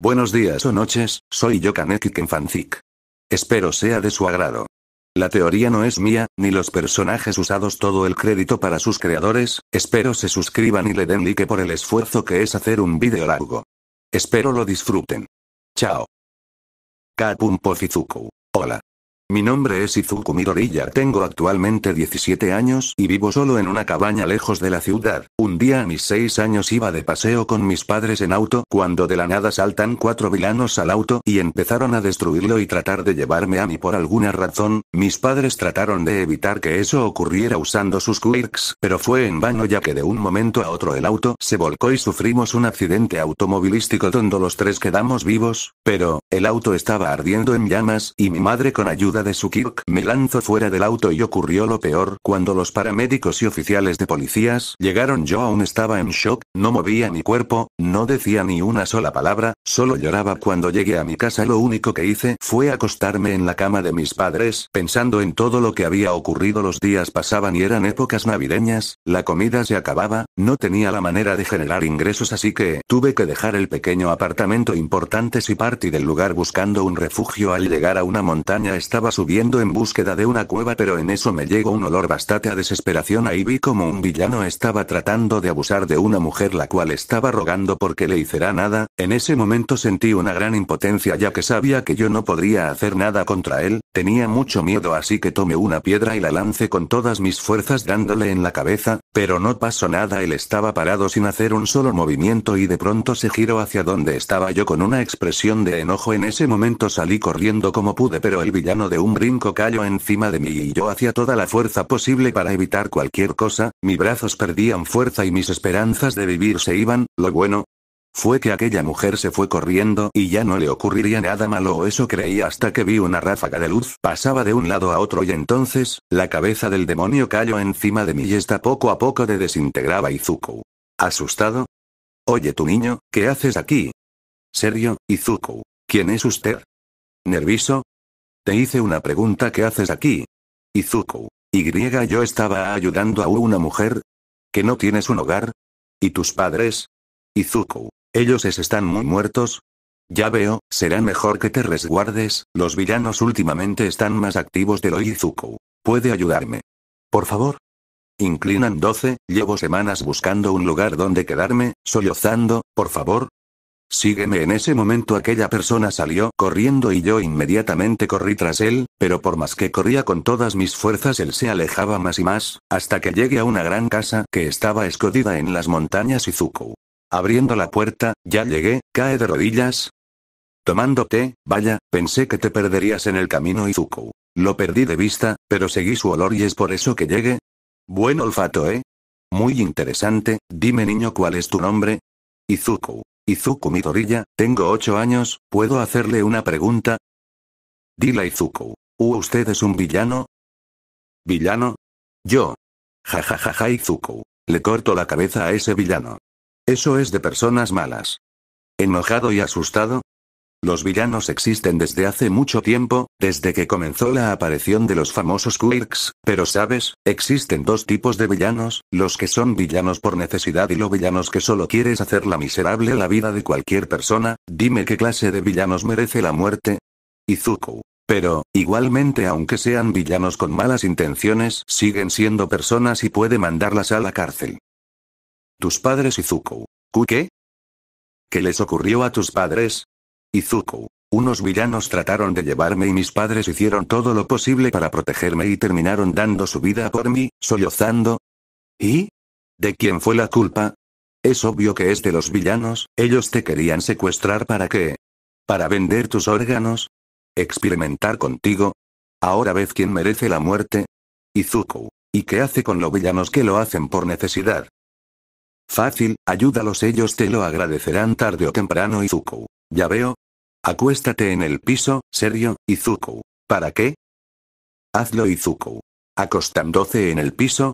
Buenos días o noches, soy yo Kaneki Kenfanzik. Espero sea de su agrado. La teoría no es mía, ni los personajes usados todo el crédito para sus creadores, espero se suscriban y le den like por el esfuerzo que es hacer un video largo. Espero lo disfruten. Chao. Kapun Fizuku. Hola. Mi nombre es Izuku Midoriya Tengo actualmente 17 años y vivo solo en una cabaña lejos de la ciudad. Un día a mis 6 años iba de paseo con mis padres en auto cuando de la nada saltan 4 vilanos al auto y empezaron a destruirlo y tratar de llevarme a mí por alguna razón. Mis padres trataron de evitar que eso ocurriera usando sus quirks, pero fue en vano ya que de un momento a otro el auto se volcó y sufrimos un accidente automovilístico donde los tres quedamos vivos, pero el auto estaba ardiendo en llamas y mi madre con ayuda de su Kirk, me lanzó fuera del auto y ocurrió lo peor. Cuando los paramédicos y oficiales de policías llegaron yo aún estaba en shock, no movía mi cuerpo, no decía ni una sola palabra, solo lloraba cuando llegué a mi casa. Lo único que hice fue acostarme en la cama de mis padres, pensando en todo lo que había ocurrido. Los días pasaban y eran épocas navideñas, la comida se acababa, no tenía la manera de generar ingresos así que tuve que dejar el pequeño apartamento importante, y partí del lugar buscando un refugio al llegar a una montaña estaba subiendo en búsqueda de una cueva pero en eso me llegó un olor bastante a desesperación. Ahí vi como un villano estaba tratando de abusar de una mujer la cual estaba rogando porque le hiciera nada. En ese momento sentí una gran impotencia ya que sabía que yo no podría hacer nada contra él. Tenía mucho miedo así que tomé una piedra y la lancé con todas mis fuerzas dándole en la cabeza, pero no pasó nada. Él estaba parado sin hacer un solo movimiento y de pronto se giró hacia donde estaba yo con una expresión de enojo. En ese momento salí corriendo como pude pero el villano de un brinco cayó encima de mí y yo hacía toda la fuerza posible para evitar cualquier cosa, mis brazos perdían fuerza y mis esperanzas de vivir se iban, lo bueno, fue que aquella mujer se fue corriendo y ya no le ocurriría nada malo eso creí hasta que vi una ráfaga de luz, pasaba de un lado a otro y entonces, la cabeza del demonio cayó encima de mí y está poco a poco de desintegraba Izuku. ¿Asustado? Oye tu niño, ¿qué haces aquí? Serio, Izuku. ¿Quién es usted? ¿Nerviso? Te hice una pregunta ¿qué haces aquí? Izuku. Y yo estaba ayudando a una mujer. ¿Que no tienes un hogar? ¿Y tus padres? Izuku. Ellos están muy muertos. Ya veo, será mejor que te resguardes, los villanos últimamente están más activos de lo Izuku. Puede ayudarme. Por favor. Inclinan 12, llevo semanas buscando un lugar donde quedarme, sollozando, por favor, Sígueme en ese momento aquella persona salió corriendo y yo inmediatamente corrí tras él, pero por más que corría con todas mis fuerzas él se alejaba más y más, hasta que llegué a una gran casa que estaba escondida en las montañas Izuku. Abriendo la puerta, ya llegué, cae de rodillas. Tomándote, vaya, pensé que te perderías en el camino Izuku. Lo perdí de vista, pero seguí su olor y es por eso que llegué. Buen olfato, ¿eh? Muy interesante, dime niño cuál es tu nombre. Izuku. Izuku Midoriya, tengo ocho años, ¿puedo hacerle una pregunta? Dila Izuku. ¿Usted es un villano? ¿Villano? Yo. Ja ja ja ja Izuku. Le corto la cabeza a ese villano. Eso es de personas malas. Enojado y asustado, los villanos existen desde hace mucho tiempo, desde que comenzó la aparición de los famosos quirks, pero sabes, existen dos tipos de villanos, los que son villanos por necesidad y los villanos que solo quieres hacer la miserable la vida de cualquier persona, dime qué clase de villanos merece la muerte. Izuku. Pero, igualmente aunque sean villanos con malas intenciones, siguen siendo personas y puede mandarlas a la cárcel. Tus padres Izuku. ¿Qué? ¿Qué les ocurrió a tus padres? Izuku. Unos villanos trataron de llevarme y mis padres hicieron todo lo posible para protegerme y terminaron dando su vida por mí, sollozando. ¿Y? ¿De quién fue la culpa? Es obvio que es de los villanos, ellos te querían secuestrar para qué? ¿Para vender tus órganos? ¿Experimentar contigo? Ahora ves quién merece la muerte. Izuku. ¿Y qué hace con los villanos que lo hacen por necesidad? Fácil, ayúdalos ellos te lo agradecerán tarde o temprano Izuku. Ya veo, Acuéstate en el piso, serio, Izuku. ¿Para qué? Hazlo Izuku. Acostándose en el piso.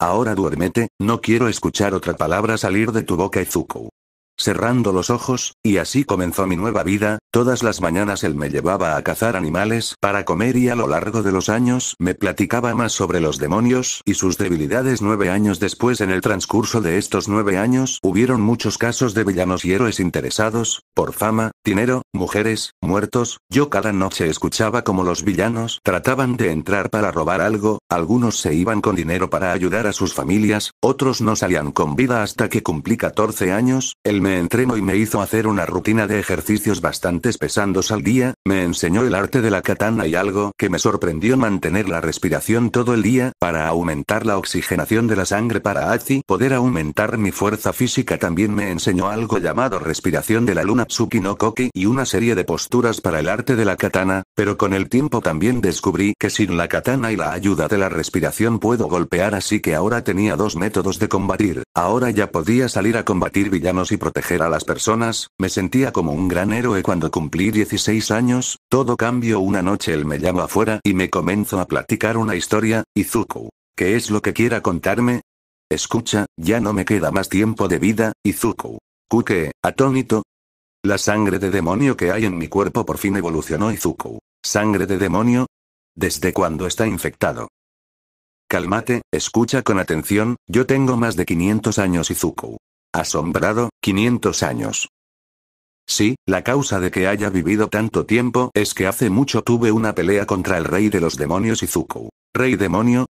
Ahora duérmete, no quiero escuchar otra palabra salir de tu boca Izuku cerrando los ojos, y así comenzó mi nueva vida, todas las mañanas él me llevaba a cazar animales para comer y a lo largo de los años me platicaba más sobre los demonios y sus debilidades nueve años después en el transcurso de estos nueve años hubieron muchos casos de villanos y héroes interesados, por fama, dinero, mujeres, muertos, yo cada noche escuchaba como los villanos trataban de entrar para robar algo, algunos se iban con dinero para ayudar a sus familias, otros no salían con vida hasta que cumplí 14 años, el me entrenó y me hizo hacer una rutina de ejercicios bastantes pesandos al día, me enseñó el arte de la katana y algo que me sorprendió mantener la respiración todo el día, para aumentar la oxigenación de la sangre para así poder aumentar mi fuerza física también me enseñó algo llamado respiración de la luna Tsuki no Koki y una serie de posturas para el arte de la katana, pero con el tiempo también descubrí que sin la katana y la ayuda de la respiración puedo golpear así que ahora tenía dos métodos de combatir, ahora ya podía salir a combatir villanos y proteger tejer a las personas, me sentía como un gran héroe cuando cumplí 16 años, todo cambió una noche él me llama afuera y me comenzó a platicar una historia, Izuku. ¿Qué es lo que quiera contarme? Escucha, ya no me queda más tiempo de vida, Izuku. Kuke, atónito. La sangre de demonio que hay en mi cuerpo por fin evolucionó Izuku. ¿Sangre de demonio? ¿Desde cuándo está infectado? Cálmate, escucha con atención, yo tengo más de 500 años Izuku. Asombrado, 500 años. Sí, la causa de que haya vivido tanto tiempo es que hace mucho tuve una pelea contra el rey de los demonios Izuku. ¿Rey demonio?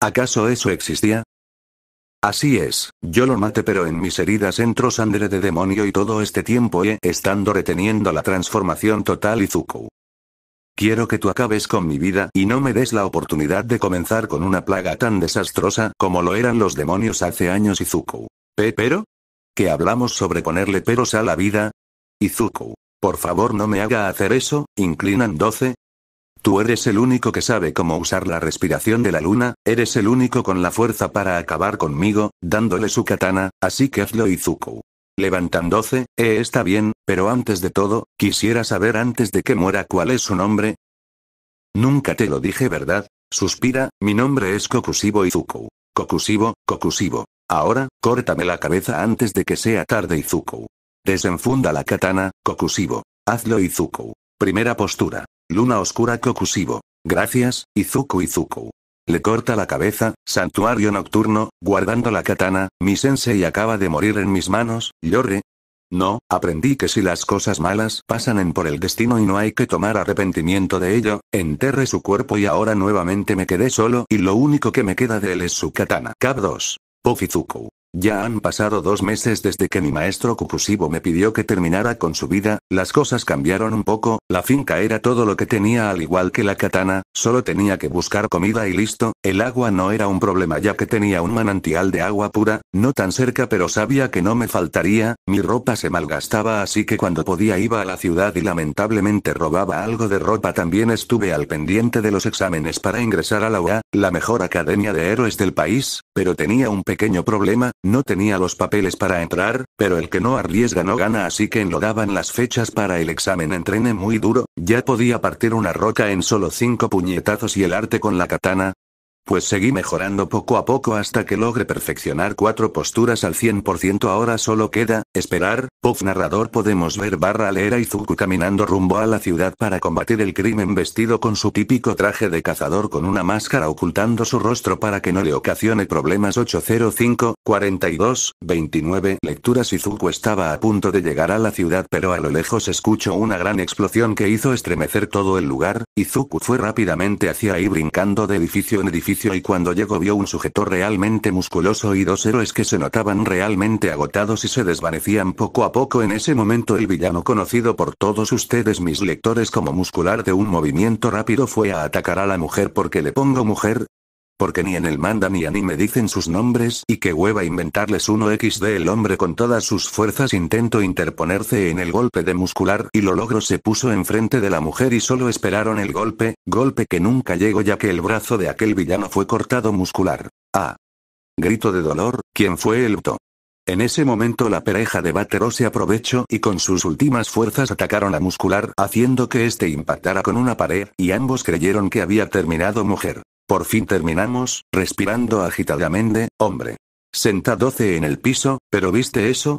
¿Acaso eso existía? Así es, yo lo maté pero en mis heridas entró sangre de demonio y todo este tiempo he estando reteniendo la transformación total Izuku. Quiero que tú acabes con mi vida y no me des la oportunidad de comenzar con una plaga tan desastrosa como lo eran los demonios hace años Izuku. ¿Pe ¿Eh, pero? que hablamos sobre ponerle peros a la vida? Izuku. Por favor no me haga hacer eso, inclinan 12. Tú eres el único que sabe cómo usar la respiración de la luna, eres el único con la fuerza para acabar conmigo, dándole su katana, así que hazlo Izuku. Levantan 12, eh está bien, pero antes de todo, quisiera saber antes de que muera cuál es su nombre. Nunca te lo dije, ¿verdad? Suspira, mi nombre es Kokushibo Izuku. Kokushibo, Kokushibo. Ahora, córtame la cabeza antes de que sea tarde Izuku. Desenfunda la katana, Kokusibo. Hazlo Izuku. Primera postura. Luna oscura Kokusibo. Gracias, Izuku Izuku. Le corta la cabeza, santuario nocturno, guardando la katana, mi sensei acaba de morir en mis manos, llore. No, aprendí que si las cosas malas pasan en por el destino y no hay que tomar arrepentimiento de ello, enterre su cuerpo y ahora nuevamente me quedé solo y lo único que me queda de él es su katana. Cap 2. b o t its l o c o l Ya han pasado dos meses desde que mi maestro cupusivo me pidió que terminara con su vida, las cosas cambiaron un poco, la finca era todo lo que tenía al igual que la katana, solo tenía que buscar comida y listo, el agua no era un problema ya que tenía un manantial de agua pura, no tan cerca pero sabía que no me faltaría, mi ropa se malgastaba así que cuando podía iba a la ciudad y lamentablemente robaba algo de ropa también estuve al pendiente de los exámenes para ingresar a la UA, la mejor academia de héroes del país, pero tenía un pequeño problema, no tenía los papeles para entrar, pero el que no arriesga no gana, así que enlodaban las fechas para el examen. Entrené muy duro, ya podía partir una roca en solo cinco puñetazos y el arte con la katana, pues seguí mejorando poco a poco hasta que logre perfeccionar cuatro posturas al 100%. Ahora solo queda, esperar, Puff narrador podemos ver barra leer a Izuku caminando rumbo a la ciudad para combatir el crimen vestido con su típico traje de cazador con una máscara ocultando su rostro para que no le ocasione problemas 805, 42, 29 lecturas Izuku estaba a punto de llegar a la ciudad pero a lo lejos escuchó una gran explosión que hizo estremecer todo el lugar, Izuku fue rápidamente hacia ahí brincando de edificio en edificio y cuando llegó vio un sujeto realmente musculoso y dos héroes que se notaban realmente agotados y se desvanecían poco a poco en ese momento el villano conocido por todos ustedes mis lectores como muscular de un movimiento rápido fue a atacar a la mujer porque le pongo mujer, porque ni en el manda ni me dicen sus nombres y que hueva inventarles uno XD el hombre con todas sus fuerzas intento interponerse en el golpe de muscular y lo logro se puso enfrente de la mujer y solo esperaron el golpe, golpe que nunca llegó ya que el brazo de aquel villano fue cortado muscular. Ah. Grito de dolor, ¿quién fue el to? En ese momento la pareja de Batero se aprovechó y con sus últimas fuerzas atacaron a Muscular haciendo que este impactara con una pared y ambos creyeron que había terminado mujer. Por fin terminamos, respirando agitadamente, hombre. Senta 12 en el piso, pero ¿viste eso?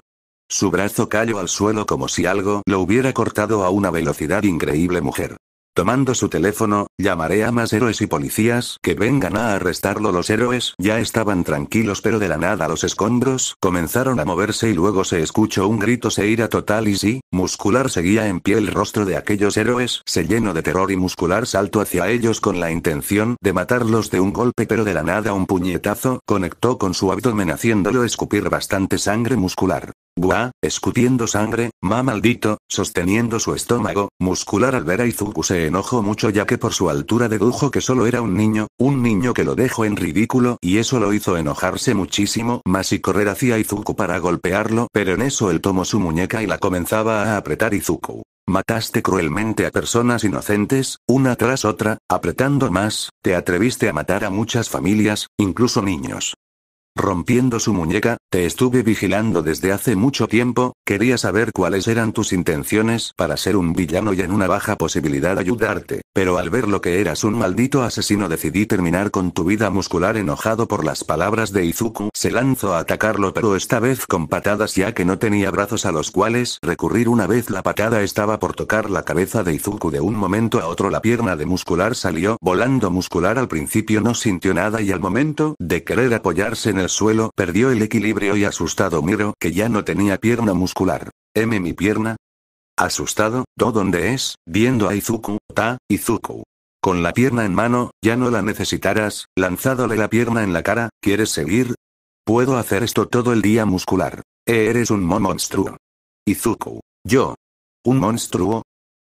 Su brazo cayó al suelo como si algo lo hubiera cortado a una velocidad increíble mujer. Tomando su teléfono, llamaré a más héroes y policías que vengan a arrestarlo. Los héroes ya estaban tranquilos pero de la nada los escombros comenzaron a moverse y luego se escuchó un grito se ira total y sí, muscular seguía en pie el rostro de aquellos héroes, se llenó de terror y muscular saltó hacia ellos con la intención de matarlos de un golpe pero de la nada un puñetazo conectó con su abdomen haciéndolo escupir bastante sangre muscular. Buah, escupiendo sangre, ma maldito, sosteniendo su estómago, muscular al ver a Izuku se enojó mucho ya que por su altura dedujo que solo era un niño, un niño que lo dejó en ridículo y eso lo hizo enojarse muchísimo más y correr hacia Izuku para golpearlo pero en eso él tomó su muñeca y la comenzaba a apretar Izuku. Mataste cruelmente a personas inocentes, una tras otra, apretando más, te atreviste a matar a muchas familias, incluso niños. Rompiendo su muñeca, te estuve vigilando desde hace mucho tiempo, quería saber cuáles eran tus intenciones para ser un villano y en una baja posibilidad ayudarte, pero al ver lo que eras un maldito asesino decidí terminar con tu vida muscular enojado por las palabras de Izuku. Se lanzó a atacarlo pero esta vez con patadas ya que no tenía brazos a los cuales recurrir una vez la patada estaba por tocar la cabeza de Izuku de un momento a otro la pierna de muscular salió volando muscular al principio no sintió nada y al momento de querer apoyarse en el suelo perdió el equilibrio y asustado miro que ya no tenía pierna muscular. M mi pierna. Asustado, todo donde es, viendo a Izuku, Ta, Izuku. Con la pierna en mano, ya no la necesitarás, Lanzándole la pierna en la cara, ¿quieres seguir? Puedo hacer esto todo el día muscular. Eh, eres un monstruo. Izuku. Yo. ¿Un monstruo?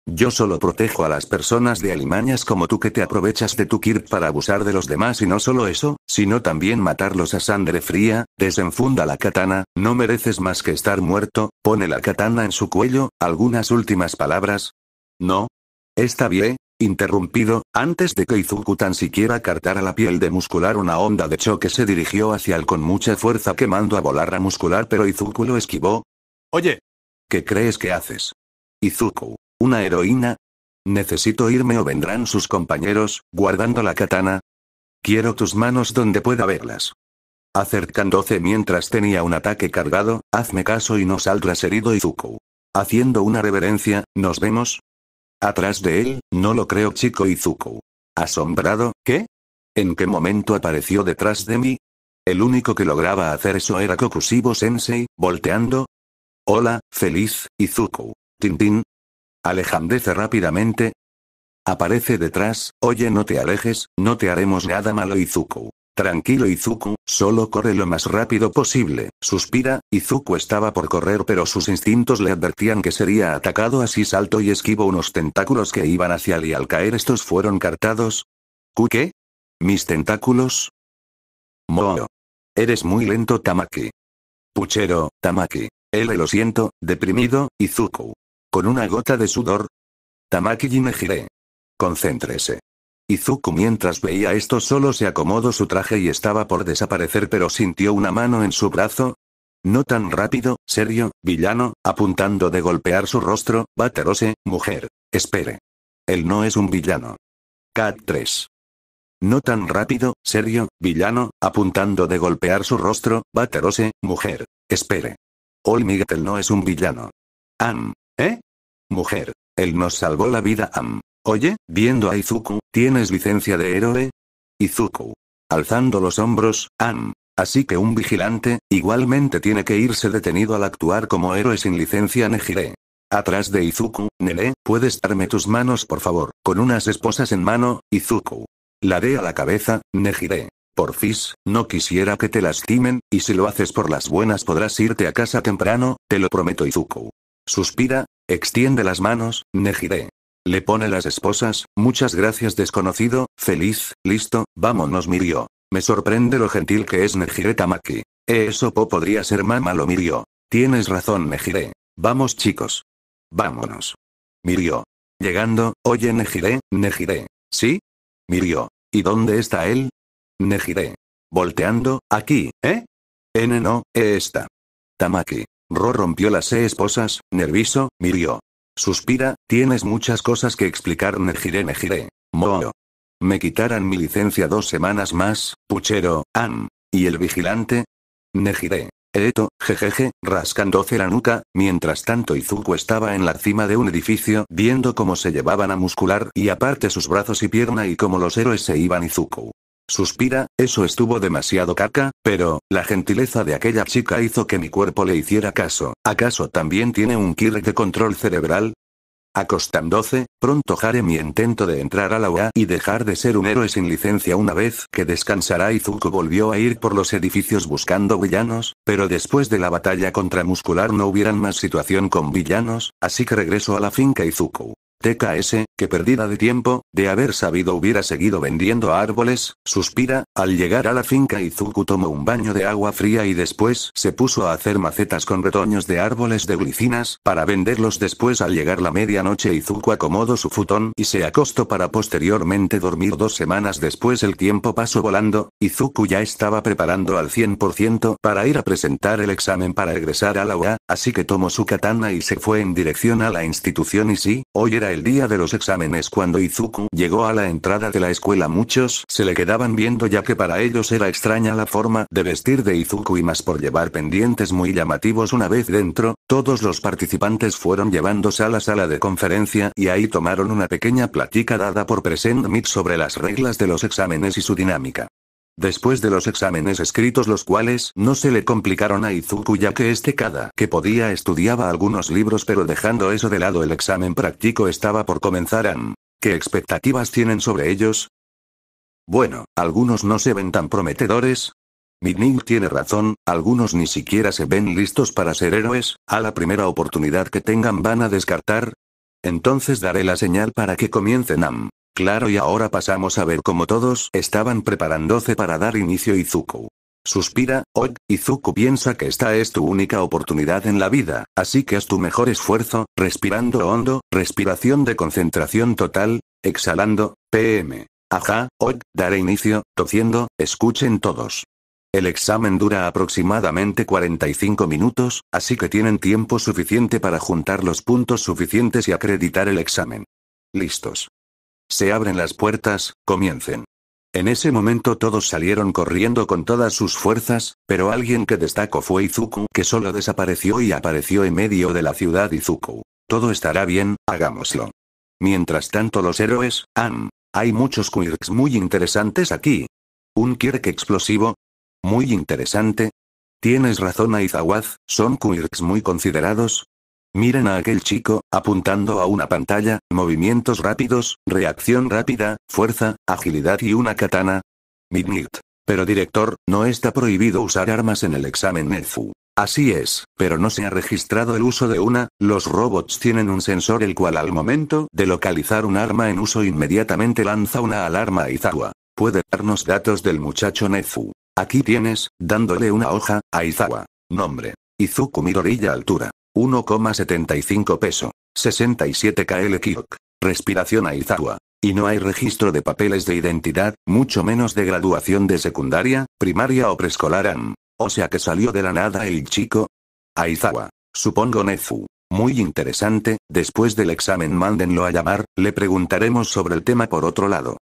Yo solo protejo a las personas de alimañas como tú que te aprovechas de tu kirp para abusar de los demás y no solo eso, sino también matarlos a sangre fría, desenfunda la katana, no mereces más que estar muerto, pone la katana en su cuello, algunas últimas palabras. No. Está bien, interrumpido, antes de que Izuku tan siquiera cartara la piel de muscular una onda de choque se dirigió hacia él con mucha fuerza quemando a volar a muscular pero Izuku lo esquivó. Oye. ¿Qué crees que haces? Izuku. ¿Una heroína? Necesito irme o vendrán sus compañeros, guardando la katana. Quiero tus manos donde pueda verlas. Acercándose mientras tenía un ataque cargado, hazme caso y no saldrás herido Izuku. Haciendo una reverencia, ¿nos vemos? Atrás de él, no lo creo chico Izuku. Asombrado, ¿qué? ¿En qué momento apareció detrás de mí? El único que lograba hacer eso era Kokushibo Sensei, volteando. Hola, feliz, Izuku. Tintín, Alejandece rápidamente. Aparece detrás, oye no te alejes, no te haremos nada malo Izuku. Tranquilo Izuku, solo corre lo más rápido posible, suspira, Izuku estaba por correr pero sus instintos le advertían que sería atacado así salto y esquivo unos tentáculos que iban hacia él y al caer estos fueron cartados. ¿Qué? ¿Mis tentáculos? moho, Eres muy lento Tamaki. Puchero, Tamaki. L lo siento, deprimido, Izuku. Con una gota de sudor. Tamaki me giré. Concéntrese. Izuku mientras veía esto solo se acomodó su traje y estaba por desaparecer pero sintió una mano en su brazo. No tan rápido, serio, villano, apuntando de golpear su rostro, Baterose, mujer. Espere. Él no es un villano. Cat 3. No tan rápido, serio, villano, apuntando de golpear su rostro, Baterose, mujer. Espere. Olmigatel no es un villano. Am. ¿Eh? Mujer. Él nos salvó la vida, Am. Oye, viendo a Izuku, ¿tienes licencia de héroe? Izuku. Alzando los hombros, Am. Así que un vigilante, igualmente tiene que irse detenido al actuar como héroe sin licencia Nejire. Atrás de Izuku, Nele, puedes darme tus manos por favor, con unas esposas en mano, Izuku. La de a la cabeza, Nejire. Porfis, no quisiera que te lastimen, y si lo haces por las buenas podrás irte a casa temprano, te lo prometo Izuku. Suspira, Extiende las manos, Nejire. Le pone las esposas, muchas gracias desconocido, feliz, listo, vámonos Mirio. Me sorprende lo gentil que es Nejire Tamaki. Eh, eso podría ser mamá lo Mirio. Tienes razón Nejire. Vamos chicos. Vámonos. Mirio. Llegando, oye Nejire, Nejire. ¿Sí? Mirio. ¿Y dónde está él? Nejire. Volteando, aquí, ¿eh? N no, e está. Tamaki. Ro rompió las seis esposas, nerviso, mirió. Suspira, tienes muchas cosas que explicar, me giré, me Me quitaran mi licencia dos semanas más, puchero, An. ¿Y el vigilante? Nejire. Eto, jejeje, rascándose la nuca, mientras tanto Izuku estaba en la cima de un edificio viendo cómo se llevaban a muscular y aparte sus brazos y pierna y cómo los héroes se iban Izuku. Suspira, eso estuvo demasiado caca, pero, la gentileza de aquella chica hizo que mi cuerpo le hiciera caso. ¿Acaso también tiene un kirk de control cerebral? Acostándose, pronto haré mi intento de entrar a la ua y dejar de ser un héroe sin licencia una vez que descansará Izuku volvió a ir por los edificios buscando villanos, pero después de la batalla contra muscular no hubieran más situación con villanos, así que regreso a la finca Izuku. TKS, que perdida de tiempo, de haber sabido hubiera seguido vendiendo árboles, suspira, al llegar a la finca Izuku tomó un baño de agua fría y después se puso a hacer macetas con retoños de árboles de glicinas, para venderlos después al llegar la medianoche Izuku acomodó su futón y se acostó para posteriormente dormir dos semanas después el tiempo pasó volando, Izuku ya estaba preparando al 100% para ir a presentar el examen para regresar a la UA, así que tomó su katana y se fue en dirección a la institución y sí, hoy era el el día de los exámenes cuando Izuku llegó a la entrada de la escuela muchos se le quedaban viendo ya que para ellos era extraña la forma de vestir de Izuku y más por llevar pendientes muy llamativos una vez dentro, todos los participantes fueron llevándose a la sala de conferencia y ahí tomaron una pequeña plática dada por Present Meet sobre las reglas de los exámenes y su dinámica. Después de los exámenes escritos los cuales no se le complicaron a Izuku ya que este cada que podía estudiaba algunos libros pero dejando eso de lado el examen práctico estaba por comenzar Am. ¿Qué expectativas tienen sobre ellos? Bueno, algunos no se ven tan prometedores. Ning tiene razón, algunos ni siquiera se ven listos para ser héroes, a la primera oportunidad que tengan van a descartar. Entonces daré la señal para que comiencen Am. Claro y ahora pasamos a ver cómo todos estaban preparándose para dar inicio Izuku. Suspira, hoy Izuku piensa que esta es tu única oportunidad en la vida, así que haz tu mejor esfuerzo, respirando hondo, respiración de concentración total, exhalando, PM. Ajá, hoy daré inicio, tociendo, escuchen todos. El examen dura aproximadamente 45 minutos, así que tienen tiempo suficiente para juntar los puntos suficientes y acreditar el examen. Listos. Se abren las puertas, comiencen. En ese momento todos salieron corriendo con todas sus fuerzas, pero alguien que destacó fue Izuku, que solo desapareció y apareció en medio de la ciudad Izuku. Todo estará bien, hagámoslo. Mientras tanto los héroes, han. Hay muchos quirks muy interesantes aquí. ¿Un quirk explosivo? Muy interesante. Tienes razón Aizawaz, son quirks muy considerados, Miren a aquel chico, apuntando a una pantalla, movimientos rápidos, reacción rápida, fuerza, agilidad y una katana. Midnight. Pero director, no está prohibido usar armas en el examen Nezu. Así es, pero no se ha registrado el uso de una, los robots tienen un sensor el cual al momento de localizar un arma en uso inmediatamente lanza una alarma a Izawa. Puede darnos datos del muchacho Nezu. Aquí tienes, dándole una hoja, a Izawa. Nombre. Izuku Midoriya Altura. 1,75 peso. 67 KL Kiok, Respiración Aizawa. Y no hay registro de papeles de identidad, mucho menos de graduación de secundaria, primaria o preescolar AM. O sea que salió de la nada el chico. Aizawa. Supongo Nezu. Muy interesante, después del examen mándenlo a llamar, le preguntaremos sobre el tema por otro lado.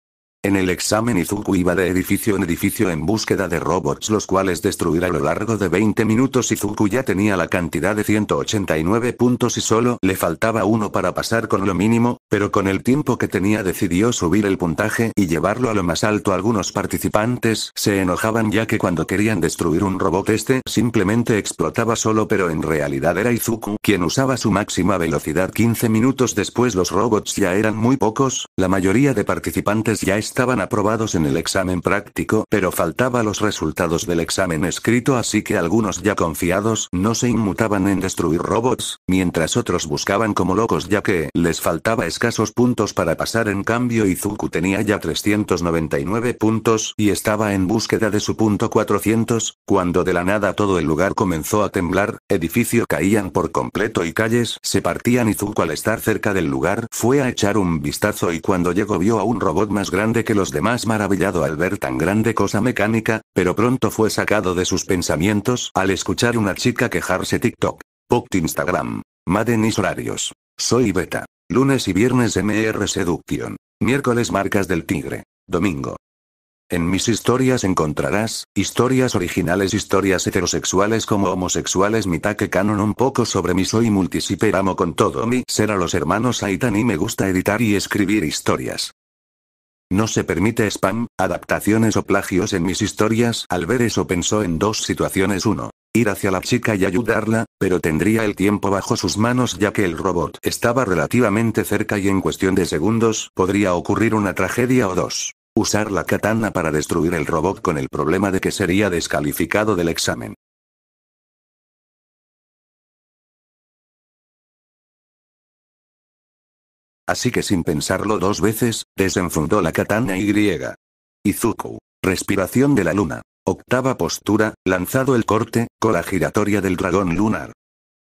En el examen Izuku iba de edificio en edificio en búsqueda de robots los cuales destruir a lo largo de 20 minutos Izuku ya tenía la cantidad de 189 puntos y solo le faltaba uno para pasar con lo mínimo, pero con el tiempo que tenía decidió subir el puntaje y llevarlo a lo más alto algunos participantes se enojaban ya que cuando querían destruir un robot este simplemente explotaba solo pero en realidad era Izuku quien usaba su máxima velocidad 15 minutos después los robots ya eran muy pocos, la mayoría de participantes ya estaban estaban aprobados en el examen práctico, pero faltaba los resultados del examen escrito, así que algunos ya confiados no se inmutaban en destruir robots, mientras otros buscaban como locos ya que les faltaba escasos puntos para pasar en cambio Izuku tenía ya 399 puntos y estaba en búsqueda de su punto 400, cuando de la nada todo el lugar comenzó a temblar, edificios caían por completo y calles se partían Izuku al estar cerca del lugar fue a echar un vistazo y cuando llegó vio a un robot más grande que los demás maravillado al ver tan grande cosa mecánica, pero pronto fue sacado de sus pensamientos al escuchar una chica quejarse TikTok, Poct Instagram, Madden horarios. Soy Beta. Lunes y viernes MR seducción Miércoles Marcas del Tigre. Domingo. En mis historias encontrarás, historias originales, historias heterosexuales como homosexuales, mitad que canon un poco sobre mi soy multisiper amo con todo mi ser a los hermanos Aitani y me gusta editar y escribir historias. No se permite spam, adaptaciones o plagios en mis historias. Al ver eso pensó en dos situaciones. Uno, Ir hacia la chica y ayudarla, pero tendría el tiempo bajo sus manos ya que el robot estaba relativamente cerca y en cuestión de segundos podría ocurrir una tragedia o dos. Usar la katana para destruir el robot con el problema de que sería descalificado del examen. Así que sin pensarlo dos veces, desenfundó la katana y griega. Izuku. Respiración de la luna. Octava postura, lanzado el corte, cola giratoria del dragón lunar.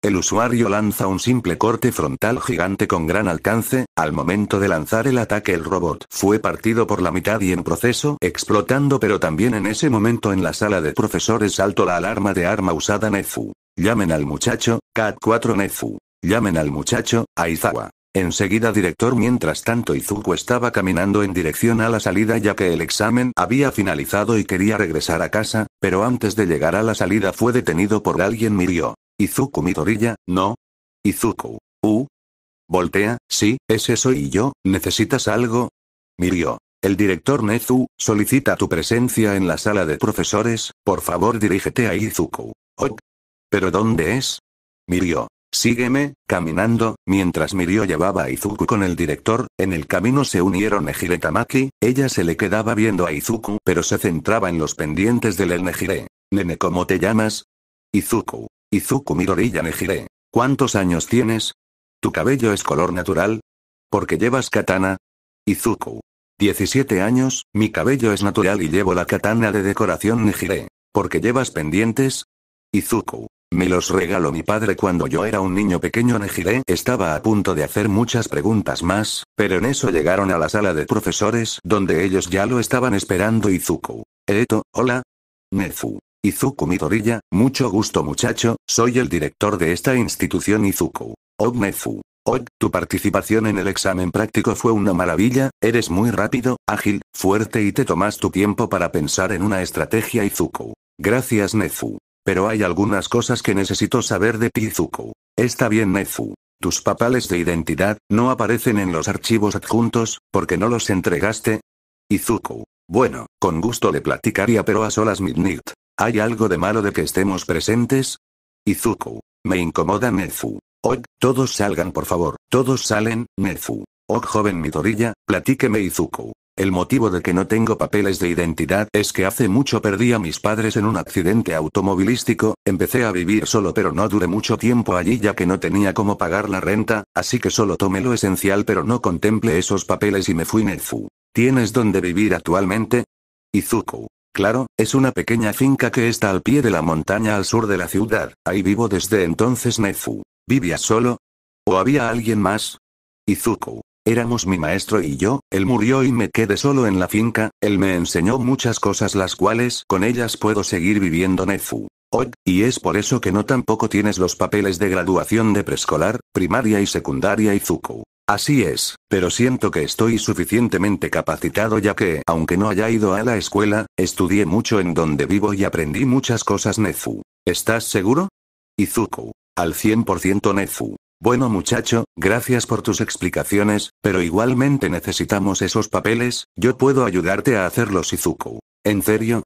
El usuario lanza un simple corte frontal gigante con gran alcance, al momento de lanzar el ataque el robot fue partido por la mitad y en proceso explotando pero también en ese momento en la sala de profesores saltó la alarma de arma usada Nefu. Llamen al muchacho, Cat 4 Nefu. Llamen al muchacho, Aizawa. Enseguida director mientras tanto Izuku estaba caminando en dirección a la salida ya que el examen había finalizado y quería regresar a casa, pero antes de llegar a la salida fue detenido por alguien Mirio. Izuku Midoriya, no. Izuku. Uh. Voltea, sí, ese soy yo, ¿necesitas algo? Mirio. El director Nezu, solicita tu presencia en la sala de profesores, por favor dirígete a Izuku. Ok. ¿Pero dónde es? Mirio. Sígueme, caminando, mientras Mirio llevaba a Izuku con el director, en el camino se unieron Ejire Tamaki, ella se le quedaba viendo a Izuku pero se centraba en los pendientes del Nejire. Nene ¿cómo te llamas? Izuku. Izuku orilla Nejire. ¿Cuántos años tienes? ¿Tu cabello es color natural? ¿Porque llevas katana? Izuku. 17 años, mi cabello es natural y llevo la katana de decoración Nejire. ¿Porque llevas pendientes? Izuku. Me los regaló mi padre cuando yo era un niño pequeño. Nejire estaba a punto de hacer muchas preguntas más, pero en eso llegaron a la sala de profesores donde ellos ya lo estaban esperando. Izuku. Eto, hola. Nezu. Izuku torilla, mucho gusto muchacho, soy el director de esta institución Izuku. oh Nezu. Og, tu participación en el examen práctico fue una maravilla, eres muy rápido, ágil, fuerte y te tomas tu tiempo para pensar en una estrategia Izuku. Gracias Nezu. Pero hay algunas cosas que necesito saber de Izuku. Está bien, Nezu. Tus papales de identidad no aparecen en los archivos adjuntos, porque no los entregaste. Izuku. Bueno, con gusto le platicaría, pero a solas Midnight. ¿Hay algo de malo de que estemos presentes? Izuku. Me incomoda Nezu. Og, todos salgan por favor, todos salen, Nezu. Og joven Midorilla, platíqueme Izuku. El motivo de que no tengo papeles de identidad es que hace mucho perdí a mis padres en un accidente automovilístico, empecé a vivir solo pero no duré mucho tiempo allí ya que no tenía cómo pagar la renta, así que solo tomé lo esencial pero no contemple esos papeles y me fui Nezu. ¿Tienes dónde vivir actualmente? Izuku. Claro, es una pequeña finca que está al pie de la montaña al sur de la ciudad, ahí vivo desde entonces Nezu. ¿Vivías solo? ¿O había alguien más? Izuku. Éramos mi maestro y yo, él murió y me quedé solo en la finca, él me enseñó muchas cosas las cuales con ellas puedo seguir viviendo Nefu. Hoy, y es por eso que no tampoco tienes los papeles de graduación de preescolar, primaria y secundaria Izuku. Así es, pero siento que estoy suficientemente capacitado ya que, aunque no haya ido a la escuela, estudié mucho en donde vivo y aprendí muchas cosas Nefu. ¿Estás seguro? Izuku. Al 100% Nefu. Bueno muchacho, gracias por tus explicaciones, pero igualmente necesitamos esos papeles, yo puedo ayudarte a hacerlos Izuku. ¿En serio?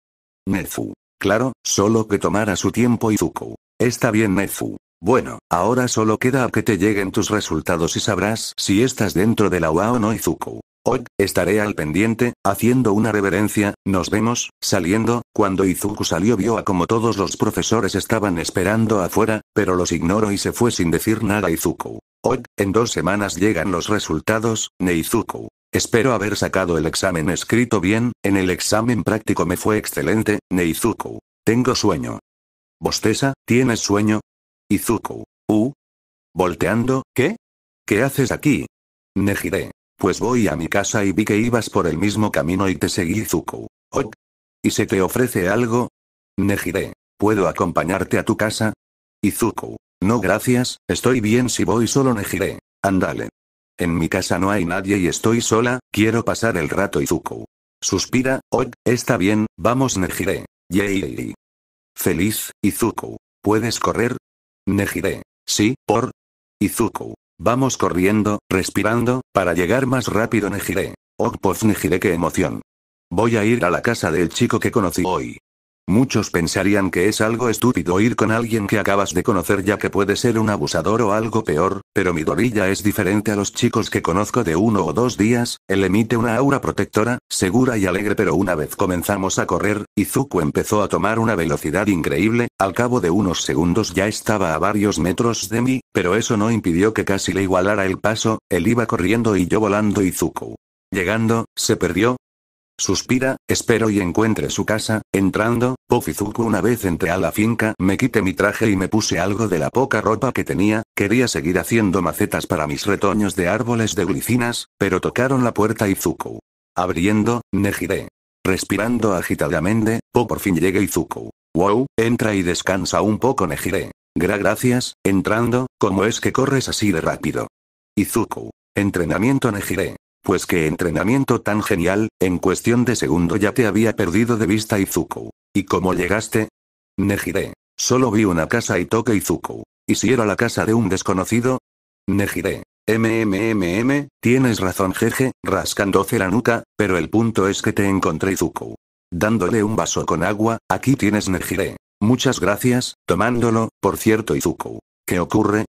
Nezu. Claro, solo que tomara su tiempo Izuku. Está bien Nezu. Bueno, ahora solo queda a que te lleguen tus resultados y sabrás si estás dentro de la UA o no Izuku. Hoy, estaré al pendiente, haciendo una reverencia, nos vemos, saliendo, cuando Izuku salió vio a como todos los profesores estaban esperando afuera, pero los ignoró y se fue sin decir nada Izuku. Hoy, en dos semanas llegan los resultados, Neizuku. Espero haber sacado el examen escrito bien, en el examen práctico me fue excelente, Neizuku. Tengo sueño. Bosteza, ¿tienes sueño? Izuku. u. Volteando, ¿qué? ¿Qué haces aquí? Nejire. Pues voy a mi casa y vi que ibas por el mismo camino y te seguí Izuku. ¿Y se te ofrece algo? Nejire. ¿Puedo acompañarte a tu casa? Izuku. No gracias, estoy bien si voy solo Nejire. Ándale. En mi casa no hay nadie y estoy sola, quiero pasar el rato Izuku. Suspira, Ok, está bien, vamos Nejire. Yay. Feliz, Izuku. ¿Puedes correr? Nejire. Sí, por. Izuku. Vamos corriendo, respirando, para llegar más rápido Nejiré. Oh, pues Nejiré, qué emoción. Voy a ir a la casa del chico que conocí hoy. Muchos pensarían que es algo estúpido ir con alguien que acabas de conocer ya que puede ser un abusador o algo peor, pero mi dorilla es diferente a los chicos que conozco de uno o dos días, él emite una aura protectora, segura y alegre pero una vez comenzamos a correr, Izuku empezó a tomar una velocidad increíble, al cabo de unos segundos ya estaba a varios metros de mí, pero eso no impidió que casi le igualara el paso, él iba corriendo y yo volando Izuku. Llegando, se perdió, Suspira, espero y encuentre su casa, entrando, Pofizuku una vez entré a la finca, me quité mi traje y me puse algo de la poca ropa que tenía, quería seguir haciendo macetas para mis retoños de árboles de glicinas, pero tocaron la puerta Izuku. Abriendo, Nejire. Respirando agitadamente, Po oh, por fin llega Izuku. Wow, entra y descansa un poco Nejire. Gra gracias, entrando, ¿cómo es que corres así de rápido? Izuku. Entrenamiento Nejire. Pues qué entrenamiento tan genial, en cuestión de segundo ya te había perdido de vista Izuku. ¿Y cómo llegaste? Nejire. Solo vi una casa y toque Izuku. ¿Y si era la casa de un desconocido? Nejire. MMMM, tienes razón jeje, rascándose la nuca, pero el punto es que te encontré Izuku. Dándole un vaso con agua, aquí tienes Nejire. Muchas gracias, tomándolo, por cierto Izuku. ¿Qué ocurre?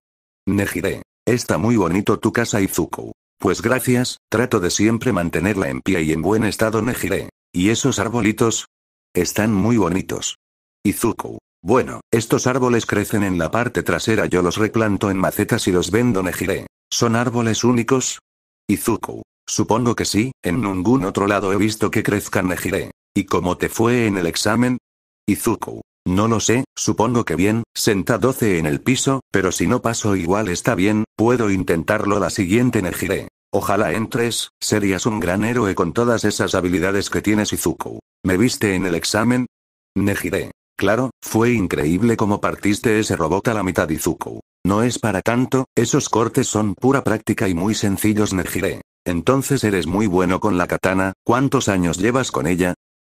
Nejire. Está muy bonito tu casa Izuku. Pues gracias, trato de siempre mantenerla en pie y en buen estado, Nejire. ¿Y esos arbolitos? Están muy bonitos. Izuku. Bueno, estos árboles crecen en la parte trasera, yo los replanto en macetas y los vendo, Nejire. ¿Son árboles únicos? Izuku. Supongo que sí, en ningún otro lado he visto que crezcan Nejire. ¿Y cómo te fue en el examen? Izuku. No lo sé, supongo que bien, senta 12 en el piso, pero si no paso igual está bien, puedo intentarlo la siguiente Nejire. Ojalá entres, serías un gran héroe con todas esas habilidades que tienes Izuku. ¿Me viste en el examen? Nejire. Claro, fue increíble como partiste ese robot a la mitad Izuku. No es para tanto, esos cortes son pura práctica y muy sencillos Nejire. Entonces eres muy bueno con la katana, ¿cuántos años llevas con ella?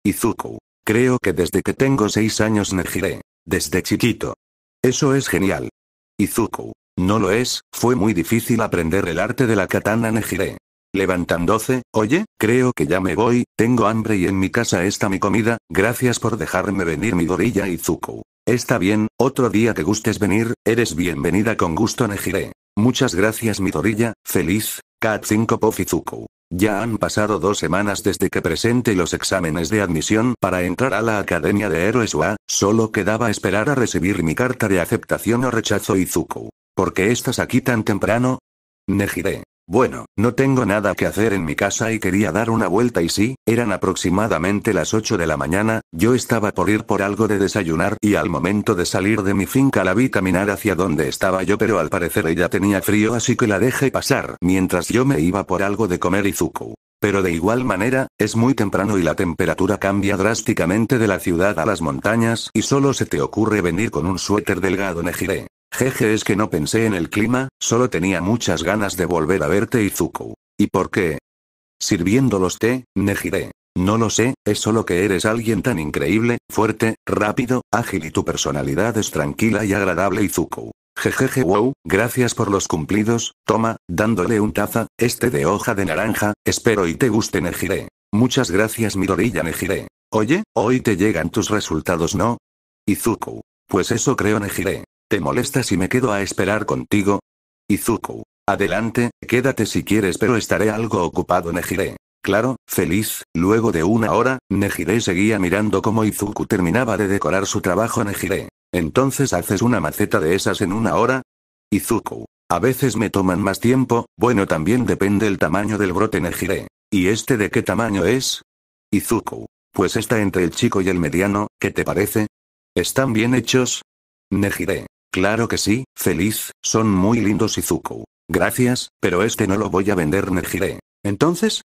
Izuku. Creo que desde que tengo seis años Negiré. Desde chiquito. Eso es genial. Izuku. No lo es, fue muy difícil aprender el arte de la katana Negiré. Levantándose, oye, creo que ya me voy, tengo hambre y en mi casa está mi comida, gracias por dejarme venir mi Midoriya Izuku. Está bien, otro día que gustes venir, eres bienvenida con gusto Negiré. Muchas gracias Midoriya, feliz, Kat 5 Izuku. Ya han pasado dos semanas desde que presenté los exámenes de admisión para entrar a la Academia de Héroes UA, solo quedaba esperar a recibir mi carta de aceptación o rechazo Izuku. ¿Por qué estás aquí tan temprano? Nejire. Bueno, no tengo nada que hacer en mi casa y quería dar una vuelta y sí, eran aproximadamente las 8 de la mañana, yo estaba por ir por algo de desayunar y al momento de salir de mi finca la vi caminar hacia donde estaba yo pero al parecer ella tenía frío así que la dejé pasar mientras yo me iba por algo de comer y Pero de igual manera, es muy temprano y la temperatura cambia drásticamente de la ciudad a las montañas y solo se te ocurre venir con un suéter delgado nejiré. Jeje es que no pensé en el clima, solo tenía muchas ganas de volver a verte Izuku. ¿Y por qué? Sirviendo los té, Nejire. No lo sé, es solo que eres alguien tan increíble, fuerte, rápido, ágil y tu personalidad es tranquila y agradable Izuku. Jejeje wow, gracias por los cumplidos, toma, dándole un taza, este de hoja de naranja, espero y te guste Nejire. Muchas gracias mi Dorilla. Nejire. Oye, hoy te llegan tus resultados ¿no? Izuku. Pues eso creo Nejire. ¿Te molesta si me quedo a esperar contigo? Izuku. Adelante, quédate si quieres pero estaré algo ocupado Nejire. Claro, feliz, luego de una hora, Nejire seguía mirando cómo Izuku terminaba de decorar su trabajo Nejire. ¿Entonces haces una maceta de esas en una hora? Izuku. A veces me toman más tiempo, bueno también depende el tamaño del brote Nejire. ¿Y este de qué tamaño es? Izuku. Pues está entre el chico y el mediano, ¿qué te parece? ¿Están bien hechos? Nejire. Claro que sí, feliz, son muy lindos Izuku. Gracias, pero este no lo voy a vender Nejire. ¿Entonces?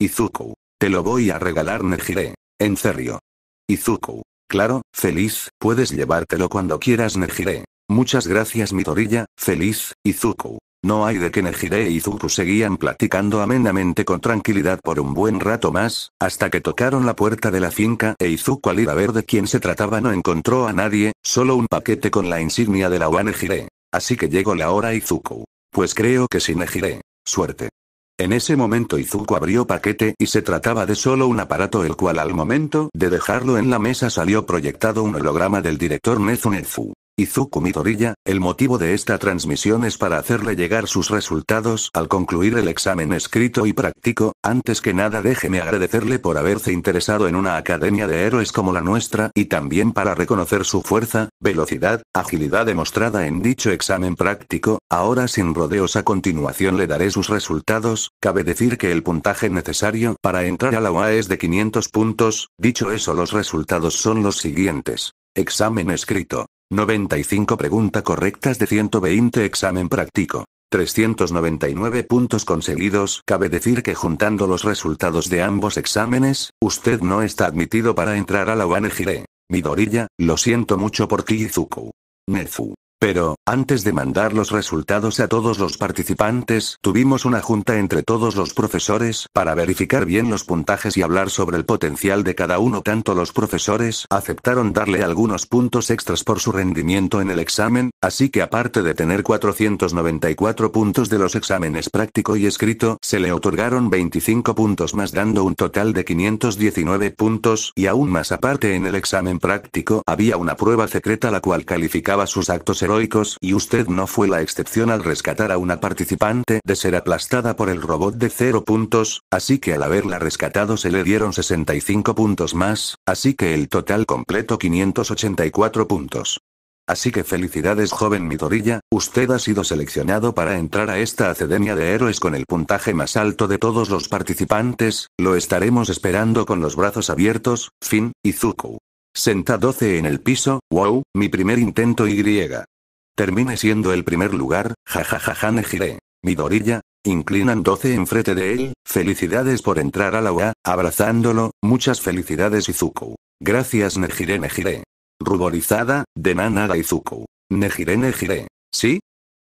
Izuku. Te lo voy a regalar Nejire. En serio. Izuku. Claro, feliz, puedes llevártelo cuando quieras Nejire. Muchas gracias mi torilla, feliz, Izuku. No hay de que Nejire y Izuku seguían platicando amenamente con tranquilidad por un buen rato más, hasta que tocaron la puerta de la finca e Izuku al ir a ver de quién se trataba no encontró a nadie, solo un paquete con la insignia de la UA e. Así que llegó la hora Izuku. Pues creo que sí Nejire. Suerte. En ese momento Izuku abrió paquete y se trataba de solo un aparato el cual al momento de dejarlo en la mesa salió proyectado un holograma del director Nezu. Izuku Midoriya, el motivo de esta transmisión es para hacerle llegar sus resultados al concluir el examen escrito y práctico, antes que nada déjeme agradecerle por haberse interesado en una academia de héroes como la nuestra y también para reconocer su fuerza, velocidad, agilidad demostrada en dicho examen práctico, ahora sin rodeos a continuación le daré sus resultados, cabe decir que el puntaje necesario para entrar a la UA es de 500 puntos, dicho eso los resultados son los siguientes. Examen escrito. 95 preguntas correctas de 120 examen práctico. 399 puntos conseguidos. Cabe decir que juntando los resultados de ambos exámenes, usted no está admitido para entrar a la mi Midorilla, lo siento mucho por Izuku. Nezu. Pero, antes de mandar los resultados a todos los participantes, tuvimos una junta entre todos los profesores para verificar bien los puntajes y hablar sobre el potencial de cada uno. Tanto los profesores aceptaron darle algunos puntos extras por su rendimiento en el examen, así que aparte de tener 494 puntos de los exámenes práctico y escrito, se le otorgaron 25 puntos más dando un total de 519 puntos, y aún más aparte en el examen práctico había una prueba secreta la cual calificaba sus actos heroicos y usted no fue la excepción al rescatar a una participante de ser aplastada por el robot de cero puntos, así que al haberla rescatado se le dieron 65 puntos más, así que el total completo 584 puntos. Así que felicidades joven Midorilla, usted ha sido seleccionado para entrar a esta academia de héroes con el puntaje más alto de todos los participantes, lo estaremos esperando con los brazos abiertos, Fin, Izuku. Senta 12 en el piso, wow, mi primer intento y. Termine siendo el primer lugar, jajajaja Nejire. Midorilla, inclinan 12 frente de él, felicidades por entrar a la UA, abrazándolo, muchas felicidades Izuku. Gracias Nejire Nejire. Ruborizada, de nada Izuku. Nejire Nejire. ¿Sí?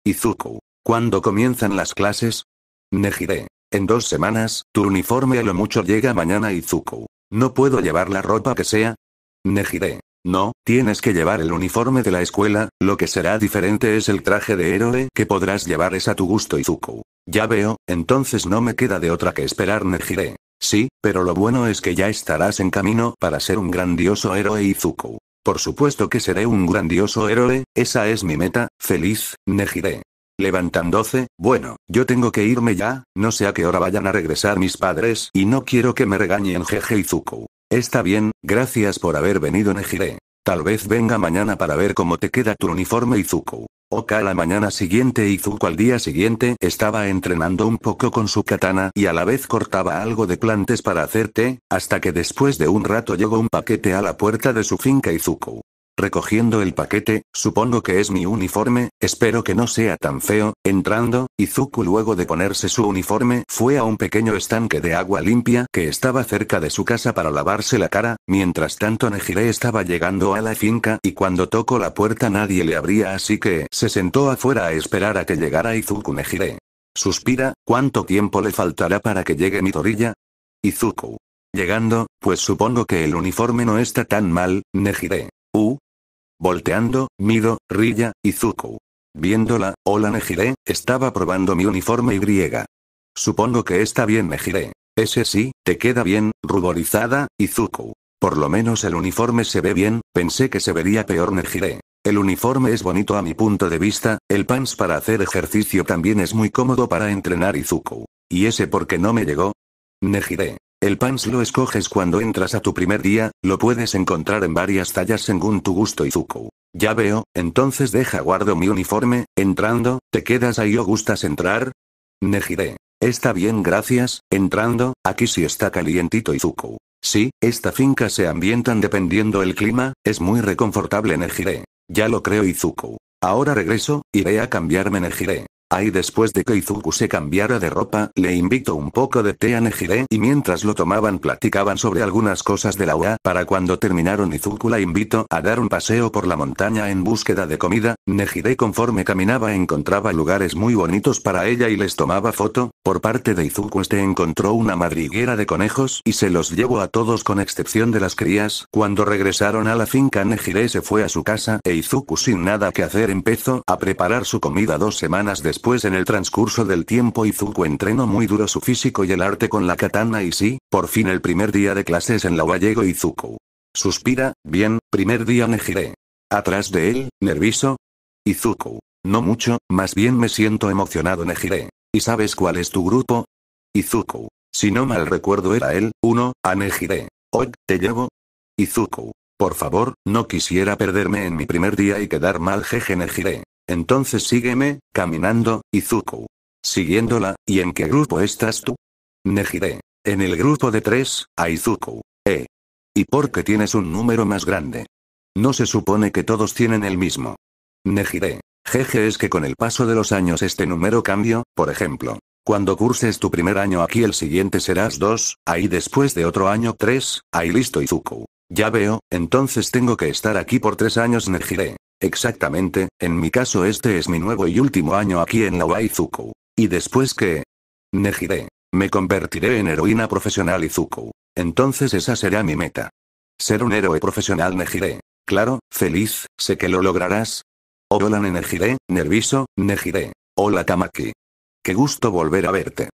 Izuku. ¿Cuándo comienzan las clases? Nejire. En dos semanas, tu uniforme a lo mucho llega mañana Izuku. No puedo llevar la ropa que sea, Nejire. No, tienes que llevar el uniforme de la escuela, lo que será diferente es el traje de héroe que podrás llevar es a tu gusto Izuku. Ya veo, entonces no me queda de otra que esperar Nejire. Sí, pero lo bueno es que ya estarás en camino para ser un grandioso héroe Izuku. Por supuesto que seré un grandioso héroe, esa es mi meta, feliz, Nejire. Levantándose, bueno, yo tengo que irme ya, no sé a qué hora vayan a regresar mis padres y no quiero que me regañen jeje Izuku. Está bien, gracias por haber venido Nejire. Tal vez venga mañana para ver cómo te queda tu uniforme Izuku. Oka la mañana siguiente Izuku al día siguiente estaba entrenando un poco con su katana y a la vez cortaba algo de plantas para hacerte, hasta que después de un rato llegó un paquete a la puerta de su finca Izuku. Recogiendo el paquete, supongo que es mi uniforme, espero que no sea tan feo, entrando, Izuku luego de ponerse su uniforme fue a un pequeño estanque de agua limpia que estaba cerca de su casa para lavarse la cara, mientras tanto Nejire estaba llegando a la finca y cuando tocó la puerta nadie le abría así que se sentó afuera a esperar a que llegara Izuku Nejire. Suspira, ¿cuánto tiempo le faltará para que llegue mi torilla? Izuku. Llegando, pues supongo que el uniforme no está tan mal, Nejire. Uh, Volteando, Mido, rilla, y Viéndola, hola Nejire, estaba probando mi uniforme y griega. Supongo que está bien Nejire. Ese sí, te queda bien, ruborizada, Izuku. Por lo menos el uniforme se ve bien, pensé que se vería peor Nejire. El uniforme es bonito a mi punto de vista, el pants para hacer ejercicio también es muy cómodo para entrenar Izuku. ¿Y ese por qué no me llegó? Nejire. El pants lo escoges cuando entras a tu primer día, lo puedes encontrar en varias tallas según tu gusto Izuku. Ya veo, entonces deja guardo mi uniforme, entrando, ¿te quedas ahí o gustas entrar? Negiré. Está bien gracias, entrando, aquí sí está calientito Izuku. Sí, esta finca se ambientan dependiendo el clima, es muy reconfortable Negiré. Ya lo creo Izuku. Ahora regreso, iré a cambiarme Negiré. Ahí después de que Izuku se cambiara de ropa, le invitó un poco de té a Nejire y mientras lo tomaban platicaban sobre algunas cosas de la UA. Para cuando terminaron Izuku la invitó a dar un paseo por la montaña en búsqueda de comida. Nejire conforme caminaba encontraba lugares muy bonitos para ella y les tomaba foto. Por parte de Izuku este encontró una madriguera de conejos y se los llevó a todos con excepción de las crías. Cuando regresaron a la finca Nejire se fue a su casa e Izuku sin nada que hacer empezó a preparar su comida dos semanas después pues en el transcurso del tiempo Izuku entrenó muy duro su físico y el arte con la katana y sí, por fin el primer día de clases en la llego Izuku. Suspira, bien, primer día me Atrás de él, nervioso. Izuku. No mucho, más bien me siento emocionado Nejire. ¿Y sabes cuál es tu grupo? Izuku. Si no mal recuerdo era él, uno, a ah, Nejire. Hoy, te llevo. Izuku. Por favor, no quisiera perderme en mi primer día y quedar mal jeje Nejire. Entonces sígueme, caminando, Izuku. Siguiéndola, ¿y en qué grupo estás tú? Nejire. En el grupo de tres, Izuku. Eh. ¿Y por qué tienes un número más grande? No se supone que todos tienen el mismo. Nejire. Jeje es que con el paso de los años este número cambio, por ejemplo. Cuando curses tu primer año aquí el siguiente serás dos, ahí después de otro año tres, ahí listo Izuku. Ya veo, entonces tengo que estar aquí por tres años Nejire. Exactamente, en mi caso este es mi nuevo y último año aquí en Waizuku. Y después que... Negiré. Me convertiré en heroína profesional Izuku. Entonces esa será mi meta. Ser un héroe profesional Negiré. Claro, feliz, sé que lo lograrás. Hola Negiré, nervioso, Negiré. Hola Tamaki. Qué gusto volver a verte.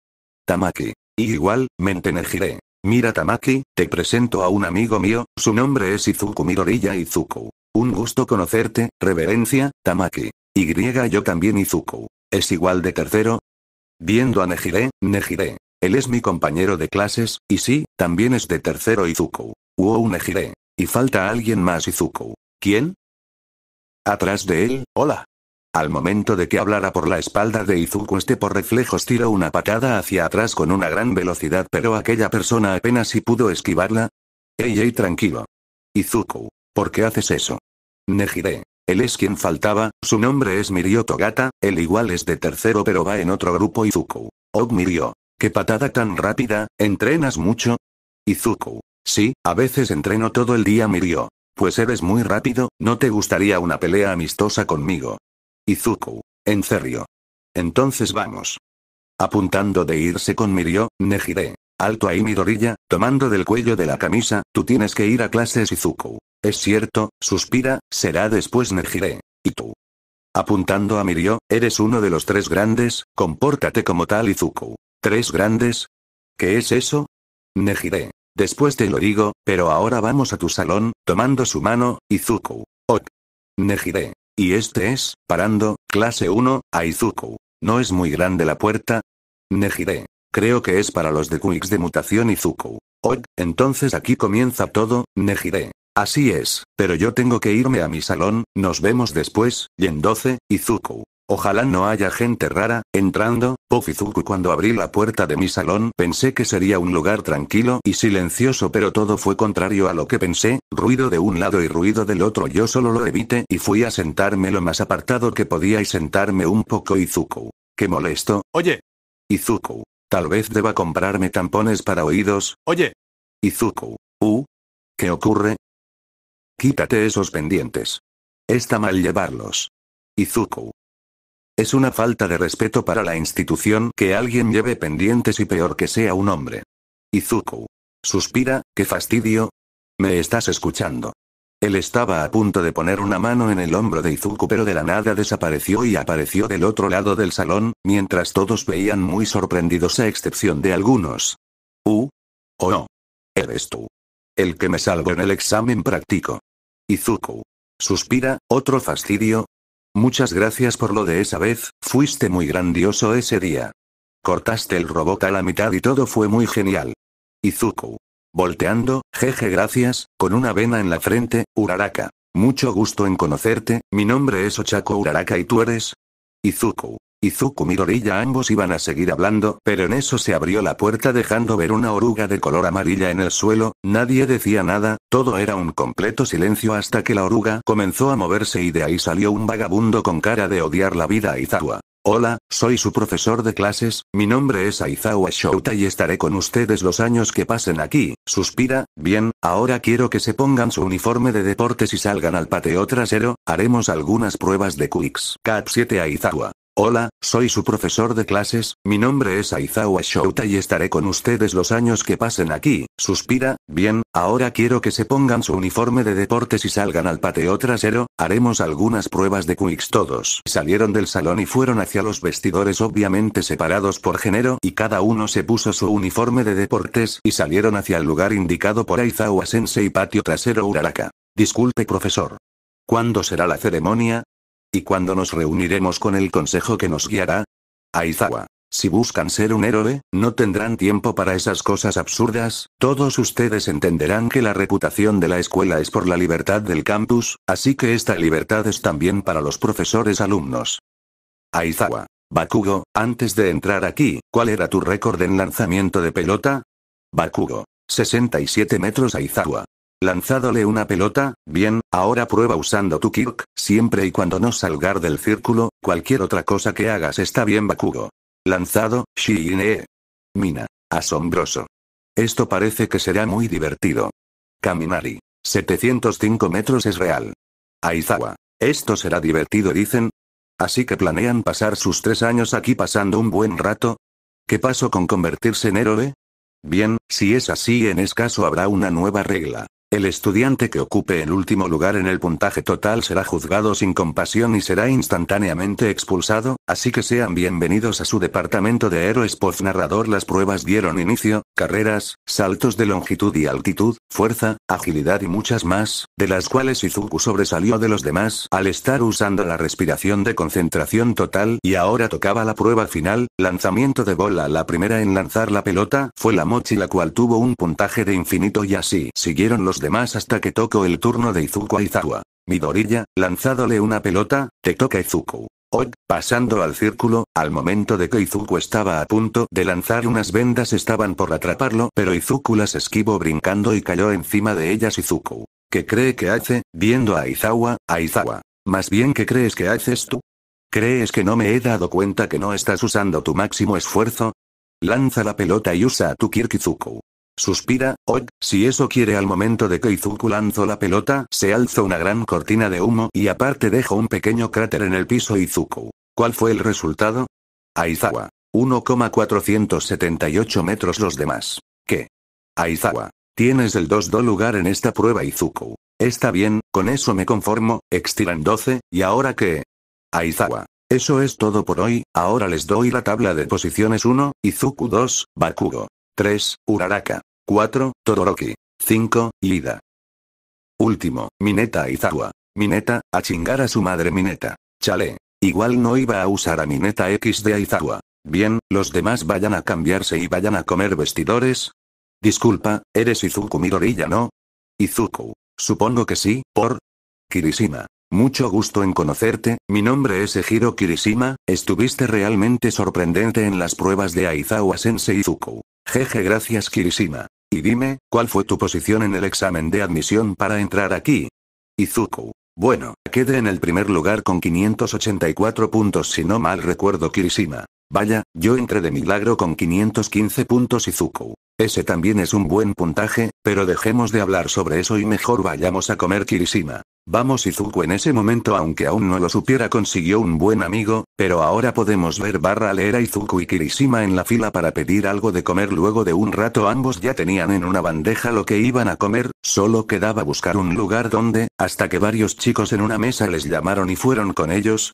Tamaki. igual, mente Negiré. Mira Tamaki, te presento a un amigo mío, su nombre es Izuku Midoriya Izuku gusto conocerte, reverencia, Tamaki. Y yo también Izuku. ¿Es igual de tercero? Viendo a Nejire, Nejire. Él es mi compañero de clases, y sí, también es de tercero Izuku. Wow Nejire. Y falta alguien más Izuku. ¿Quién? Atrás de él, hola. Al momento de que hablara por la espalda de Izuku este por reflejos tiró una patada hacia atrás con una gran velocidad pero aquella persona apenas si pudo esquivarla. Ey ey tranquilo. Izuku, ¿por qué haces eso? Nejire. Él es quien faltaba, su nombre es Mirio Togata, él igual es de tercero pero va en otro grupo Izuku. Oh Mirio. Qué patada tan rápida, ¿entrenas mucho? Izuku. Sí, a veces entreno todo el día Mirio. Pues eres muy rápido, ¿no te gustaría una pelea amistosa conmigo? Izuku. En Entonces vamos. Apuntando de irse con Mirio, Nejire. Alto ahí Midorilla, tomando del cuello de la camisa, tú tienes que ir a clases Izuku. Es cierto, suspira, será después Nejire. Y tú. Apuntando a Mirio, eres uno de los tres grandes, compórtate como tal Izuku. ¿Tres grandes? ¿Qué es eso? Nejire. Después te lo digo, pero ahora vamos a tu salón, tomando su mano, Izuku. Ok. Nejire. Y este es, parando, clase 1, a Izuku. ¿No es muy grande la puerta? Nejire. Creo que es para los de Quicks de mutación Izuku. Ok, entonces aquí comienza todo, Nejire. Así es, pero yo tengo que irme a mi salón, nos vemos después, 12, Izuku. Ojalá no haya gente rara, entrando, Izuku cuando abrí la puerta de mi salón pensé que sería un lugar tranquilo y silencioso pero todo fue contrario a lo que pensé, ruido de un lado y ruido del otro yo solo lo evité y fui a sentarme lo más apartado que podía y sentarme un poco Izuku. Qué molesto. Oye. Izuku. Tal vez deba comprarme tampones para oídos. Oye. Izuku. ¿Uh? ¿Qué ocurre? Quítate esos pendientes. Está mal llevarlos. Izuku. Es una falta de respeto para la institución que alguien lleve pendientes y peor que sea un hombre. Izuku. Suspira, qué fastidio. Me estás escuchando. Él estaba a punto de poner una mano en el hombro de Izuku pero de la nada desapareció y apareció del otro lado del salón, mientras todos veían muy sorprendidos a excepción de algunos. ¿U? ¿O no? Eres tú. El que me salvo en el examen práctico. Izuku. Suspira, otro fastidio. Muchas gracias por lo de esa vez, fuiste muy grandioso ese día. Cortaste el robot a la mitad y todo fue muy genial. Izuku. Volteando, jeje gracias, con una vena en la frente, Uraraka. Mucho gusto en conocerte, mi nombre es Ochako Uraraka y tú eres... Izuku. Izuku orilla ambos iban a seguir hablando, pero en eso se abrió la puerta dejando ver una oruga de color amarilla en el suelo, nadie decía nada, todo era un completo silencio hasta que la oruga comenzó a moverse y de ahí salió un vagabundo con cara de odiar la vida a Izawa. Hola, soy su profesor de clases, mi nombre es Aizawa Shouta y estaré con ustedes los años que pasen aquí, suspira, bien, ahora quiero que se pongan su uniforme de deportes y salgan al pateo trasero, haremos algunas pruebas de Quicks. Cap 7 a Izawa. Hola, soy su profesor de clases, mi nombre es Aizawa Shouta y estaré con ustedes los años que pasen aquí, suspira, bien, ahora quiero que se pongan su uniforme de deportes y salgan al patio trasero, haremos algunas pruebas de quicks todos. Salieron del salón y fueron hacia los vestidores obviamente separados por género y cada uno se puso su uniforme de deportes y salieron hacia el lugar indicado por Aizawa Sensei patio trasero Uraraka. Disculpe profesor. ¿Cuándo será la ceremonia? ¿Y cuando nos reuniremos con el consejo que nos guiará? Aizawa. Si buscan ser un héroe, no tendrán tiempo para esas cosas absurdas, todos ustedes entenderán que la reputación de la escuela es por la libertad del campus, así que esta libertad es también para los profesores alumnos. Aizawa. Bakugo, antes de entrar aquí, ¿cuál era tu récord en lanzamiento de pelota? Bakugo. 67 metros Aizawa. Lanzándole una pelota, bien, ahora prueba usando tu Kirk, siempre y cuando no salgar del círculo, cualquier otra cosa que hagas está bien Bakugo. Lanzado, Shiine. Mina. Asombroso. Esto parece que será muy divertido. Kaminari. 705 metros es real. Aizawa. Esto será divertido dicen. Así que planean pasar sus tres años aquí pasando un buen rato. ¿Qué pasó con convertirse en héroe? Bien, si es así en escaso habrá una nueva regla. El estudiante que ocupe el último lugar en el puntaje total será juzgado sin compasión y será instantáneamente expulsado, así que sean bienvenidos a su departamento de héroes post narrador. Las pruebas dieron inicio, carreras, saltos de longitud y altitud, fuerza, agilidad y muchas más, de las cuales Izuku sobresalió de los demás al estar usando la respiración de concentración total y ahora tocaba la prueba final, lanzamiento de bola. La primera en lanzar la pelota fue la mochi la cual tuvo un puntaje de infinito y así siguieron los demás hasta que tocó el turno de Izuku a Izawa. Midorilla, lanzándole una pelota, te toca Izuku. hoy pasando al círculo, al momento de que Izuku estaba a punto de lanzar unas vendas estaban por atraparlo pero Izuku las esquivó brincando y cayó encima de ellas Izuku. ¿Qué cree que hace, viendo a Izawa, a Izawa? Más bien ¿qué crees que haces tú? ¿Crees que no me he dado cuenta que no estás usando tu máximo esfuerzo? Lanza la pelota y usa a tu Izuku. Suspira, Hoy, si eso quiere al momento de que Izuku lanzó la pelota, se alzó una gran cortina de humo y aparte dejó un pequeño cráter en el piso Izuku. ¿Cuál fue el resultado? Aizawa. 1,478 metros los demás. ¿Qué? Aizawa. Tienes el 2-2 lugar en esta prueba Izuku. Está bien, con eso me conformo, extiran 12, ¿y ahora qué? Aizawa. Eso es todo por hoy, ahora les doy la tabla de posiciones 1, Izuku 2, Bakugo 3, Uraraka. 4, Todoroki. 5, Lida. Último, Mineta Izawa. Mineta, a chingar a su madre Mineta. Chale. Igual no iba a usar a Mineta X de Aizawa. Bien, los demás vayan a cambiarse y vayan a comer vestidores. Disculpa, ¿eres Izuku Midoriya no? Izuku. Supongo que sí, por... Kirishima. Mucho gusto en conocerte, mi nombre es Ejiro Kirishima, estuviste realmente sorprendente en las pruebas de Aizawa Sensei Izuku. Jeje gracias Kirishima. Y dime, ¿cuál fue tu posición en el examen de admisión para entrar aquí? Izuku. Bueno, quedé en el primer lugar con 584 puntos si no mal recuerdo Kirishima. Vaya, yo entré de milagro con 515 puntos Izuku. Ese también es un buen puntaje, pero dejemos de hablar sobre eso y mejor vayamos a comer Kirishima. Vamos Izuku en ese momento aunque aún no lo supiera consiguió un buen amigo, pero ahora podemos ver barra leer a Izuku y Kirishima en la fila para pedir algo de comer luego de un rato ambos ya tenían en una bandeja lo que iban a comer, solo quedaba buscar un lugar donde, hasta que varios chicos en una mesa les llamaron y fueron con ellos.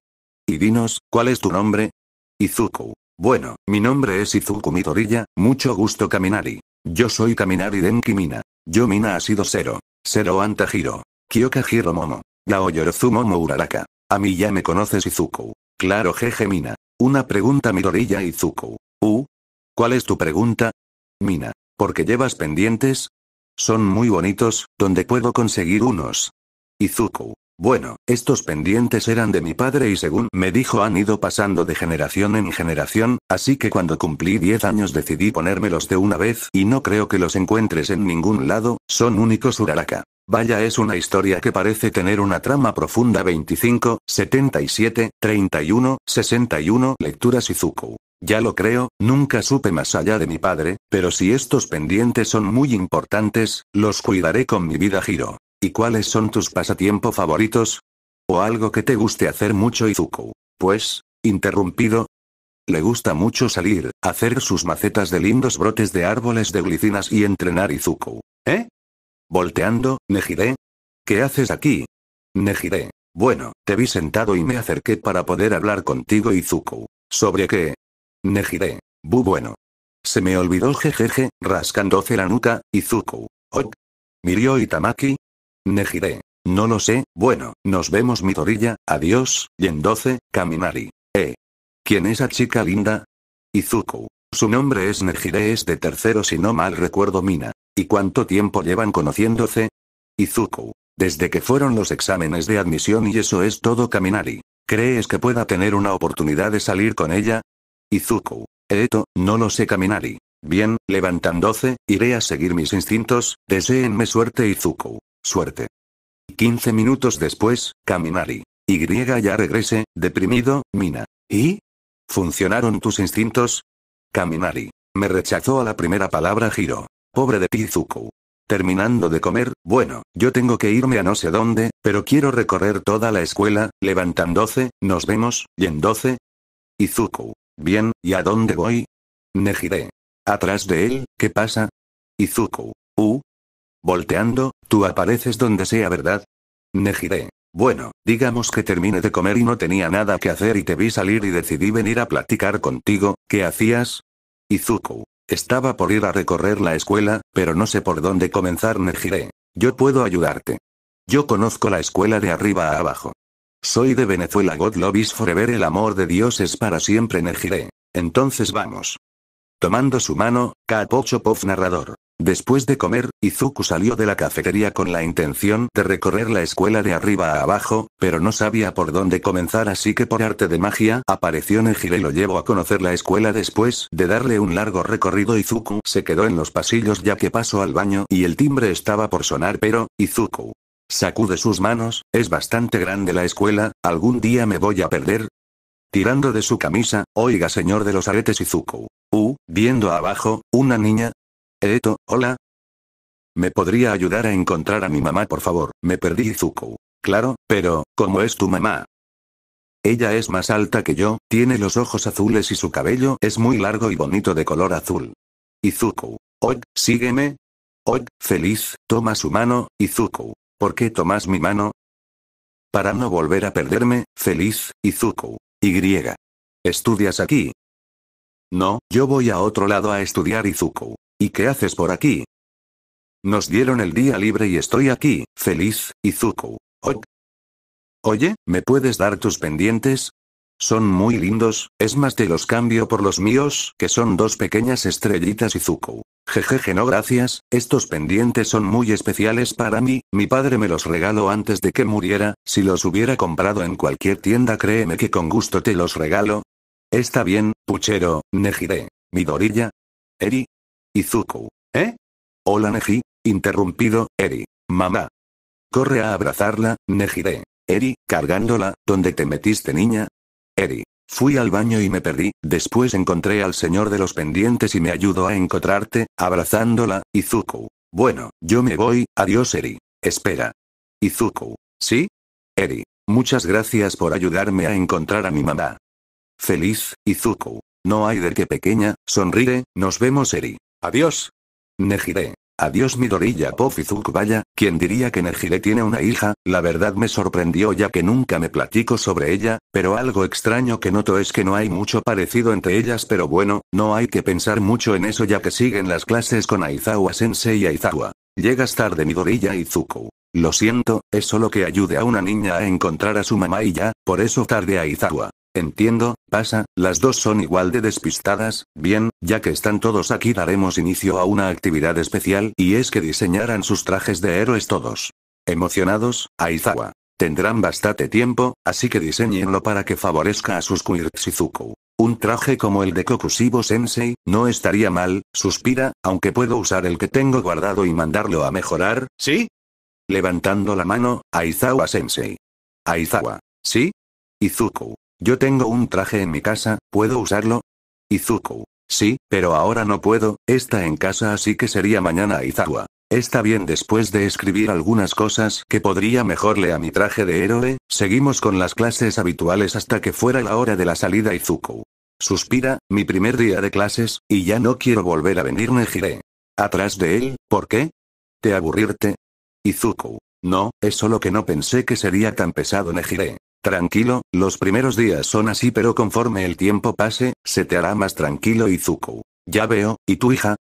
Y dinos, ¿cuál es tu nombre? Izuku. Bueno, mi nombre es Izuku Mitorilla, mucho gusto Kaminari. Yo soy Kaminari Denki Mina. Yo Mina ha sido Cero. Cero Antajiro. Kyokajiro Momo. Gaoyorozu Yorozumo Uraraka. A mí ya me conoces Izuku. Claro jeje Mina. Una pregunta orilla Izuku. U. ¿Cuál es tu pregunta? Mina. ¿Por qué llevas pendientes? Son muy bonitos, ¿dónde puedo conseguir unos? Izuku. Bueno, estos pendientes eran de mi padre y según me dijo han ido pasando de generación en generación, así que cuando cumplí 10 años decidí ponérmelos de una vez y no creo que los encuentres en ningún lado, son únicos Uraraka. Vaya es una historia que parece tener una trama profunda 25, 77, 31, 61 lecturas Izuku. Ya lo creo, nunca supe más allá de mi padre, pero si estos pendientes son muy importantes, los cuidaré con mi vida giro. ¿Y cuáles son tus pasatiempos favoritos? ¿O algo que te guste hacer mucho Izuku? Pues, interrumpido. Le gusta mucho salir, hacer sus macetas de lindos brotes de árboles de glicinas y entrenar Izuku. ¿Eh? Volteando, Nejire. ¿Qué haces aquí? Nejire. Bueno, te vi sentado y me acerqué para poder hablar contigo Izuku. ¿Sobre qué? Nejire. Bu bueno. Se me olvidó jejeje, rascándose la nuca, Izuku. Ok. Mirio Itamaki, Negiré. No lo sé, bueno, nos vemos mi torilla, adiós, 12 Kaminari. Eh. ¿Quién es esa chica linda? Izuku. Su nombre es Nejire, es de tercero si no mal recuerdo Mina. ¿Y cuánto tiempo llevan conociéndose? Izuku. Desde que fueron los exámenes de admisión y eso es todo Kaminari. ¿Crees que pueda tener una oportunidad de salir con ella? Izuku. Eto, no lo sé Kaminari. Bien, levantándose, iré a seguir mis instintos, deseenme suerte Izuku. Suerte. 15 minutos después, Kaminari. Y ya regrese, deprimido, Mina. ¿Y? ¿Funcionaron tus instintos? Kaminari. Me rechazó a la primera palabra giro. Pobre de Izuku. Terminando de comer, bueno, yo tengo que irme a no sé dónde, pero quiero recorrer toda la escuela, levantan nos vemos, y en 12. Izuku. Bien, ¿y a dónde voy? Negiré. Atrás de él, ¿qué pasa? Izuku. U. Uh, Volteando, tú apareces donde sea verdad. Negiré. Bueno, digamos que terminé de comer y no tenía nada que hacer y te vi salir y decidí venir a platicar contigo, ¿qué hacías? Izuku. Estaba por ir a recorrer la escuela, pero no sé por dónde comenzar, negiré. Yo puedo ayudarte. Yo conozco la escuela de arriba a abajo. Soy de Venezuela, God Forever, el amor de Dios es para siempre, Negiré. Entonces vamos. Tomando su mano, pop narrador. Después de comer, Izuku salió de la cafetería con la intención de recorrer la escuela de arriba a abajo, pero no sabía por dónde comenzar así que por arte de magia apareció Nejire y lo llevó a conocer la escuela después de darle un largo recorrido Izuku se quedó en los pasillos ya que pasó al baño y el timbre estaba por sonar pero, Izuku. Sacude sus manos, es bastante grande la escuela, algún día me voy a perder, Tirando de su camisa, oiga señor de los aretes Izuku. Uh, viendo abajo, una niña. Eto, hola. ¿Me podría ayudar a encontrar a mi mamá por favor? Me perdí Izuku. Claro, pero, ¿cómo es tu mamá? Ella es más alta que yo, tiene los ojos azules y su cabello es muy largo y bonito de color azul. Izuku. oig, sígueme. Oig, feliz, toma su mano, Izuku. ¿Por qué tomas mi mano? Para no volver a perderme, feliz, Izuku. Y. ¿Estudias aquí? No, yo voy a otro lado a estudiar Izuku. ¿Y qué haces por aquí? Nos dieron el día libre y estoy aquí, feliz, Izuku. Oye, ¿me puedes dar tus pendientes? Son muy lindos, es más te los cambio por los míos, que son dos pequeñas estrellitas y Zuko. Jejeje no gracias, estos pendientes son muy especiales para mí, mi padre me los regaló antes de que muriera, si los hubiera comprado en cualquier tienda créeme que con gusto te los regalo. Está bien, puchero, Nejire. Midorilla. Eri. Izuku. ¿Eh? Hola Neji, interrumpido, Eri. Mamá. Corre a abrazarla, Nejire. Eri, cargándola, ¿dónde te metiste niña? Eri. Fui al baño y me perdí, después encontré al señor de los pendientes y me ayudó a encontrarte, abrazándola, Izuku. Bueno, yo me voy, adiós Eri. Espera. Izuku. ¿Sí? Eri. Muchas gracias por ayudarme a encontrar a mi mamá. Feliz, Izuku. No hay de qué pequeña, sonríe, nos vemos Eri. Adiós. Nejire. Adiós Midorilla Pofizuku vaya, quien diría que Nejire tiene una hija, la verdad me sorprendió ya que nunca me platico sobre ella, pero algo extraño que noto es que no hay mucho parecido entre ellas pero bueno, no hay que pensar mucho en eso ya que siguen las clases con Aizawa Sensei y Aizawa. Llegas tarde Midorilla Izuku. Lo siento, es solo que ayude a una niña a encontrar a su mamá y ya, por eso tarde Aizawa. Entiendo, pasa, las dos son igual de despistadas, bien, ya que están todos aquí daremos inicio a una actividad especial y es que diseñarán sus trajes de héroes todos. Emocionados, Aizawa. Tendrán bastante tiempo, así que diseñenlo para que favorezca a sus Izuku. Un traje como el de Kokushibo Sensei, no estaría mal, suspira, aunque puedo usar el que tengo guardado y mandarlo a mejorar, ¿sí? Levantando la mano, Aizawa Sensei. Aizawa. ¿Sí? Izuku. Yo tengo un traje en mi casa, ¿puedo usarlo? Izuku. Sí, pero ahora no puedo, está en casa así que sería mañana Izawa. Está bien después de escribir algunas cosas que podría mejorle a mi traje de héroe, seguimos con las clases habituales hasta que fuera la hora de la salida Izuku. Suspira, mi primer día de clases, y ya no quiero volver a venir Nejire. Atrás de él, ¿por qué? ¿Te aburrirte? Izuku. No, es solo que no pensé que sería tan pesado Nejire. Tranquilo, los primeros días son así pero conforme el tiempo pase, se te hará más tranquilo Izuku. Ya veo, ¿y tu hija?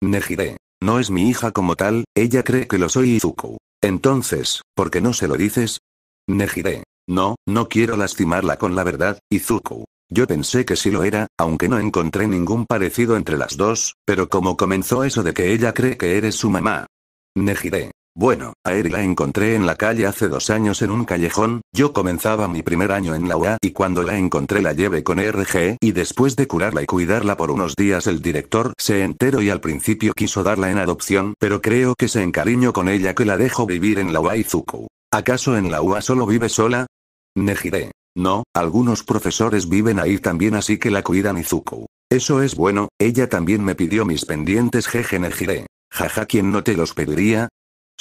Nejire. No es mi hija como tal, ella cree que lo soy Izuku. Entonces, ¿por qué no se lo dices? Nejire. No, no quiero lastimarla con la verdad, Izuku. Yo pensé que sí lo era, aunque no encontré ningún parecido entre las dos, pero como comenzó eso de que ella cree que eres su mamá. Nejire. Bueno, a Eri la encontré en la calle hace dos años en un callejón, yo comenzaba mi primer año en la UA y cuando la encontré la llevé con RG y después de curarla y cuidarla por unos días el director se enteró y al principio quiso darla en adopción, pero creo que se encariñó con ella que la dejó vivir en la UA Izuku. ¿Acaso en la UA solo vive sola? Nejire. No, algunos profesores viven ahí también así que la cuidan Izuku. Eso es bueno, ella también me pidió mis pendientes jeje Nejire. Jaja, ¿quién no te los pediría?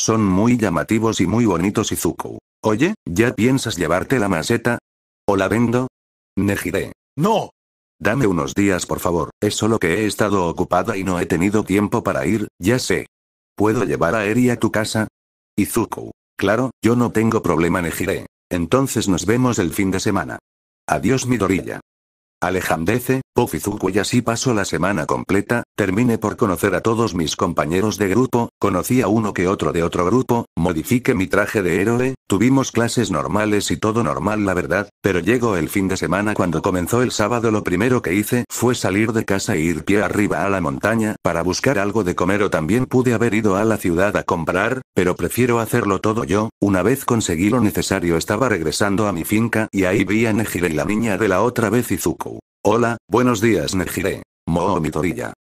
Son muy llamativos y muy bonitos Izuku. Oye, ¿ya piensas llevarte la maceta? ¿O la vendo? Nejire. ¡No! Dame unos días por favor, es solo que he estado ocupada y no he tenido tiempo para ir, ya sé. ¿Puedo llevar a Eri a tu casa? Izuku. Claro, yo no tengo problema Nejire. Entonces nos vemos el fin de semana. Adiós dorilla. Alejandece, Pofizuku y así paso la semana completa, termine por conocer a todos mis compañeros de grupo, conocí a uno que otro de otro grupo, modifique mi traje de héroe, Tuvimos clases normales y todo normal la verdad, pero llegó el fin de semana cuando comenzó el sábado lo primero que hice fue salir de casa e ir pie arriba a la montaña para buscar algo de comer o también pude haber ido a la ciudad a comprar, pero prefiero hacerlo todo yo, una vez conseguí lo necesario estaba regresando a mi finca y ahí vi a Nejire y la niña de la otra vez Izuku. Hola, buenos días Nejire. Moho mi torilla.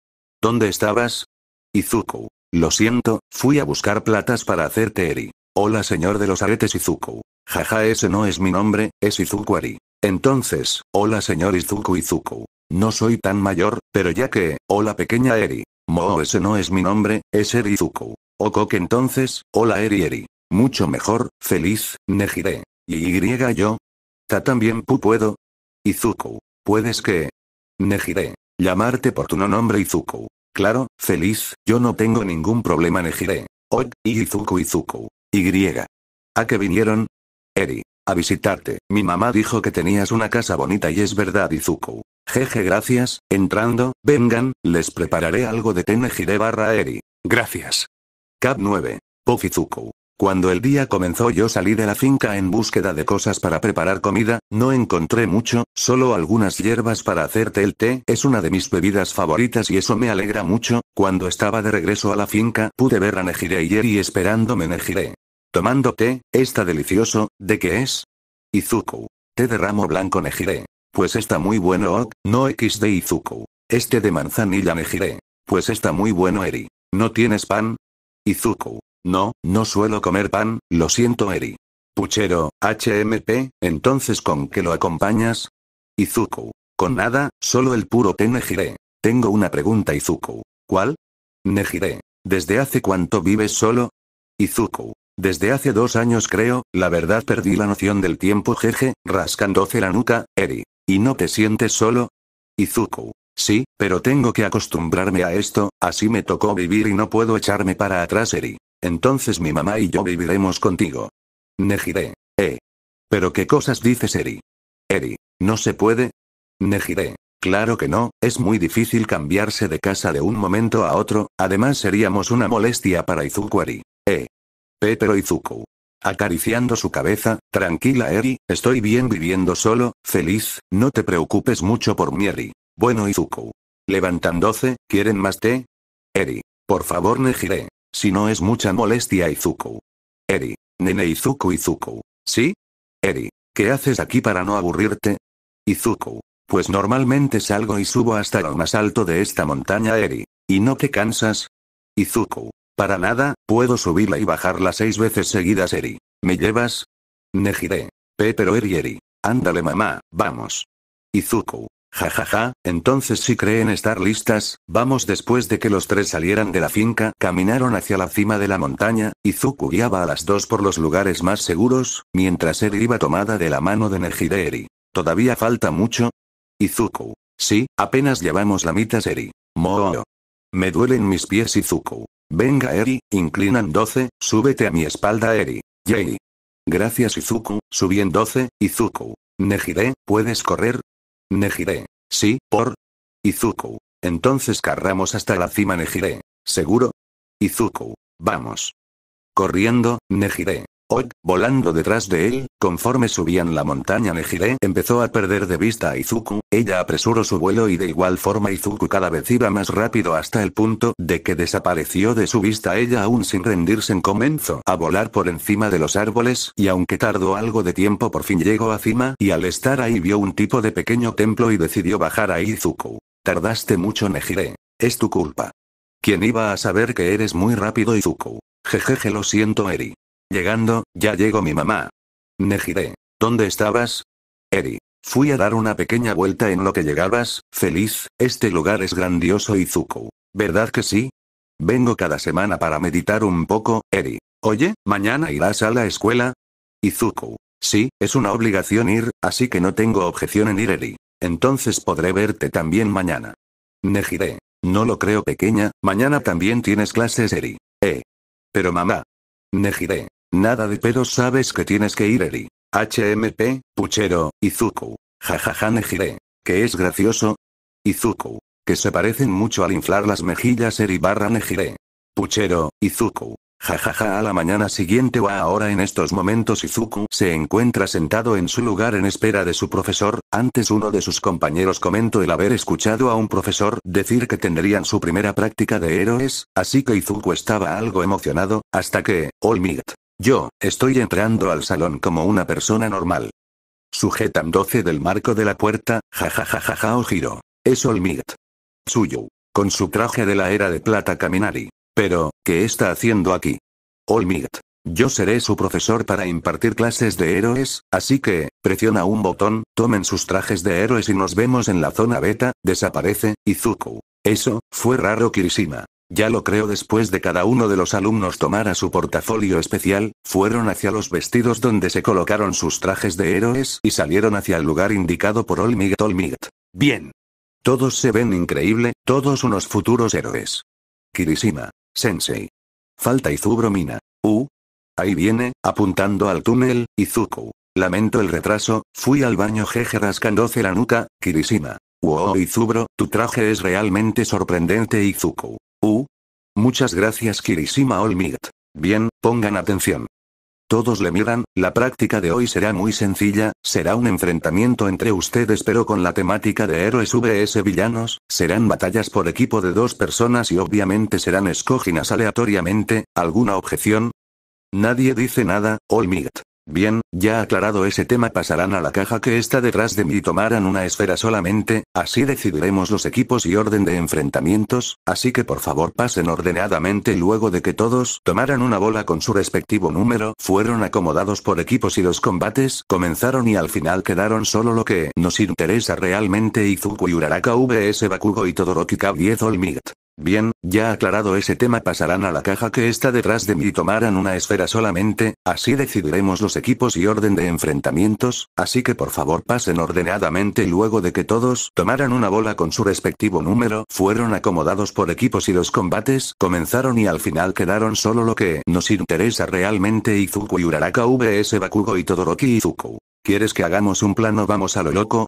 ¿Dónde estabas? Izuku. Lo siento, fui a buscar platas para hacerte Eri. Hola señor de los aretes Izuku. Jaja ese no es mi nombre, es Izuku Ari. Entonces, hola señor Izuku Izuku. No soy tan mayor, pero ya que, hola pequeña Eri. Mo ese no es mi nombre, es Eri Izuku. Okok entonces, hola Eri Eri. Mucho mejor, feliz, Nejire. ¿Y yo? ¿Ta también pu puedo? Izuku. ¿Puedes que? Nejire. Llamarte por tu no nombre Izuku. Claro, feliz, yo no tengo ningún problema Nejire. Ok, Izuku Izuku. Y. ¿A qué vinieron? Eri. A visitarte. Mi mamá dijo que tenías una casa bonita y es verdad Izuku. Jeje gracias, entrando, vengan, les prepararé algo de Tenejire barra Eri. Gracias. Cap 9. Puff cuando el día comenzó yo salí de la finca en búsqueda de cosas para preparar comida, no encontré mucho, solo algunas hierbas para hacerte el té, es una de mis bebidas favoritas y eso me alegra mucho, cuando estaba de regreso a la finca pude ver a Nejire y Eri esperándome Nejire. Tomando té, está delicioso, ¿de qué es? Izuku. Té de ramo blanco Nejire. Pues está muy bueno Ok, no X de Izuku. Este de manzanilla Nejire. Pues está muy bueno Eri. ¿No tienes pan? Izuku. No, no suelo comer pan, lo siento Eri. Puchero, HMP, entonces ¿con qué lo acompañas? Izuku. Con nada, solo el puro té Tengo una pregunta Izuku. ¿Cuál? Nejire. ¿Desde hace cuánto vives solo? Izuku. Desde hace dos años creo, la verdad perdí la noción del tiempo jeje, rascándose la nuca, Eri. ¿Y no te sientes solo? Izuku. Sí, pero tengo que acostumbrarme a esto, así me tocó vivir y no puedo echarme para atrás Eri. Entonces mi mamá y yo viviremos contigo. Negiré. Eh. Pero qué cosas dices Eri. Eri, ¿no se puede? Nejiré. Claro que no, es muy difícil cambiarse de casa de un momento a otro, además seríamos una molestia para Izuku Eri. Eh. Pero Izuku. Acariciando su cabeza, tranquila Eri, estoy bien viviendo solo, feliz, no te preocupes mucho por mi Eri. Bueno Izuku. Levantándose, ¿quieren más té? Eri. Por favor Negiré. Si no es mucha molestia Izuku. Eri. Nene Izuku Izuku. ¿Sí? Eri. ¿Qué haces aquí para no aburrirte? Izuku. Pues normalmente salgo y subo hasta lo más alto de esta montaña Eri. ¿Y no te cansas? Izuku. Para nada, puedo subirla y bajarla seis veces seguidas Eri. ¿Me llevas? Nejire. Pe pero Eri Eri. Ándale mamá, vamos. Izuku. Jajaja, entonces si creen estar listas, vamos después de que los tres salieran de la finca, caminaron hacia la cima de la montaña, Izuku guiaba a las dos por los lugares más seguros, mientras Eri iba tomada de la mano de Eri. ¿Todavía falta mucho? Izuku. Sí, apenas llevamos la mitad Eri. Moo. Me duelen mis pies Izuku. Venga Eri, inclinan 12, súbete a mi espalda Eri. Yay. Gracias Izuku, subiendo en 12, Izuku. Nejire, ¿puedes correr? Nejire. Sí, por. Izuku. Entonces carramos hasta la cima Nejire. ¿Seguro? Izuku. Vamos. Corriendo, Nejire. Hoy, volando detrás de él, conforme subían la montaña Nejire empezó a perder de vista a Izuku, ella apresuró su vuelo y de igual forma Izuku cada vez iba más rápido hasta el punto de que desapareció de su vista ella aún sin rendirse en comenzó a volar por encima de los árboles y aunque tardó algo de tiempo por fin llegó a cima y al estar ahí vio un tipo de pequeño templo y decidió bajar a Izuku. Tardaste mucho Nejire. Es tu culpa. ¿Quién iba a saber que eres muy rápido Izuku? Jejeje lo siento Eri. Llegando, ya llegó mi mamá. Nejide. ¿Dónde estabas? Eri. Fui a dar una pequeña vuelta en lo que llegabas, feliz, este lugar es grandioso Izuku. ¿Verdad que sí? Vengo cada semana para meditar un poco, Eri. Oye, ¿mañana irás a la escuela? Izuku. Sí, es una obligación ir, así que no tengo objeción en ir, Eri. Entonces podré verte también mañana. Nejide. No lo creo pequeña, mañana también tienes clases, Eri. Eh. Pero mamá. Nejide. Nada de pero sabes que tienes que ir Eri. HMP, Puchero, Izuku. Jajaja Nejire. Que es gracioso. Izuku. Que se parecen mucho al inflar las mejillas Eri barra Nejire. Puchero, Izuku. Jajaja a la mañana siguiente o ahora en estos momentos Izuku se encuentra sentado en su lugar en espera de su profesor, antes uno de sus compañeros comentó el haber escuchado a un profesor decir que tendrían su primera práctica de héroes, así que Izuku estaba algo emocionado, hasta que, All yo, estoy entrando al salón como una persona normal. Sujetan 12 del marco de la puerta, jajajajaja o giro. Es Olmigt. Suyo. Con su traje de la era de plata Kaminari. Pero, ¿qué está haciendo aquí? Olmigt. Yo seré su profesor para impartir clases de héroes, así que, presiona un botón, tomen sus trajes de héroes y nos vemos en la zona beta, desaparece, Izuku. Eso, fue raro Kirishima. Ya lo creo después de cada uno de los alumnos tomara su portafolio especial, fueron hacia los vestidos donde se colocaron sus trajes de héroes y salieron hacia el lugar indicado por Olmigat Olmigat. Bien. Todos se ven increíble, todos unos futuros héroes. Kirishima. Sensei. Falta Izubro Mina. Uh. Ahí viene, apuntando al túnel, Izuku. Lamento el retraso, fui al baño jeje rascándose la nuca, Kirishima. Wow Izubro, tu traje es realmente sorprendente Izuku. Muchas gracias Kirishima All Bien, pongan atención. Todos le miran, la práctica de hoy será muy sencilla, será un enfrentamiento entre ustedes pero con la temática de héroes vs villanos, serán batallas por equipo de dos personas y obviamente serán escogidas aleatoriamente, ¿alguna objeción? Nadie dice nada, All Bien, ya aclarado ese tema pasarán a la caja que está detrás de mí y tomarán una esfera solamente, así decidiremos los equipos y orden de enfrentamientos, así que por favor pasen ordenadamente luego de que todos tomaran una bola con su respectivo número, fueron acomodados por equipos y los combates comenzaron y al final quedaron solo lo que nos interesa realmente Izuku y Uraraka vs Bakugo y Todoroki K10 Bien, ya aclarado ese tema pasarán a la caja que está detrás de mí y tomarán una esfera solamente, así decidiremos los equipos y orden de enfrentamientos, así que por favor pasen ordenadamente luego de que todos tomaran una bola con su respectivo número, fueron acomodados por equipos y los combates comenzaron y al final quedaron solo lo que nos interesa realmente Izuku y Uraraka vs Bakugo y Todoroki Izuku. ¿Quieres que hagamos un plano vamos a lo loco?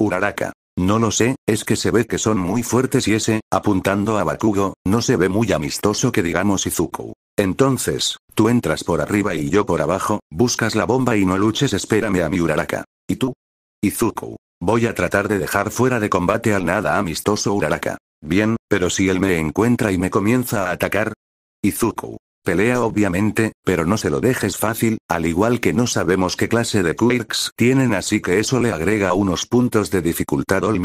Uraraka. No lo sé, es que se ve que son muy fuertes y ese, apuntando a Bakugo, no se ve muy amistoso que digamos Izuku. Entonces, tú entras por arriba y yo por abajo, buscas la bomba y no luches, espérame a Uraraka. ¿Y tú? Izuku. Voy a tratar de dejar fuera de combate al nada amistoso Uraraka. Bien, pero si él me encuentra y me comienza a atacar. Izuku. Pelea obviamente, pero no se lo dejes fácil, al igual que no sabemos qué clase de quirks tienen así que eso le agrega unos puntos de dificultad al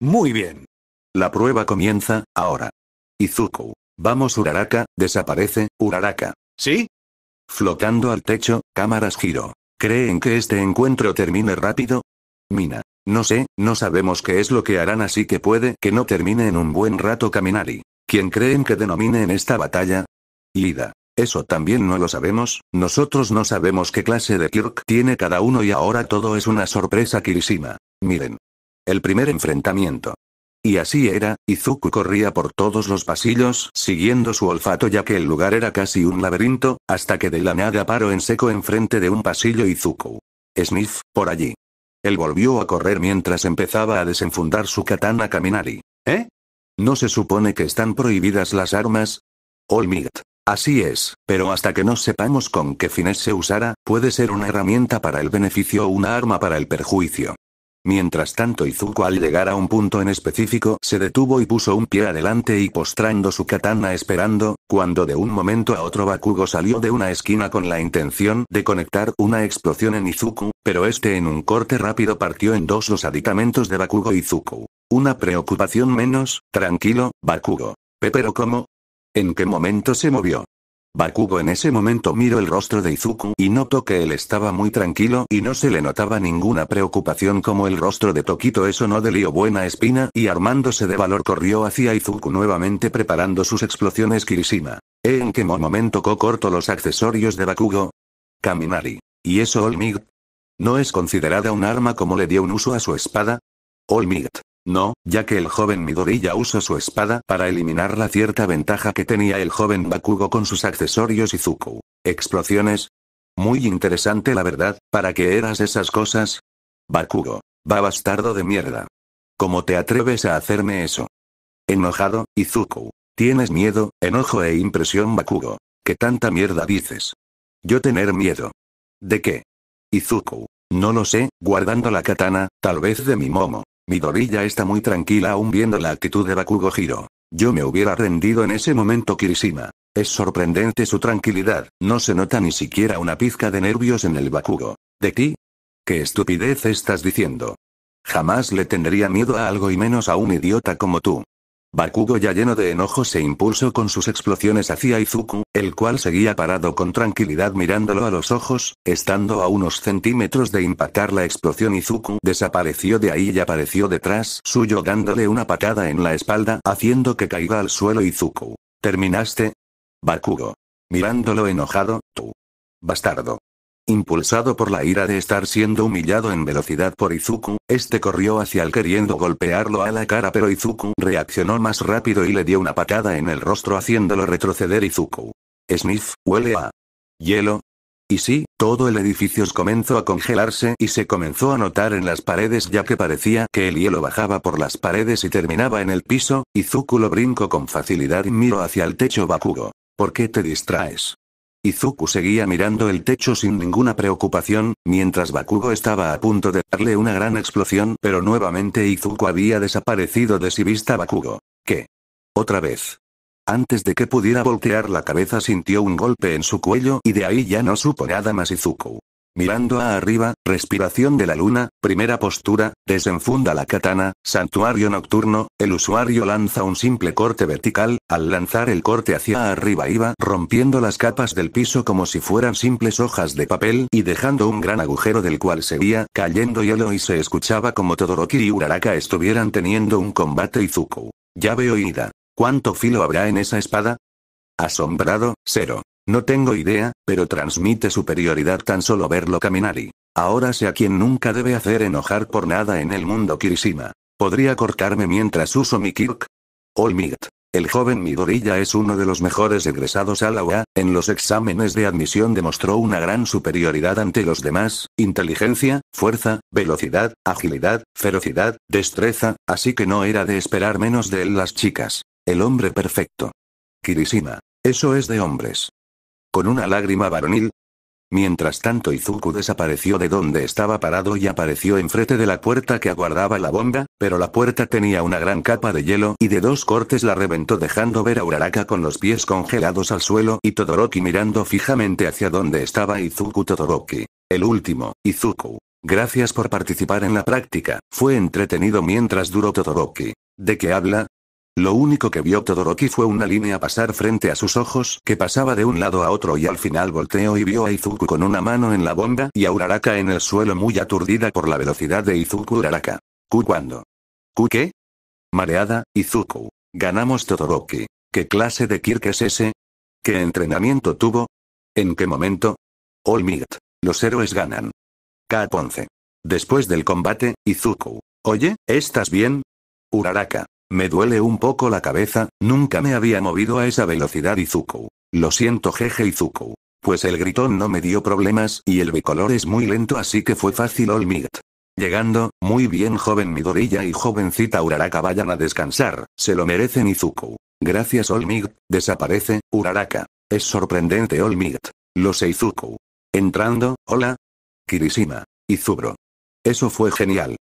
Muy bien. La prueba comienza, ahora. Izuku. Vamos Uraraka, desaparece, Uraraka. ¿Sí? Flotando al techo, cámaras giro. ¿Creen que este encuentro termine rápido? Mina. No sé, no sabemos qué es lo que harán así que puede que no termine en un buen rato Kaminari. ¿Quién creen que denomine en esta batalla, Lida. Eso también no lo sabemos, nosotros no sabemos qué clase de Kirk tiene cada uno y ahora todo es una sorpresa Kirishima. Miren. El primer enfrentamiento. Y así era, Izuku corría por todos los pasillos, siguiendo su olfato ya que el lugar era casi un laberinto, hasta que de la nada paró en seco enfrente de un pasillo Izuku. Smith, por allí. Él volvió a correr mientras empezaba a desenfundar su katana Kaminari. ¿Eh? ¿No se supone que están prohibidas las armas? All Así es, pero hasta que no sepamos con qué fines se usará, puede ser una herramienta para el beneficio o una arma para el perjuicio. Mientras tanto Izuku al llegar a un punto en específico se detuvo y puso un pie adelante y postrando su katana esperando, cuando de un momento a otro Bakugo salió de una esquina con la intención de conectar una explosión en Izuku, pero este en un corte rápido partió en dos los aditamentos de Bakugo Izuku. Una preocupación menos, tranquilo, Bakugo. Pero ¿cómo? ¿En qué momento se movió? Bakugo en ese momento miró el rostro de Izuku y notó que él estaba muy tranquilo y no se le notaba ninguna preocupación como el rostro de Tokito eso no delió buena espina y armándose de valor corrió hacia Izuku nuevamente preparando sus explosiones Kirishima. ¿En qué momento cortó corto los accesorios de Bakugo? Kaminari. ¿Y eso Olmig? ¿No es considerada un arma como le dio un uso a su espada? Olmig. No, ya que el joven Midoriya usó su espada para eliminar la cierta ventaja que tenía el joven Bakugo con sus accesorios y Explosiones. Muy interesante la verdad, ¿para qué eras esas cosas? Bakugo. Va bastardo de mierda. ¿Cómo te atreves a hacerme eso? Enojado, Izuku. Tienes miedo, enojo e impresión Bakugo. ¿Qué tanta mierda dices? Yo tener miedo. ¿De qué? Izuku. No lo sé, guardando la katana, tal vez de mi momo. Mi dorilla está muy tranquila aún viendo la actitud de Bakugo Hiro. Yo me hubiera rendido en ese momento Kirishima. Es sorprendente su tranquilidad, no se nota ni siquiera una pizca de nervios en el Bakugo. ¿De ti? ¿Qué estupidez estás diciendo? Jamás le tendría miedo a algo y menos a un idiota como tú. Bakugo ya lleno de enojo se impulsó con sus explosiones hacia Izuku, el cual seguía parado con tranquilidad mirándolo a los ojos, estando a unos centímetros de impactar la explosión Izuku desapareció de ahí y apareció detrás suyo dándole una patada en la espalda haciendo que caiga al suelo Izuku. ¿Terminaste? Bakugo. Mirándolo enojado, tú. Bastardo. Impulsado por la ira de estar siendo humillado en velocidad por Izuku, este corrió hacia él queriendo golpearlo a la cara pero Izuku reaccionó más rápido y le dio una patada en el rostro haciéndolo retroceder Izuku. Smith huele a hielo. Y sí, todo el edificio comenzó a congelarse y se comenzó a notar en las paredes ya que parecía que el hielo bajaba por las paredes y terminaba en el piso, Izuku lo brinco con facilidad y miro hacia el techo Bakugo. ¿Por qué te distraes? Izuku seguía mirando el techo sin ninguna preocupación, mientras Bakugo estaba a punto de darle una gran explosión pero nuevamente Izuku había desaparecido de sí vista Bakugo. ¿Qué? Otra vez. Antes de que pudiera voltear la cabeza sintió un golpe en su cuello y de ahí ya no supo nada más Izuku. Mirando a arriba, respiración de la luna, primera postura, desenfunda la katana, santuario nocturno, el usuario lanza un simple corte vertical, al lanzar el corte hacia arriba iba rompiendo las capas del piso como si fueran simples hojas de papel y dejando un gran agujero del cual seguía cayendo hielo y se escuchaba como Todoroki y Uraraka estuvieran teniendo un combate Izuku. Ya veo Ida. ¿Cuánto filo habrá en esa espada? Asombrado, cero. No tengo idea, pero transmite superioridad tan solo verlo caminar y... Ahora sea quien nunca debe hacer enojar por nada en el mundo Kirishima. ¿Podría cortarme mientras uso mi Kirk? All El joven Midorilla es uno de los mejores egresados a la en los exámenes de admisión demostró una gran superioridad ante los demás, inteligencia, fuerza, velocidad, agilidad, ferocidad, destreza, así que no era de esperar menos de él las chicas. El hombre perfecto. Kirishima. Eso es de hombres con una lágrima varonil. Mientras tanto Izuku desapareció de donde estaba parado y apareció enfrente de la puerta que aguardaba la bomba, pero la puerta tenía una gran capa de hielo y de dos cortes la reventó dejando ver a Uraraka con los pies congelados al suelo y Todoroki mirando fijamente hacia donde estaba Izuku Todoroki. El último, Izuku. Gracias por participar en la práctica, fue entretenido mientras duró Todoroki. ¿De qué habla? Lo único que vio Todoroki fue una línea pasar frente a sus ojos, que pasaba de un lado a otro y al final volteó y vio a Izuku con una mano en la bomba y a Uraraka en el suelo muy aturdida por la velocidad de Izuku Uraraka. ¿Ku cuándo? qué? Mareada, Izuku. Ganamos Todoroki. ¿Qué clase de Kirk es ese? ¿Qué entrenamiento tuvo? ¿En qué momento? All Los héroes ganan. K-11. Después del combate, Izuku. Oye, ¿estás bien? Uraraka. Me duele un poco la cabeza, nunca me había movido a esa velocidad Izuku. Lo siento jeje Izuku. Pues el gritón no me dio problemas y el bicolor es muy lento así que fue fácil Olmigt. Llegando, muy bien joven Midorilla y jovencita Uraraka vayan a descansar, se lo merecen Izuku. Gracias Olmigt, desaparece, Uraraka. Es sorprendente Olmigt. Lo sé Izuku. Entrando, hola. Kirishima. Izubro. Eso fue genial.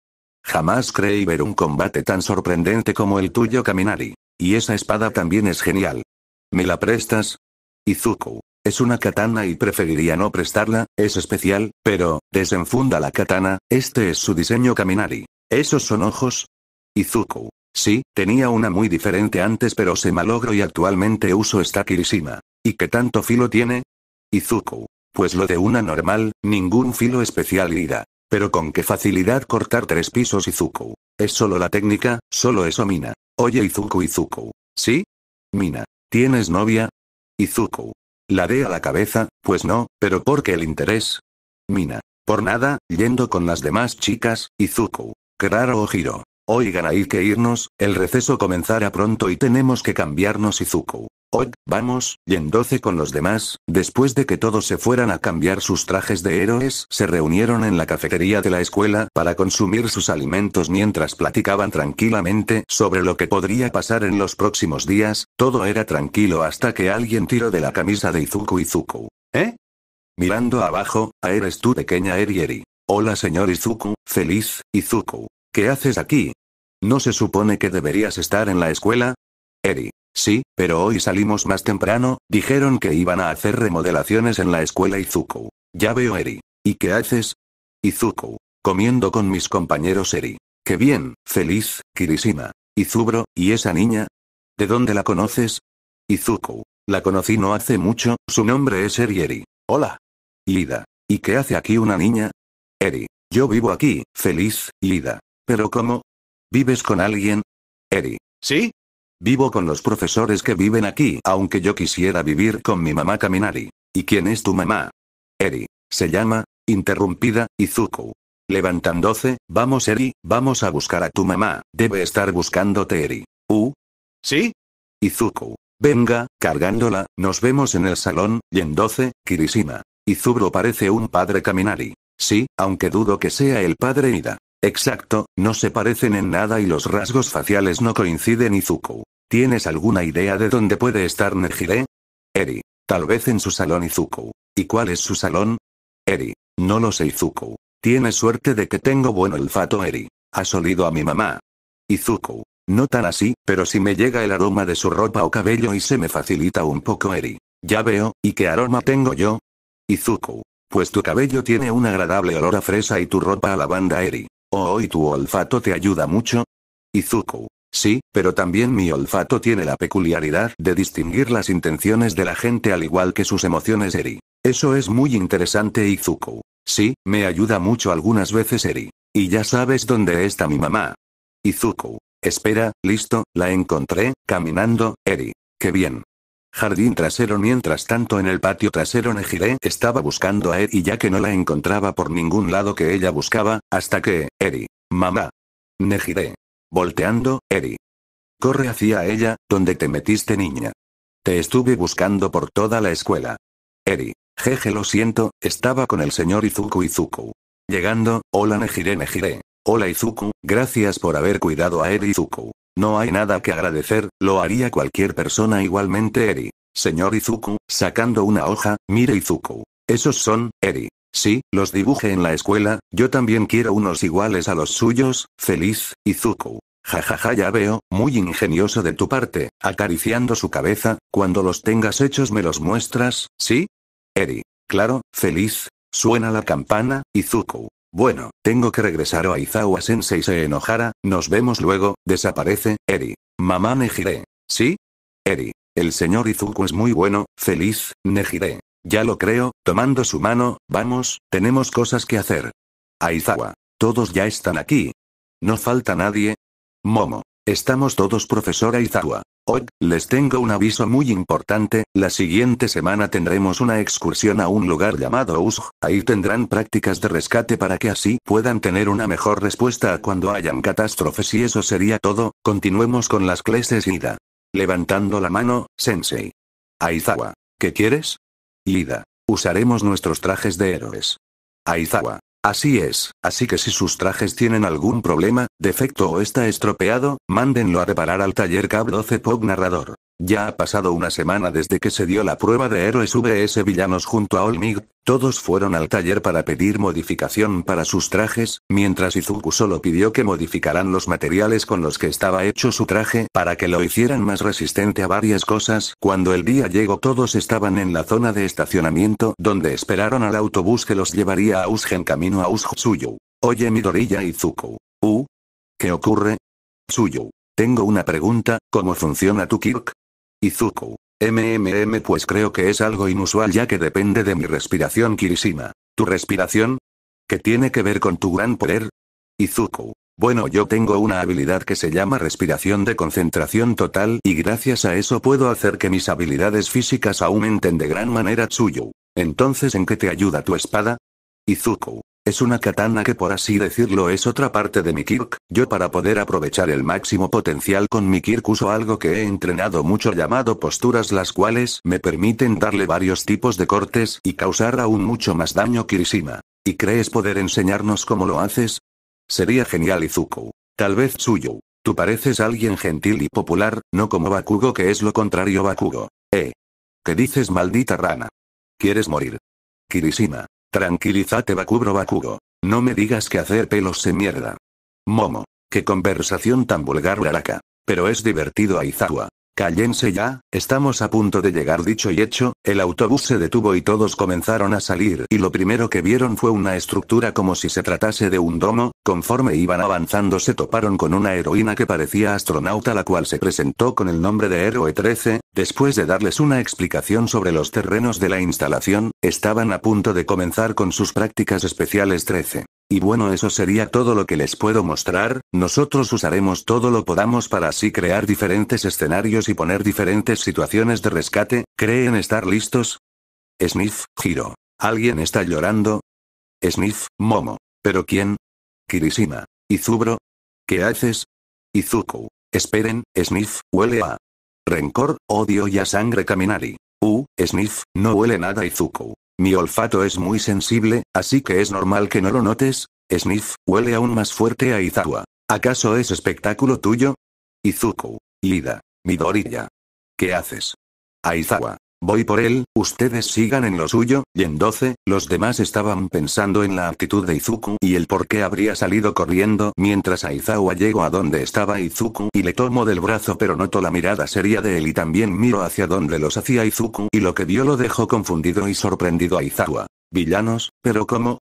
Jamás creí ver un combate tan sorprendente como el tuyo, Kaminari. Y esa espada también es genial. ¿Me la prestas? Izuku. Es una katana y preferiría no prestarla, es especial, pero, desenfunda la katana, este es su diseño Kaminari. ¿Esos son ojos? Izuku. Sí, tenía una muy diferente antes pero se malogró y actualmente uso esta Kirishima. ¿Y qué tanto filo tiene? Izuku. Pues lo de una normal, ningún filo especial irá. Pero con qué facilidad cortar tres pisos Izuku. Es solo la técnica, solo eso Mina. Oye Izuku Izuku. ¿Sí? Mina. ¿Tienes novia? Izuku. La de a la cabeza, pues no, pero ¿por qué el interés? Mina. Por nada, yendo con las demás chicas, Izuku. Qué raro o oh, giro. Oigan hay que irnos, el receso comenzará pronto y tenemos que cambiarnos Izuku. Hoy, vamos, 12 con los demás, después de que todos se fueran a cambiar sus trajes de héroes, se reunieron en la cafetería de la escuela para consumir sus alimentos mientras platicaban tranquilamente sobre lo que podría pasar en los próximos días, todo era tranquilo hasta que alguien tiró de la camisa de Izuku Izuku. ¿Eh? Mirando abajo, a eres tú pequeña Eri. Hola señor Izuku, feliz, Izuku. ¿Qué haces aquí? ¿No se supone que deberías estar en la escuela? Eri. Sí, pero hoy salimos más temprano, dijeron que iban a hacer remodelaciones en la escuela Izuku. Ya veo Eri. ¿Y qué haces? Izuku. Comiendo con mis compañeros Eri. Qué bien, feliz, Kirishima. Izubro, ¿y esa niña? ¿De dónde la conoces? Izuku. La conocí no hace mucho, su nombre es Eri Eri. Hola. Lida. ¿Y qué hace aquí una niña? Eri. Yo vivo aquí, feliz, Lida. ¿Pero cómo? ¿Vives con alguien? Eri. Sí, Vivo con los profesores que viven aquí, aunque yo quisiera vivir con mi mamá Kaminari. ¿Y quién es tu mamá? Eri. Se llama, interrumpida, Izuku. Levantándose, vamos Eri, vamos a buscar a tu mamá, debe estar buscándote Eri. ¿Uh? ¿Sí? Izuku. Venga, cargándola, nos vemos en el salón, Yendoce, Kirishima. Izubro parece un padre Kaminari. Sí, aunque dudo que sea el padre Ida. Exacto, no se parecen en nada y los rasgos faciales no coinciden Izuku. ¿Tienes alguna idea de dónde puede estar Nejire? Eri. Tal vez en su salón Izuku. ¿Y cuál es su salón? Eri. No lo sé Izuku. Tienes suerte de que tengo buen olfato Eri. Has olido a mi mamá. Izuku. No tan así, pero si me llega el aroma de su ropa o cabello y se me facilita un poco Eri. Ya veo, ¿y qué aroma tengo yo? Izuku. Pues tu cabello tiene un agradable olor a fresa y tu ropa a lavanda Eri. Oh, ¿y tu olfato te ayuda mucho? Izuku. Sí, pero también mi olfato tiene la peculiaridad de distinguir las intenciones de la gente al igual que sus emociones, Eri. Eso es muy interesante, Izuku. Sí, me ayuda mucho algunas veces, Eri. Y ya sabes dónde está mi mamá. Izuku. Espera, listo, la encontré, caminando, Eri. Qué bien. Jardín trasero Mientras tanto en el patio trasero Nejire estaba buscando a Eri ya que no la encontraba por ningún lado que ella buscaba, hasta que, Eri. Mamá. Nejire. Volteando, Eri. Corre hacia ella, donde te metiste niña. Te estuve buscando por toda la escuela. Eri. Jeje lo siento, estaba con el señor Izuku Izuku. Llegando, hola Nejire Nejire. Hola Izuku, gracias por haber cuidado a Eri Izuku. No hay nada que agradecer, lo haría cualquier persona igualmente Eri. Señor Izuku, sacando una hoja, mire Izuku. Esos son, Eri. Sí, los dibujé en la escuela, yo también quiero unos iguales a los suyos, feliz, Izuku. Ja ja, ja, ya veo, muy ingenioso de tu parte, acariciando su cabeza, cuando los tengas hechos me los muestras, ¿sí? Eri. Claro, feliz. Suena la campana, Izuku. Bueno, tengo que regresar o Aizawa sensei se enojara, nos vemos luego, desaparece, Eri. Mamá Nejire. ¿Sí? Eri. El señor Izuku es muy bueno, feliz, Nejire. Ya lo creo, tomando su mano, vamos, tenemos cosas que hacer. Aizawa. Todos ya están aquí. No falta nadie. Momo. Estamos todos, profesor Aizawa. Hoy, les tengo un aviso muy importante, la siguiente semana tendremos una excursión a un lugar llamado USG, ahí tendrán prácticas de rescate para que así puedan tener una mejor respuesta a cuando hayan catástrofes y eso sería todo, continuemos con las clases Ida. Levantando la mano, Sensei. Aizawa. ¿Qué quieres? Lida. Usaremos nuestros trajes de héroes. Aizawa. Así es, así que si sus trajes tienen algún problema, defecto o está estropeado, mándenlo a reparar al taller Cab 12 Pog Narrador. Ya ha pasado una semana desde que se dio la prueba de héroes VS villanos junto a Olmig, todos fueron al taller para pedir modificación para sus trajes, mientras Izuku solo pidió que modificaran los materiales con los que estaba hecho su traje para que lo hicieran más resistente a varias cosas. Cuando el día llegó todos estaban en la zona de estacionamiento donde esperaron al autobús que los llevaría a Usgen camino a Ushutsuyu. Oye Midorilla Izuku. ¿Uh? ¿Qué ocurre? Suyu? Tengo una pregunta, ¿cómo funciona tu Kirk? Izuku. MMM pues creo que es algo inusual ya que depende de mi respiración Kirishima. ¿Tu respiración? ¿Qué tiene que ver con tu gran poder? Izuku. Bueno, yo tengo una habilidad que se llama respiración de concentración total y gracias a eso puedo hacer que mis habilidades físicas aumenten de gran manera Tsuyu. Entonces, ¿en qué te ayuda tu espada? Izuku. Es una katana que por así decirlo es otra parte de mi Kirk, yo para poder aprovechar el máximo potencial con mi Kirk uso algo que he entrenado mucho llamado posturas las cuales me permiten darle varios tipos de cortes y causar aún mucho más daño Kirishima. ¿Y crees poder enseñarnos cómo lo haces? Sería genial Izuku. Tal vez suyo. Tú pareces alguien gentil y popular, no como Bakugo que es lo contrario Bakugo. Eh. ¿Qué dices maldita rana? ¿Quieres morir? Kirishima. Tranquilízate Bakubro Bakugo, No me digas que hacer pelos se mierda. Momo. Qué conversación tan vulgar Uraraka. Pero es divertido Aizawa. Cállense ya, estamos a punto de llegar. Dicho y hecho, el autobús se detuvo y todos comenzaron a salir y lo primero que vieron fue una estructura como si se tratase de un domo, conforme iban avanzando se toparon con una heroína que parecía astronauta la cual se presentó con el nombre de Héroe 13, después de darles una explicación sobre los terrenos de la instalación, estaban a punto de comenzar con sus prácticas especiales 13. Y bueno, eso sería todo lo que les puedo mostrar, nosotros usaremos todo lo podamos para así crear diferentes escenarios y poner diferentes situaciones de rescate, ¿creen estar listos? Sniff, giro. ¿Alguien está llorando? Sniff, Momo. ¿Pero quién? Kirishima. Izubro. ¿Qué haces? Izuku. Esperen, Sniff, huele a... Rencor, odio y a sangre Kaminari. Uh, Sniff, no huele nada Izuku. Mi olfato es muy sensible, así que es normal que no lo notes. Sniff, huele aún más fuerte a Izawa. ¿Acaso es espectáculo tuyo? Izuku. Lida. Midoriya. ¿Qué haces? Aizawa. Voy por él, ustedes sigan en lo suyo, y en 12, los demás estaban pensando en la actitud de Izuku y el por qué habría salido corriendo mientras Aizawa llegó a donde estaba Izuku y le tomó del brazo pero noto la mirada seria de él y también miro hacia donde los hacía Izuku y lo que vio lo dejó confundido y sorprendido a Aizawa. Villanos, pero ¿cómo?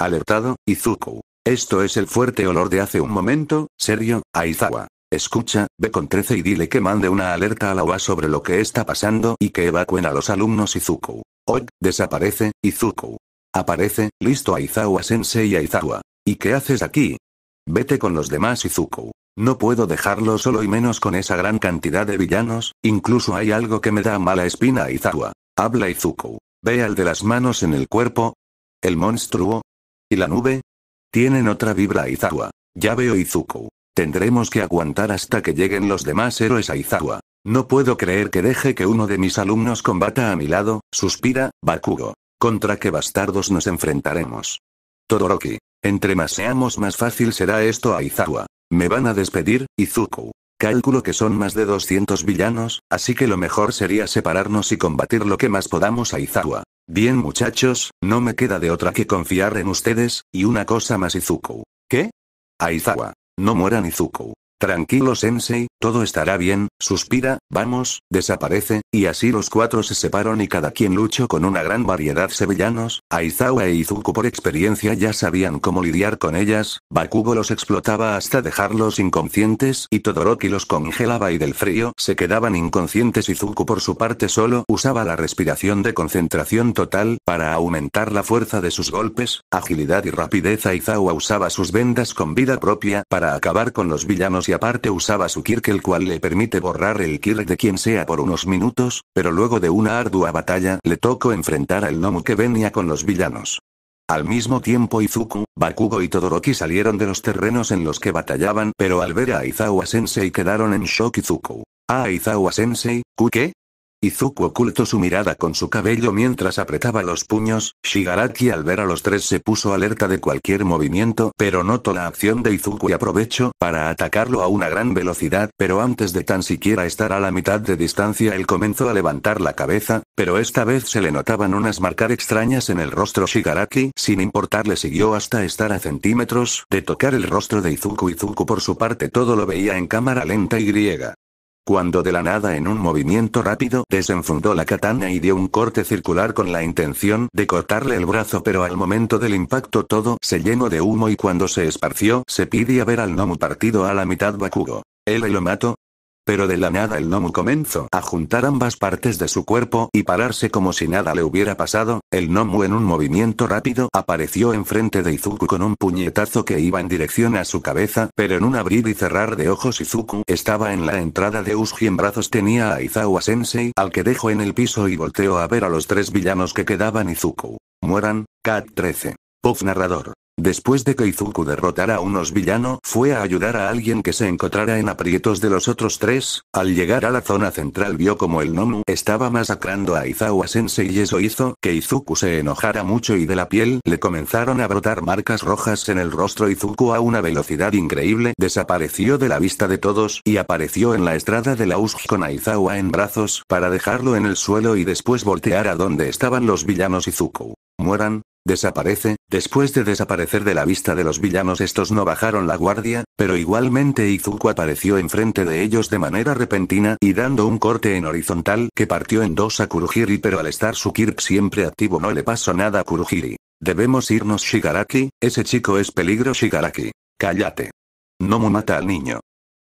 Alertado, Izuku. Esto es el fuerte olor de hace un momento, serio, Aizawa. Escucha, ve con 13 y dile que mande una alerta a la UA sobre lo que está pasando y que evacuen a los alumnos Izuku. Og, desaparece, Izuku. Aparece, listo Aizawa-sensei y Aizawa. ¿Y qué haces aquí? Vete con los demás Izuku. No puedo dejarlo solo y menos con esa gran cantidad de villanos, incluso hay algo que me da mala espina Izawa. Habla Izuku. Ve al de las manos en el cuerpo. El monstruo. ¿Y la nube? Tienen otra vibra Aizawa. Ya veo Izuku. Tendremos que aguantar hasta que lleguen los demás héroes a Izawa. No puedo creer que deje que uno de mis alumnos combata a mi lado, suspira, Bakugo. ¿Contra qué bastardos nos enfrentaremos? Todoroki. Entre más seamos más fácil será esto a Izawa. Me van a despedir, Izuku. Cálculo que son más de 200 villanos, así que lo mejor sería separarnos y combatir lo que más podamos a Izawa. Bien muchachos, no me queda de otra que confiar en ustedes, y una cosa más Izuku. ¿Qué? Izawa. No muera Nizuko. Tranquilo Sensei, todo estará bien, suspira, vamos, desaparece, y así los cuatro se separaron y cada quien luchó con una gran variedad de sevillanos, Aizawa e Izuku por experiencia ya sabían cómo lidiar con ellas, Bakugo los explotaba hasta dejarlos inconscientes y Todoroki los congelaba y del frío se quedaban inconscientes Izuku por su parte solo usaba la respiración de concentración total para aumentar la fuerza de sus golpes, agilidad y rapidez Aizawa usaba sus vendas con vida propia para acabar con los villanos y aparte usaba su Kirk el cual le permite borrar el Kirk de quien sea por unos minutos, pero luego de una ardua batalla le tocó enfrentar al Nomu que venía con los villanos. Al mismo tiempo Izuku, Bakugo y Todoroki salieron de los terrenos en los que batallaban pero al ver a Aizawa Sensei quedaron en shock Izuku. Ah Aizawa Sensei, ¿Kuke? Izuku ocultó su mirada con su cabello mientras apretaba los puños, Shigaraki al ver a los tres se puso alerta de cualquier movimiento pero notó la acción de Izuku y aprovechó para atacarlo a una gran velocidad pero antes de tan siquiera estar a la mitad de distancia él comenzó a levantar la cabeza, pero esta vez se le notaban unas marcas extrañas en el rostro Shigaraki sin importarle siguió hasta estar a centímetros de tocar el rostro de Izuku Izuku por su parte todo lo veía en cámara lenta y griega. Cuando de la nada en un movimiento rápido desenfundó la katana y dio un corte circular con la intención de cortarle el brazo pero al momento del impacto todo se llenó de humo y cuando se esparció se pide a ver al Nomu partido a la mitad Bakugo. Él lo mató, pero de la nada el Nomu comenzó a juntar ambas partes de su cuerpo y pararse como si nada le hubiera pasado, el Nomu en un movimiento rápido apareció enfrente de Izuku con un puñetazo que iba en dirección a su cabeza, pero en un abrir y cerrar de ojos Izuku estaba en la entrada de Ushi en brazos tenía a Izawa Sensei al que dejó en el piso y volteó a ver a los tres villanos que quedaban Izuku. Mueran, Cat 13. Puff narrador. Después de que Izuku derrotara a unos villanos, fue a ayudar a alguien que se encontrara en aprietos de los otros tres. Al llegar a la zona central vio como el Nomu estaba masacrando a Izawa Sensei y eso hizo que Izuku se enojara mucho y de la piel le comenzaron a brotar marcas rojas en el rostro. Izuku a una velocidad increíble desapareció de la vista de todos y apareció en la estrada de la USG con Izawa en brazos para dejarlo en el suelo y después voltear a donde estaban los villanos Izuku. Mueran, Desaparece, después de desaparecer de la vista de los villanos estos no bajaron la guardia, pero igualmente Izuku apareció enfrente de ellos de manera repentina y dando un corte en horizontal que partió en dos a Kuruhiri pero al estar su Kirk siempre activo no le pasó nada a Kuruhiri. Debemos irnos Shigaraki, ese chico es peligro Shigaraki. Cállate. Nomu mata al niño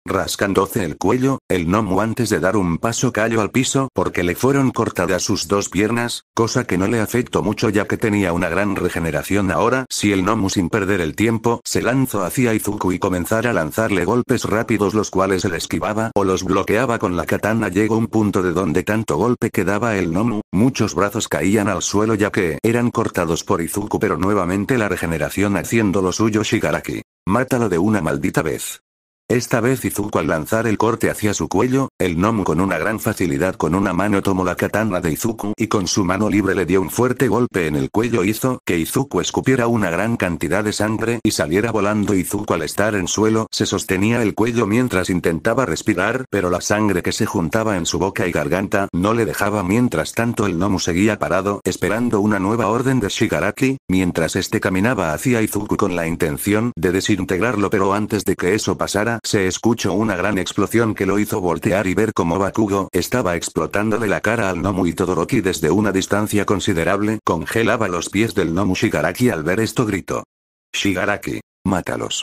rascándose el cuello, el Nomu antes de dar un paso cayó al piso porque le fueron cortadas sus dos piernas, cosa que no le afectó mucho ya que tenía una gran regeneración ahora. Si el Nomu sin perder el tiempo se lanzó hacia Izuku y comenzara a lanzarle golpes rápidos los cuales él esquivaba o los bloqueaba con la katana llegó un punto de donde tanto golpe quedaba el Nomu, muchos brazos caían al suelo ya que eran cortados por Izuku pero nuevamente la regeneración haciendo lo suyo Shigaraki. Mátalo de una maldita vez. Esta vez Izuku al lanzar el corte hacia su cuello, el Nomu con una gran facilidad con una mano tomó la katana de Izuku y con su mano libre le dio un fuerte golpe en el cuello hizo que Izuku escupiera una gran cantidad de sangre y saliera volando Izuku al estar en suelo se sostenía el cuello mientras intentaba respirar pero la sangre que se juntaba en su boca y garganta no le dejaba mientras tanto el Nomu seguía parado esperando una nueva orden de Shigaraki, mientras este caminaba hacia Izuku con la intención de desintegrarlo pero antes de que eso pasara se escuchó una gran explosión que lo hizo voltear y ver cómo Bakugo estaba explotando de la cara al Nomu y Todoroki desde una distancia considerable, congelaba los pies del Nomu Shigaraki al ver esto gritó. Shigaraki, mátalos.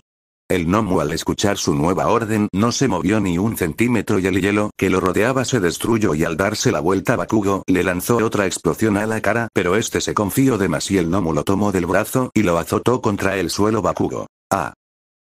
El Nomu al escuchar su nueva orden no se movió ni un centímetro y el hielo que lo rodeaba se destruyó y al darse la vuelta Bakugo le lanzó otra explosión a la cara pero este se confió de más y el Nomu lo tomó del brazo y lo azotó contra el suelo Bakugo. Ah.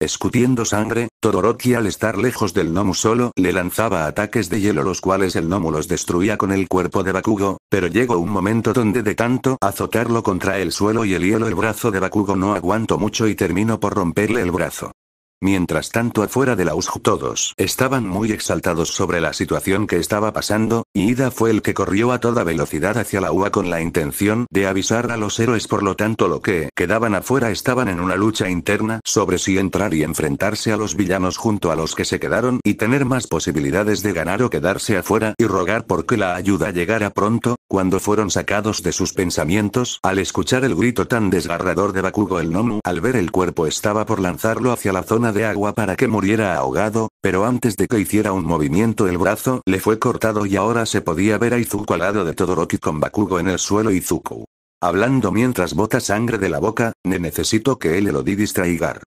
Escupiendo sangre, Todoroki al estar lejos del Nomu solo le lanzaba ataques de hielo los cuales el Nomu los destruía con el cuerpo de Bakugo, pero llegó un momento donde de tanto azotarlo contra el suelo y el hielo el brazo de Bakugo no aguantó mucho y terminó por romperle el brazo. Mientras tanto afuera de la USG, todos estaban muy exaltados sobre la situación que estaba pasando, y Ida fue el que corrió a toda velocidad hacia la UA con la intención de avisar a los héroes por lo tanto lo que quedaban afuera estaban en una lucha interna sobre si entrar y enfrentarse a los villanos junto a los que se quedaron y tener más posibilidades de ganar o quedarse afuera y rogar porque la ayuda llegara pronto, cuando fueron sacados de sus pensamientos al escuchar el grito tan desgarrador de Bakugo el Nomu al ver el cuerpo estaba por lanzarlo hacia la zona de agua para que muriera ahogado, pero antes de que hiciera un movimiento el brazo le fue cortado y ahora se podía ver a Izuku al lado de Todoroki con Bakugo en el suelo Izuku. Hablando mientras bota sangre de la boca, ne necesito que él lo di distraigar.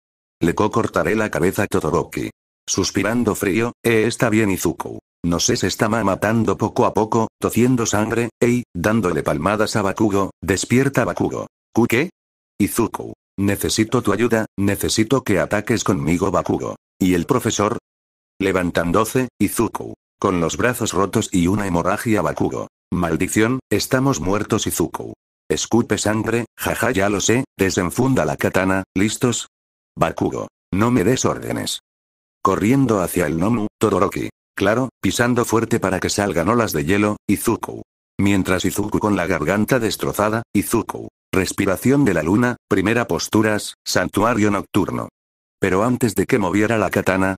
Le co cortaré la cabeza a Todoroki. Suspirando frío, eh está bien Izuku. No sé se está matando poco a poco, tociendo sangre, ey, dándole palmadas a Bakugo, despierta Bakugo. ¿Ku qué? Izuku. Necesito tu ayuda, necesito que ataques conmigo Bakugo. ¿Y el profesor? Levantándose, Izuku. Con los brazos rotos y una hemorragia Bakugo. Maldición, estamos muertos Izuku. Escupe sangre, jaja ya lo sé, desenfunda la katana, ¿listos? Bakugo. No me des órdenes. Corriendo hacia el Nomu, Todoroki. Claro, pisando fuerte para que salgan olas de hielo, Izuku. Mientras Izuku con la garganta destrozada, Izuku. Respiración de la luna, primera posturas, santuario nocturno. Pero antes de que moviera la katana,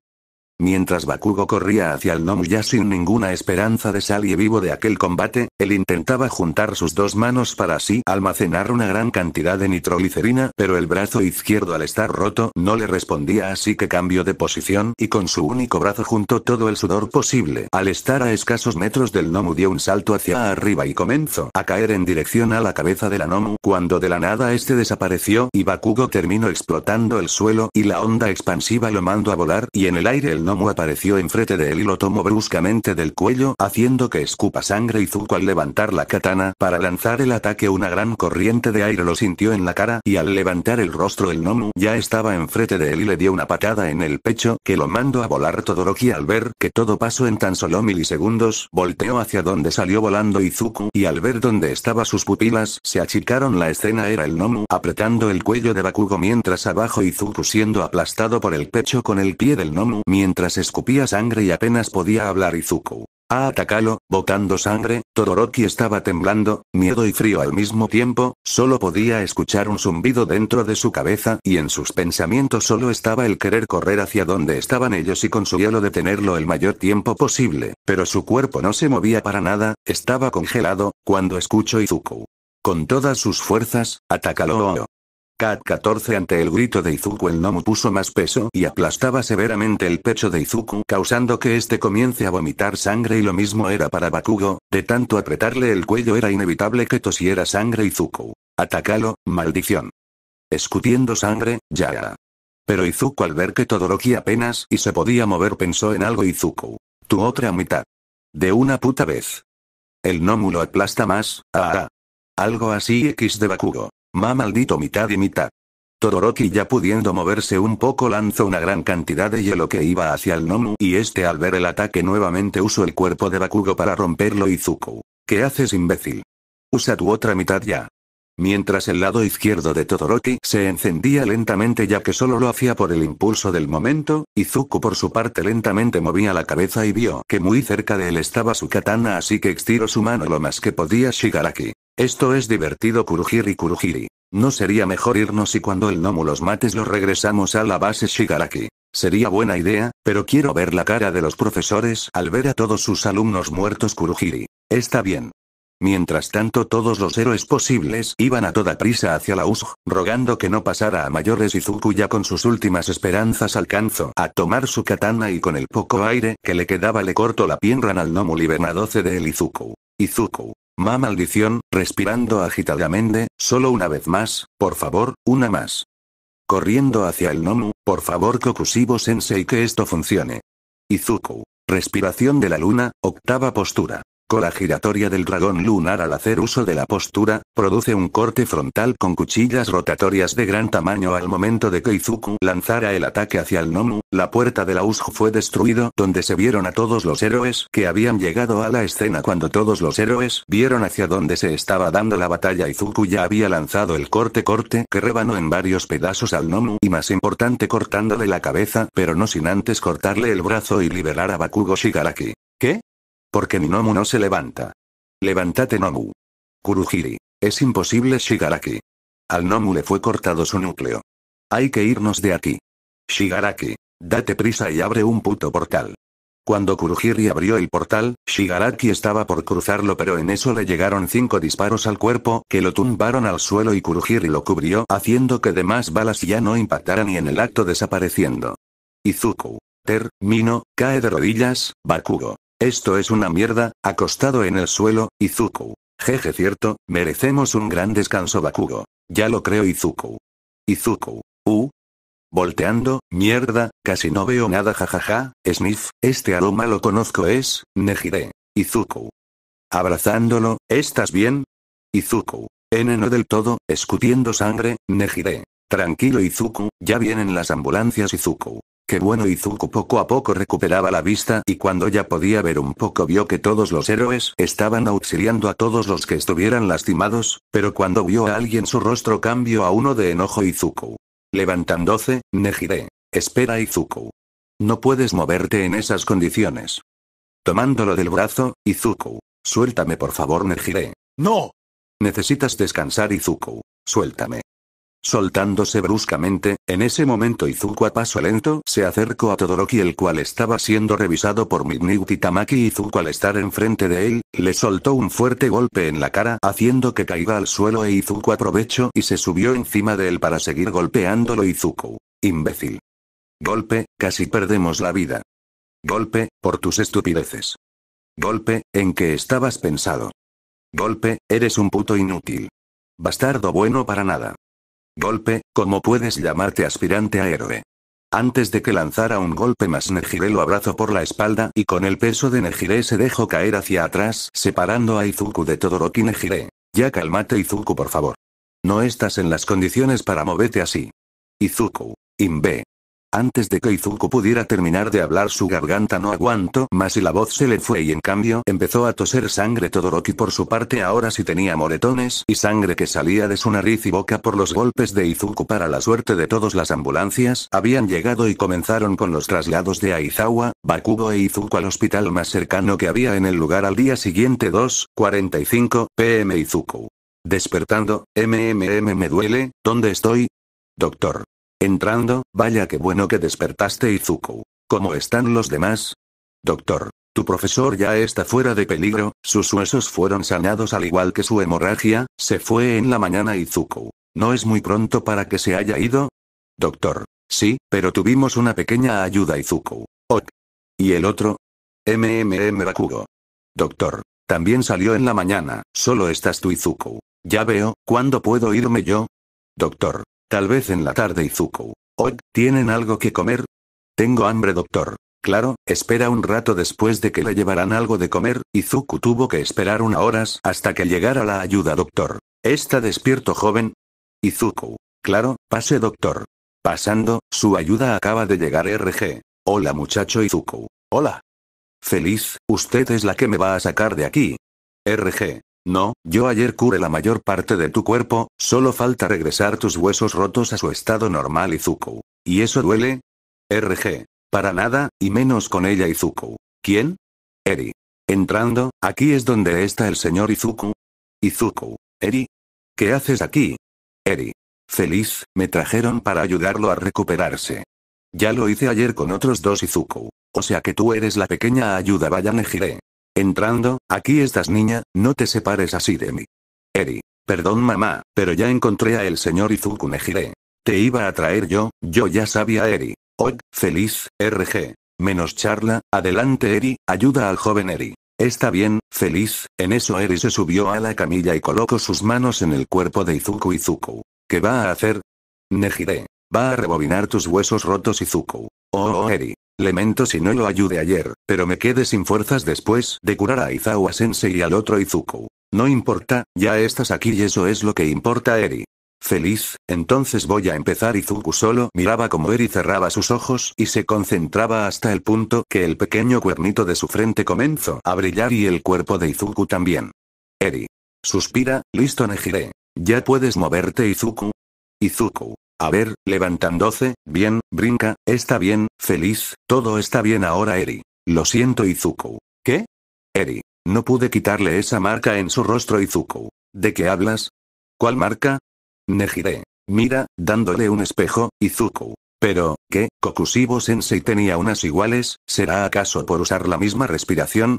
Mientras Bakugo corría hacia el Nomu ya sin ninguna esperanza de salir vivo de aquel combate, él intentaba juntar sus dos manos para así almacenar una gran cantidad de nitroglicerina, pero el brazo izquierdo al estar roto no le respondía así que cambió de posición y con su único brazo juntó todo el sudor posible. Al estar a escasos metros del Nomu dio un salto hacia arriba y comenzó a caer en dirección a la cabeza de la Nomu cuando de la nada este desapareció y Bakugo terminó explotando el suelo y la onda expansiva lo mandó a volar y en el aire el nomu apareció enfrente de él y lo tomó bruscamente del cuello haciendo que escupa sangre y al levantar la katana para lanzar el ataque una gran corriente de aire lo sintió en la cara y al levantar el rostro el Nomu ya estaba enfrente de él y le dio una patada en el pecho que lo mandó a volar Todoroki al ver que todo pasó en tan solo milisegundos volteó hacia donde salió volando Izuku y al ver dónde estaba sus pupilas se achicaron la escena era el Nomu apretando el cuello de Bakugo mientras abajo Izuku siendo aplastado por el pecho con el pie del Nomu mientras mientras escupía sangre y apenas podía hablar Izuku. A atacarlo, botando sangre, Todoroki estaba temblando, miedo y frío al mismo tiempo, solo podía escuchar un zumbido dentro de su cabeza y en sus pensamientos solo estaba el querer correr hacia donde estaban ellos y con su hielo detenerlo el mayor tiempo posible, pero su cuerpo no se movía para nada, estaba congelado, cuando escuchó Izuku. Con todas sus fuerzas, atacalo. Oh, oh, Cat 14 ante el grito de Izuku el Nomu puso más peso y aplastaba severamente el pecho de Izuku causando que este comience a vomitar sangre y lo mismo era para Bakugo, de tanto apretarle el cuello era inevitable que tosiera sangre Izuku. Atacalo, maldición. Escutiendo sangre, ya. Pero Izuku al ver que todo Todoroki apenas y se podía mover pensó en algo Izuku. Tu otra mitad. De una puta vez. El Nomu lo aplasta más, ah, ah. Algo así X de Bakugo. Ma maldito mitad y mitad. Todoroki ya pudiendo moverse un poco lanzó una gran cantidad de hielo que iba hacia el Nomu y este al ver el ataque nuevamente usó el cuerpo de Bakugo para romperlo Izuku ¿Qué haces imbécil? Usa tu otra mitad ya. Mientras el lado izquierdo de Todoroki se encendía lentamente ya que solo lo hacía por el impulso del momento, Izuku por su parte lentamente movía la cabeza y vio que muy cerca de él estaba su katana así que estiró su mano lo más que podía Shigaraki. Esto es divertido Kurujiri Kurujiri. ¿No sería mejor irnos y cuando el Nomu los mates los regresamos a la base Shigaraki? Sería buena idea, pero quiero ver la cara de los profesores al ver a todos sus alumnos muertos Kurugiri. Está bien. Mientras tanto todos los héroes posibles iban a toda prisa hacia la USG, rogando que no pasara a mayores y ya con sus últimas esperanzas alcanzó a tomar su katana y con el poco aire que le quedaba le cortó la pierna al Nomu Liberna 12 de el Izuku. Izuku. Ma maldición, respirando agitadamente, solo una vez más, por favor, una más. Corriendo hacia el Nomu, por favor Kokushibo sensei que esto funcione. Izuku. Respiración de la luna, octava postura. Cola giratoria del dragón lunar al hacer uso de la postura, produce un corte frontal con cuchillas rotatorias de gran tamaño al momento de que Izuku lanzara el ataque hacia el Nomu, la puerta de la Ushu fue destruido donde se vieron a todos los héroes que habían llegado a la escena cuando todos los héroes vieron hacia donde se estaba dando la batalla Izuku ya había lanzado el corte corte que rebanó en varios pedazos al Nomu y más importante cortándole la cabeza pero no sin antes cortarle el brazo y liberar a Bakugo Shigaraki. ¿Qué? Porque Nomu no se levanta. Levántate Nomu. Kuruhiri. Es imposible Shigaraki. Al Nomu le fue cortado su núcleo. Hay que irnos de aquí. Shigaraki. Date prisa y abre un puto portal. Cuando Kuruhiri abrió el portal, Shigaraki estaba por cruzarlo pero en eso le llegaron cinco disparos al cuerpo que lo tumbaron al suelo y Kurujiri lo cubrió haciendo que demás balas ya no impactaran y en el acto desapareciendo. Izuku. Ter, Mino, cae de rodillas, Bakugo. Esto es una mierda, acostado en el suelo, Izuku. Jeje cierto, merecemos un gran descanso Bakugo. Ya lo creo Izuku. Izuku. Uh. Volteando, mierda, casi no veo nada jajaja, Sniff, este aroma lo conozco es, Nejire. Izuku. Abrazándolo, ¿estás bien? Izuku. N no del todo, escutiendo sangre, Nejire. Tranquilo Izuku, ya vienen las ambulancias Izuku. Qué bueno Izuku poco a poco recuperaba la vista y cuando ya podía ver un poco vio que todos los héroes estaban auxiliando a todos los que estuvieran lastimados, pero cuando vio a alguien su rostro cambió a uno de enojo Izuku. Levantándose, Nejire. Espera Izuku. No puedes moverte en esas condiciones. Tomándolo del brazo, Izuku. Suéltame por favor Nejire. No. Necesitas descansar Izuku. Suéltame. Soltándose bruscamente, en ese momento Izuku a paso lento se acercó a Todoroki el cual estaba siendo revisado por Midnight y Tamaki Izuku al estar enfrente de él, le soltó un fuerte golpe en la cara haciendo que caiga al suelo e Izuku aprovechó y se subió encima de él para seguir golpeándolo Izuku. Imbécil. Golpe, casi perdemos la vida. Golpe, por tus estupideces. Golpe, en que estabas pensado. Golpe, eres un puto inútil. Bastardo bueno para nada. Golpe, como puedes llamarte aspirante a héroe. Antes de que lanzara un golpe más Nejire lo abrazó por la espalda y con el peso de Nejire se dejó caer hacia atrás separando a Izuku de Todoroki Nejire. Ya cálmate Izuku por favor. No estás en las condiciones para moverte así. Izuku. Imbe. Antes de que Izuku pudiera terminar de hablar su garganta no aguantó más y la voz se le fue y en cambio empezó a toser sangre Todoroki por su parte ahora sí tenía moretones y sangre que salía de su nariz y boca por los golpes de Izuku para la suerte de todos las ambulancias habían llegado y comenzaron con los traslados de Aizawa, Bakugo e Izuku al hospital más cercano que había en el lugar al día siguiente 2.45 pm Izuku. Despertando, MMM me duele, ¿dónde estoy? Doctor. Entrando, vaya qué bueno que despertaste Izuku. ¿Cómo están los demás? Doctor, tu profesor ya está fuera de peligro, sus huesos fueron sanados al igual que su hemorragia, se fue en la mañana Izuku. ¿No es muy pronto para que se haya ido? Doctor, sí, pero tuvimos una pequeña ayuda Izuku. Ok. ¿Y el otro? MMM Bakugo. Doctor, también salió en la mañana, solo estás tú Izuku. Ya veo, ¿cuándo puedo irme yo? Doctor, Tal vez en la tarde Izuku. Hoy, ¿tienen algo que comer? Tengo hambre, doctor. Claro, espera un rato después de que le llevarán algo de comer, Izuku tuvo que esperar unas horas hasta que llegara la ayuda, doctor. ¿Está despierto, joven? Izuku. Claro, pase, doctor. Pasando, su ayuda acaba de llegar RG. Hola, muchacho Izuku. Hola. Feliz, usted es la que me va a sacar de aquí. RG. No, yo ayer curé la mayor parte de tu cuerpo, solo falta regresar tus huesos rotos a su estado normal Izuku. ¿Y eso duele? RG. Para nada, y menos con ella Izuku. ¿Quién? Eri. Entrando, aquí es donde está el señor Izuku. Izuku. Eri. ¿Qué haces aquí? Eri. Feliz, me trajeron para ayudarlo a recuperarse. Ya lo hice ayer con otros dos Izuku. O sea que tú eres la pequeña ayuda Vaya Nejire. Entrando, aquí estás niña, no te separes así de mí. Eri. Perdón mamá, pero ya encontré a el señor Izuku Nejire. Te iba a traer yo, yo ya sabía Eri. hoy feliz, RG. Menos charla, adelante Eri, ayuda al joven Eri. Está bien, feliz, en eso Eri se subió a la camilla y colocó sus manos en el cuerpo de Izuku Izuku. ¿Qué va a hacer? Nejire. Va a rebobinar tus huesos rotos Izuku. Oh, oh Eri. Lamento si no lo ayude ayer, pero me quedé sin fuerzas después de curar a izawa Sensei y al otro Izuku. No importa, ya estás aquí y eso es lo que importa, Eri. Feliz, entonces voy a empezar. Izuku solo miraba como Eri cerraba sus ojos y se concentraba hasta el punto que el pequeño cuernito de su frente comenzó a brillar y el cuerpo de Izuku también. Eri. Suspira, listo Nejire. Ya puedes moverte Izuku. Izuku. A ver, levantándose, bien, brinca, está bien, feliz, todo está bien ahora Eri. Lo siento Izuku. ¿Qué? Eri. No pude quitarle esa marca en su rostro Izuku. ¿De qué hablas? ¿Cuál marca? Nejire. Mira, dándole un espejo, Izuku. Pero, ¿qué? Kokushibo Sensei tenía unas iguales, ¿será acaso por usar la misma respiración?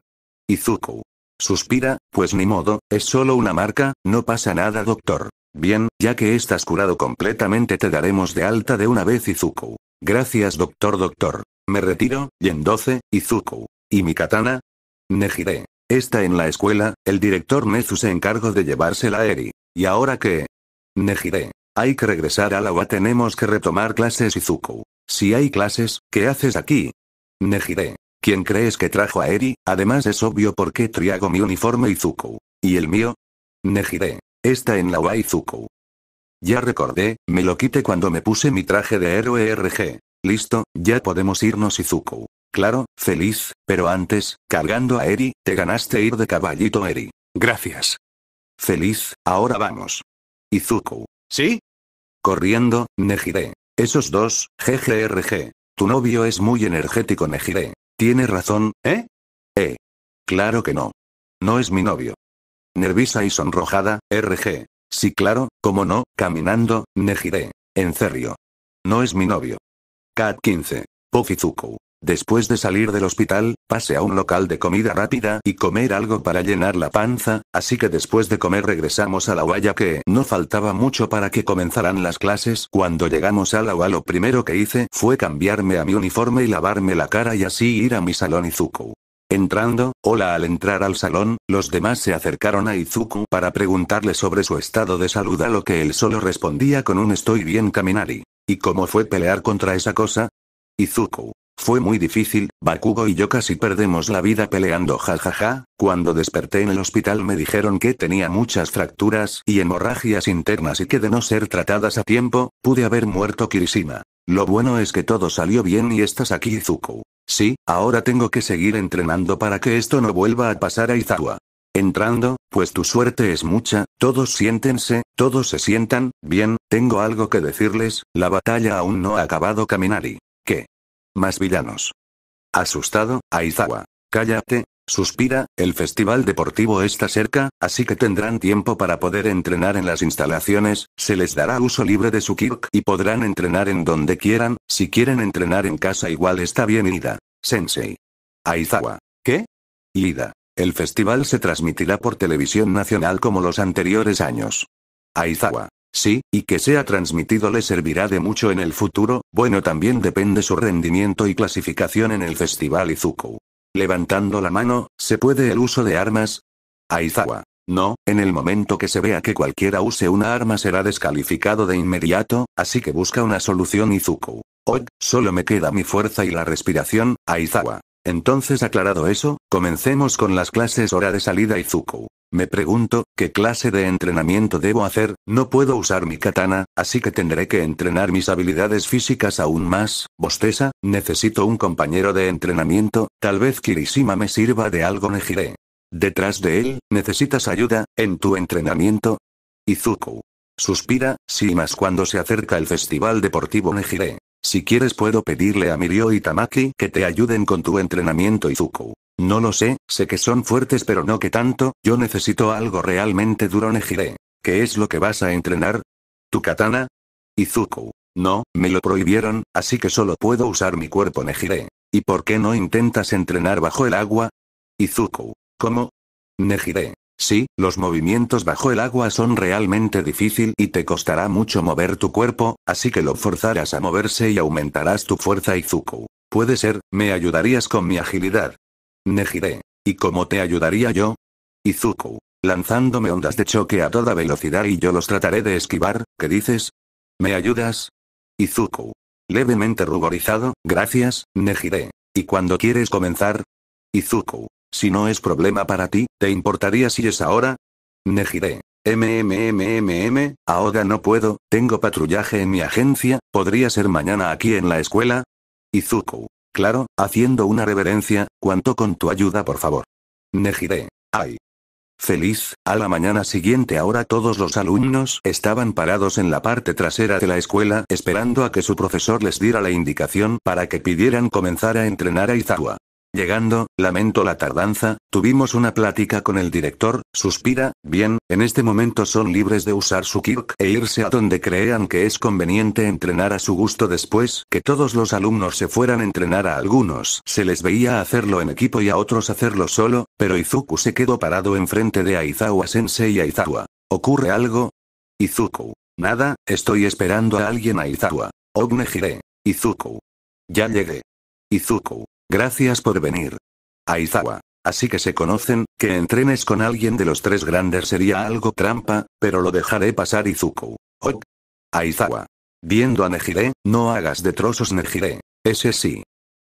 Izuku. Suspira, pues ni modo, es solo una marca, no pasa nada doctor. Bien, ya que estás curado completamente te daremos de alta de una vez Izuku. Gracias doctor doctor. Me retiro, Yen 12, Izuku. ¿Y mi katana? Nejire. Está en la escuela, el director Nezu se encargó de llevársela a Eri. ¿Y ahora qué? Nejire. Hay que regresar a la tenemos que retomar clases Izuku. Si hay clases, ¿qué haces aquí? Nejire. ¿Quién crees que trajo a Eri? Además es obvio por qué triago mi uniforme Izuku. ¿Y el mío? Nejire. Está en la Waizuku. Ya recordé, me lo quité cuando me puse mi traje de héroe RG. Listo, ya podemos irnos Izuku. Claro, feliz, pero antes, cargando a Eri, te ganaste ir de caballito Eri. Gracias. Feliz, ahora vamos. Izuku. ¿Sí? Corriendo, Nejire. Esos dos, GGRG. Tu novio es muy energético Nejire. Tiene razón, ¿eh? Eh. Claro que no. No es mi novio. Nervisa y sonrojada, RG. Sí claro, como no, caminando, negiré. En serio. No es mi novio. Cat 15. Zuko. Después de salir del hospital, pase a un local de comida rápida y comer algo para llenar la panza, así que después de comer regresamos a la ya que no faltaba mucho para que comenzaran las clases. Cuando llegamos a la UA lo primero que hice fue cambiarme a mi uniforme y lavarme la cara y así ir a mi salón Izuku. Entrando, hola al entrar al salón, los demás se acercaron a Izuku para preguntarle sobre su estado de salud a lo que él solo respondía con un estoy bien Kaminari. ¿Y cómo fue pelear contra esa cosa? Izuku. Fue muy difícil, Bakugo y yo casi perdemos la vida peleando jajaja, cuando desperté en el hospital me dijeron que tenía muchas fracturas y hemorragias internas y que de no ser tratadas a tiempo, pude haber muerto Kirishima. Lo bueno es que todo salió bien y estás aquí Izuku. Sí, ahora tengo que seguir entrenando para que esto no vuelva a pasar a Izawa. Entrando, pues tu suerte es mucha, todos siéntense, todos se sientan, bien, tengo algo que decirles, la batalla aún no ha acabado Kaminari. ¿Qué? Más villanos. Asustado, Aizawa. Cállate, suspira, el festival deportivo está cerca, así que tendrán tiempo para poder entrenar en las instalaciones, se les dará uso libre de su kirk y podrán entrenar en donde quieran, si quieren entrenar en casa igual está bien Ida. Sensei. Aizawa. ¿Qué? Ida. El festival se transmitirá por televisión nacional como los anteriores años. Aizawa. Sí, y que sea transmitido le servirá de mucho en el futuro, bueno también depende su rendimiento y clasificación en el festival Izuku. Levantando la mano, ¿se puede el uso de armas? Aizawa. No, en el momento que se vea que cualquiera use una arma será descalificado de inmediato, así que busca una solución Izuku. Hoy, solo me queda mi fuerza y la respiración, Aizawa. Entonces aclarado eso, comencemos con las clases hora de salida Izuku. Me pregunto, ¿qué clase de entrenamiento debo hacer? No puedo usar mi katana, así que tendré que entrenar mis habilidades físicas aún más. Bosteza, necesito un compañero de entrenamiento, tal vez Kirishima me sirva de algo Nejire. Detrás de él, ¿necesitas ayuda, en tu entrenamiento? Izuku. Suspira, si más cuando se acerca el festival deportivo Nejire. Si quieres puedo pedirle a Mirio y Tamaki que te ayuden con tu entrenamiento Izuku. No lo sé, sé que son fuertes pero no que tanto, yo necesito algo realmente duro Nejire. ¿Qué es lo que vas a entrenar? ¿Tu katana? Izuku. No, me lo prohibieron, así que solo puedo usar mi cuerpo Nejire. ¿Y por qué no intentas entrenar bajo el agua? Izuku. ¿Cómo? Nejire. Sí, los movimientos bajo el agua son realmente difícil y te costará mucho mover tu cuerpo, así que lo forzarás a moverse y aumentarás tu fuerza Izuku. Puede ser, me ayudarías con mi agilidad. Nejire. ¿Y cómo te ayudaría yo? Izuku. Lanzándome ondas de choque a toda velocidad y yo los trataré de esquivar, ¿qué dices? ¿Me ayudas? Izuku. Levemente ruborizado, gracias, Nejire. ¿Y cuando quieres comenzar? Izuku. Si no es problema para ti, ¿te importaría si es ahora? Nejire. MMMMM, ahora no puedo, tengo patrullaje en mi agencia, ¿podría ser mañana aquí en la escuela? Izuku. Claro, haciendo una reverencia, cuanto con tu ayuda por favor. Negiré. Ay. Feliz, a la mañana siguiente ahora todos los alumnos estaban parados en la parte trasera de la escuela esperando a que su profesor les diera la indicación para que pidieran comenzar a entrenar a Izawa. Llegando, lamento la tardanza, Tuvimos una plática con el director, suspira, bien, en este momento son libres de usar su Kirk e irse a donde crean que es conveniente entrenar a su gusto después que todos los alumnos se fueran a entrenar a algunos. Se les veía hacerlo en equipo y a otros hacerlo solo, pero Izuku se quedó parado enfrente de Aizawa Sensei y Aizawa. ¿Ocurre algo? Izuku. Nada, estoy esperando a alguien Aizawa. Ogne giré. Izuku. Ya llegué. Izuku. Gracias por venir. Aizawa. Así que se conocen, que entrenes con alguien de los tres grandes sería algo trampa, pero lo dejaré pasar Izuku. Ok. Aizawa. Viendo a Nejire, no hagas de trozos Nejire. Ese sí.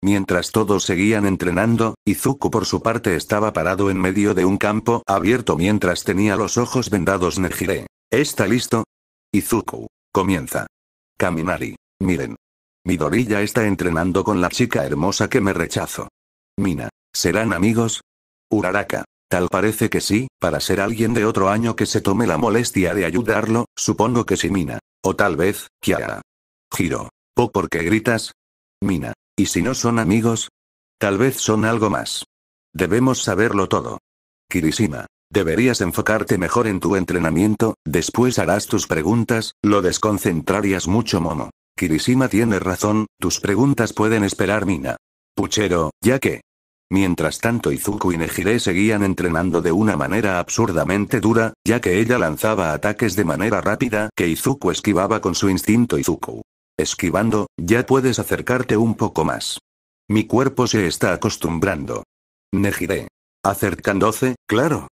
Mientras todos seguían entrenando, Izuku por su parte estaba parado en medio de un campo abierto mientras tenía los ojos vendados Nejire. ¿Está listo? Izuku. Comienza. Kaminari. Miren. Midorilla está entrenando con la chica hermosa que me rechazo. Mina. ¿Serán amigos? Uraraka. Tal parece que sí, para ser alguien de otro año que se tome la molestia de ayudarlo, supongo que sí Mina. O tal vez, Kiara. Giro. ¿O por qué gritas? Mina. ¿Y si no son amigos? Tal vez son algo más. Debemos saberlo todo. Kirishima. Deberías enfocarte mejor en tu entrenamiento, después harás tus preguntas, lo desconcentrarías mucho Momo. Kirishima tiene razón, tus preguntas pueden esperar Mina. Puchero, ya que, Mientras tanto Izuku y Nejire seguían entrenando de una manera absurdamente dura, ya que ella lanzaba ataques de manera rápida que Izuku esquivaba con su instinto Izuku. Esquivando, ya puedes acercarte un poco más. Mi cuerpo se está acostumbrando. Nejire. Acercándose, claro,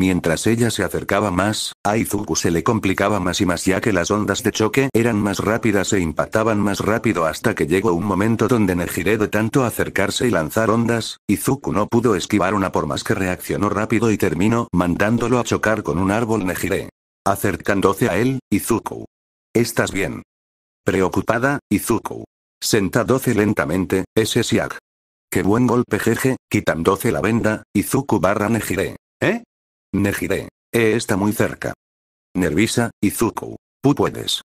Mientras ella se acercaba más, a Izuku se le complicaba más y más ya que las ondas de choque eran más rápidas e impactaban más rápido hasta que llegó un momento donde Nejire de tanto acercarse y lanzar ondas, Izuku no pudo esquivar una por más que reaccionó rápido y terminó mandándolo a chocar con un árbol Nejire. Acercándose a él, Izuku. ¿Estás bien? Preocupada, Izuku. Sentándose lentamente, ese Siak. Qué buen golpe jeje, quitándose la venda, Izuku barra Nejire, ¿Eh? Nejiré. está muy cerca. Nervisa, Izuku. Tú puedes.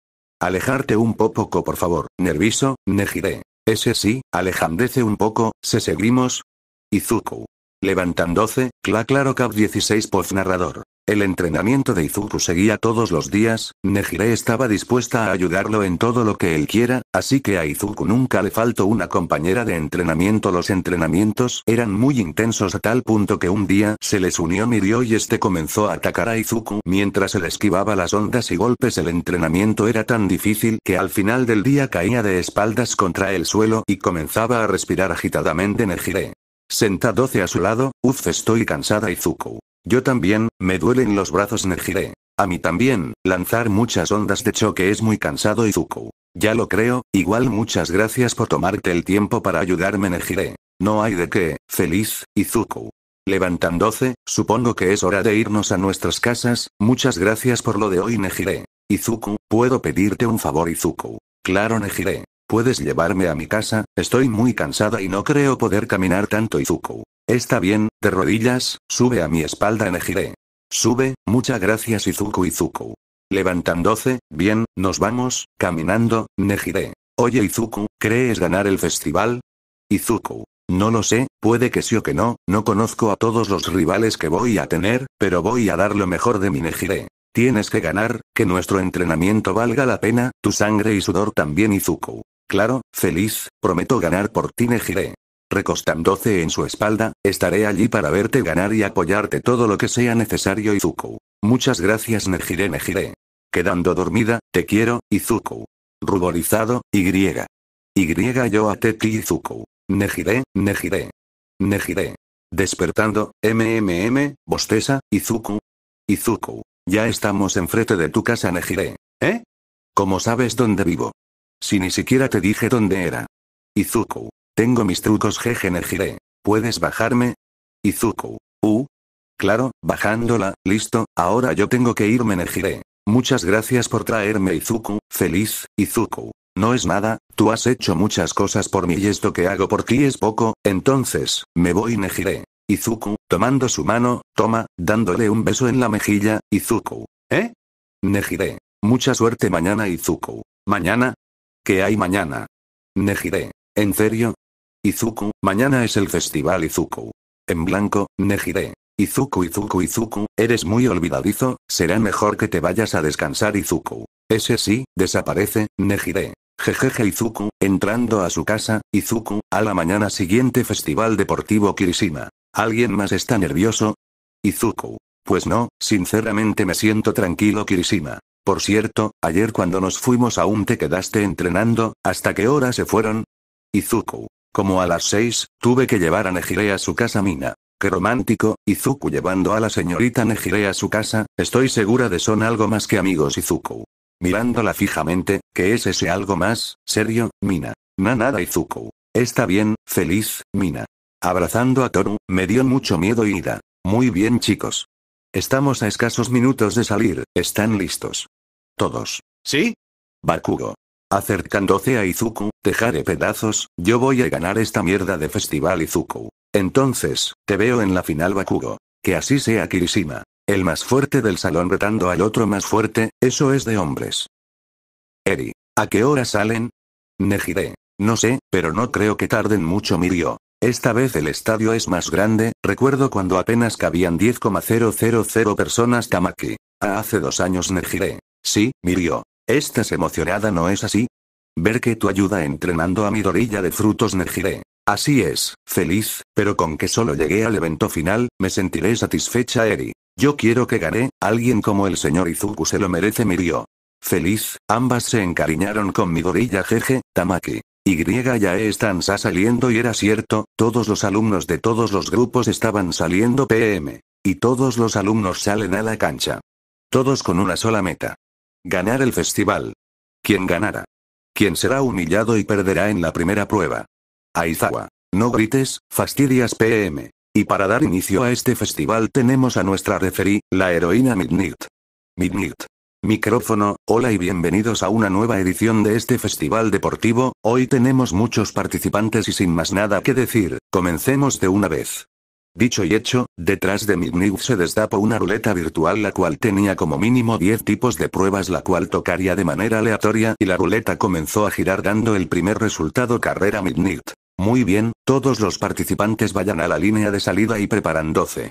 Alejarte un poco, por favor. Nerviso, Nejire, Ese sí, alejandece un poco, se seguimos. Izuku. Levantándose, Cla Claro Cap 16 post Narrador. El entrenamiento de Izuku seguía todos los días, Nejire estaba dispuesta a ayudarlo en todo lo que él quiera, así que a Izuku nunca le faltó una compañera de entrenamiento. Los entrenamientos eran muy intensos a tal punto que un día se les unió Mirio y este comenzó a atacar a Izuku mientras él esquivaba las ondas y golpes. El entrenamiento era tan difícil que al final del día caía de espaldas contra el suelo y comenzaba a respirar agitadamente Nejire. Senta 12 a su lado, uff estoy cansada Izuku. Yo también, me duelen los brazos, Nejiré. A mí también, lanzar muchas ondas de choque es muy cansado, Izuku. Ya lo creo, igual muchas gracias por tomarte el tiempo para ayudarme, Nejiré. No hay de qué, feliz, Izuku. Levantándose, supongo que es hora de irnos a nuestras casas, muchas gracias por lo de hoy, Nejire. Izuku, ¿puedo pedirte un favor, Izuku? Claro, Nejire. ¿Puedes llevarme a mi casa? Estoy muy cansada y no creo poder caminar tanto, Izuku. Está bien, de rodillas, sube a mi espalda Nejire. Sube, muchas gracias Izuku Izuku. Levantándose, bien, nos vamos, caminando, Nejire. Oye Izuku, ¿crees ganar el festival? Izuku. No lo sé, puede que sí o que no, no conozco a todos los rivales que voy a tener, pero voy a dar lo mejor de mi Nejire. Tienes que ganar, que nuestro entrenamiento valga la pena, tu sangre y sudor también Izuku. Claro, feliz, prometo ganar por ti Nejire. Recostándose en su espalda, estaré allí para verte ganar y apoyarte todo lo que sea necesario Izuku. Muchas gracias Nejire Nejire. Quedando dormida, te quiero, Izuku. Ruborizado, Y. Y yo a ti Izuku. Nejire, Nejire. Nejire. Despertando, MMM, bosteza, Izuku. Izuku, ya estamos enfrente de tu casa Nejire. ¿Eh? ¿Cómo sabes dónde vivo? Si ni siquiera te dije dónde era. Izuku, tengo mis trucos jeje ¿Puedes bajarme? Izuku. Uh. Claro, bajándola, listo, ahora yo tengo que irme Nejire. Muchas gracias por traerme Izuku, feliz, Izuku. No es nada, tú has hecho muchas cosas por mí y esto que hago por ti es poco, entonces, me voy Nejire. Izuku, tomando su mano, toma, dándole un beso en la mejilla, Izuku. ¿Eh? Nejire. Mucha suerte mañana Izuku. ¿Mañana? ¿Qué hay mañana? Nejire. ¿En serio? Izuku, mañana es el festival Izuku. En blanco, Nejire. Izuku, Izuku, Izuku, eres muy olvidadizo, será mejor que te vayas a descansar Izuku. Ese sí, desaparece, Nejire. Jejeje Izuku, entrando a su casa, Izuku, a la mañana siguiente Festival Deportivo Kirishima. ¿Alguien más está nervioso? Izuku. Pues no, sinceramente me siento tranquilo Kirishima. Por cierto, ayer cuando nos fuimos aún te quedaste entrenando, ¿hasta qué hora se fueron? Izuku. Como a las seis, tuve que llevar a Nejire a su casa Mina. Qué romántico, Izuku llevando a la señorita Nejire a su casa, estoy segura de son algo más que amigos Izuku. Mirándola fijamente, ¿qué es ese algo más? Serio, Mina. Na nada Izuku. Está bien, feliz, Mina. Abrazando a Toru, me dio mucho miedo ida. Muy bien chicos. Estamos a escasos minutos de salir, ¿están listos? Todos. ¿Sí? Bakugo. Acercándose a Izuku, Dejaré pedazos, yo voy a ganar esta mierda de festival Izuku. Entonces, te veo en la final Bakugo. Que así sea Kirishima. El más fuerte del salón retando al otro más fuerte, eso es de hombres. Eri. ¿A qué hora salen? Nejire. No sé, pero no creo que tarden mucho Mirio. Esta vez el estadio es más grande, recuerdo cuando apenas cabían 10,000 personas Tamaki. Ah, hace dos años Nejire. Sí, Mirio. Estás emocionada no es así, Ver que tu ayuda entrenando a mi dorilla de frutos Nergiré. Así es, feliz, pero con que solo llegué al evento final, me sentiré satisfecha Eri. Yo quiero que gane, alguien como el señor Izuku se lo merece Mirio. Feliz, ambas se encariñaron con mi dorilla jeje, Tamaki. Y ya están saliendo y era cierto, todos los alumnos de todos los grupos estaban saliendo PM. Y todos los alumnos salen a la cancha. Todos con una sola meta. Ganar el festival. Quien ganara quien será humillado y perderá en la primera prueba. Aizawa. No grites, fastidias PM. Y para dar inicio a este festival tenemos a nuestra referí, la heroína Midnight. Midnight. Micrófono, hola y bienvenidos a una nueva edición de este festival deportivo, hoy tenemos muchos participantes y sin más nada que decir, comencemos de una vez. Dicho y hecho, detrás de Midnight se destapó una ruleta virtual la cual tenía como mínimo 10 tipos de pruebas la cual tocaría de manera aleatoria y la ruleta comenzó a girar dando el primer resultado carrera Midnight. Muy bien, todos los participantes vayan a la línea de salida y preparan 12.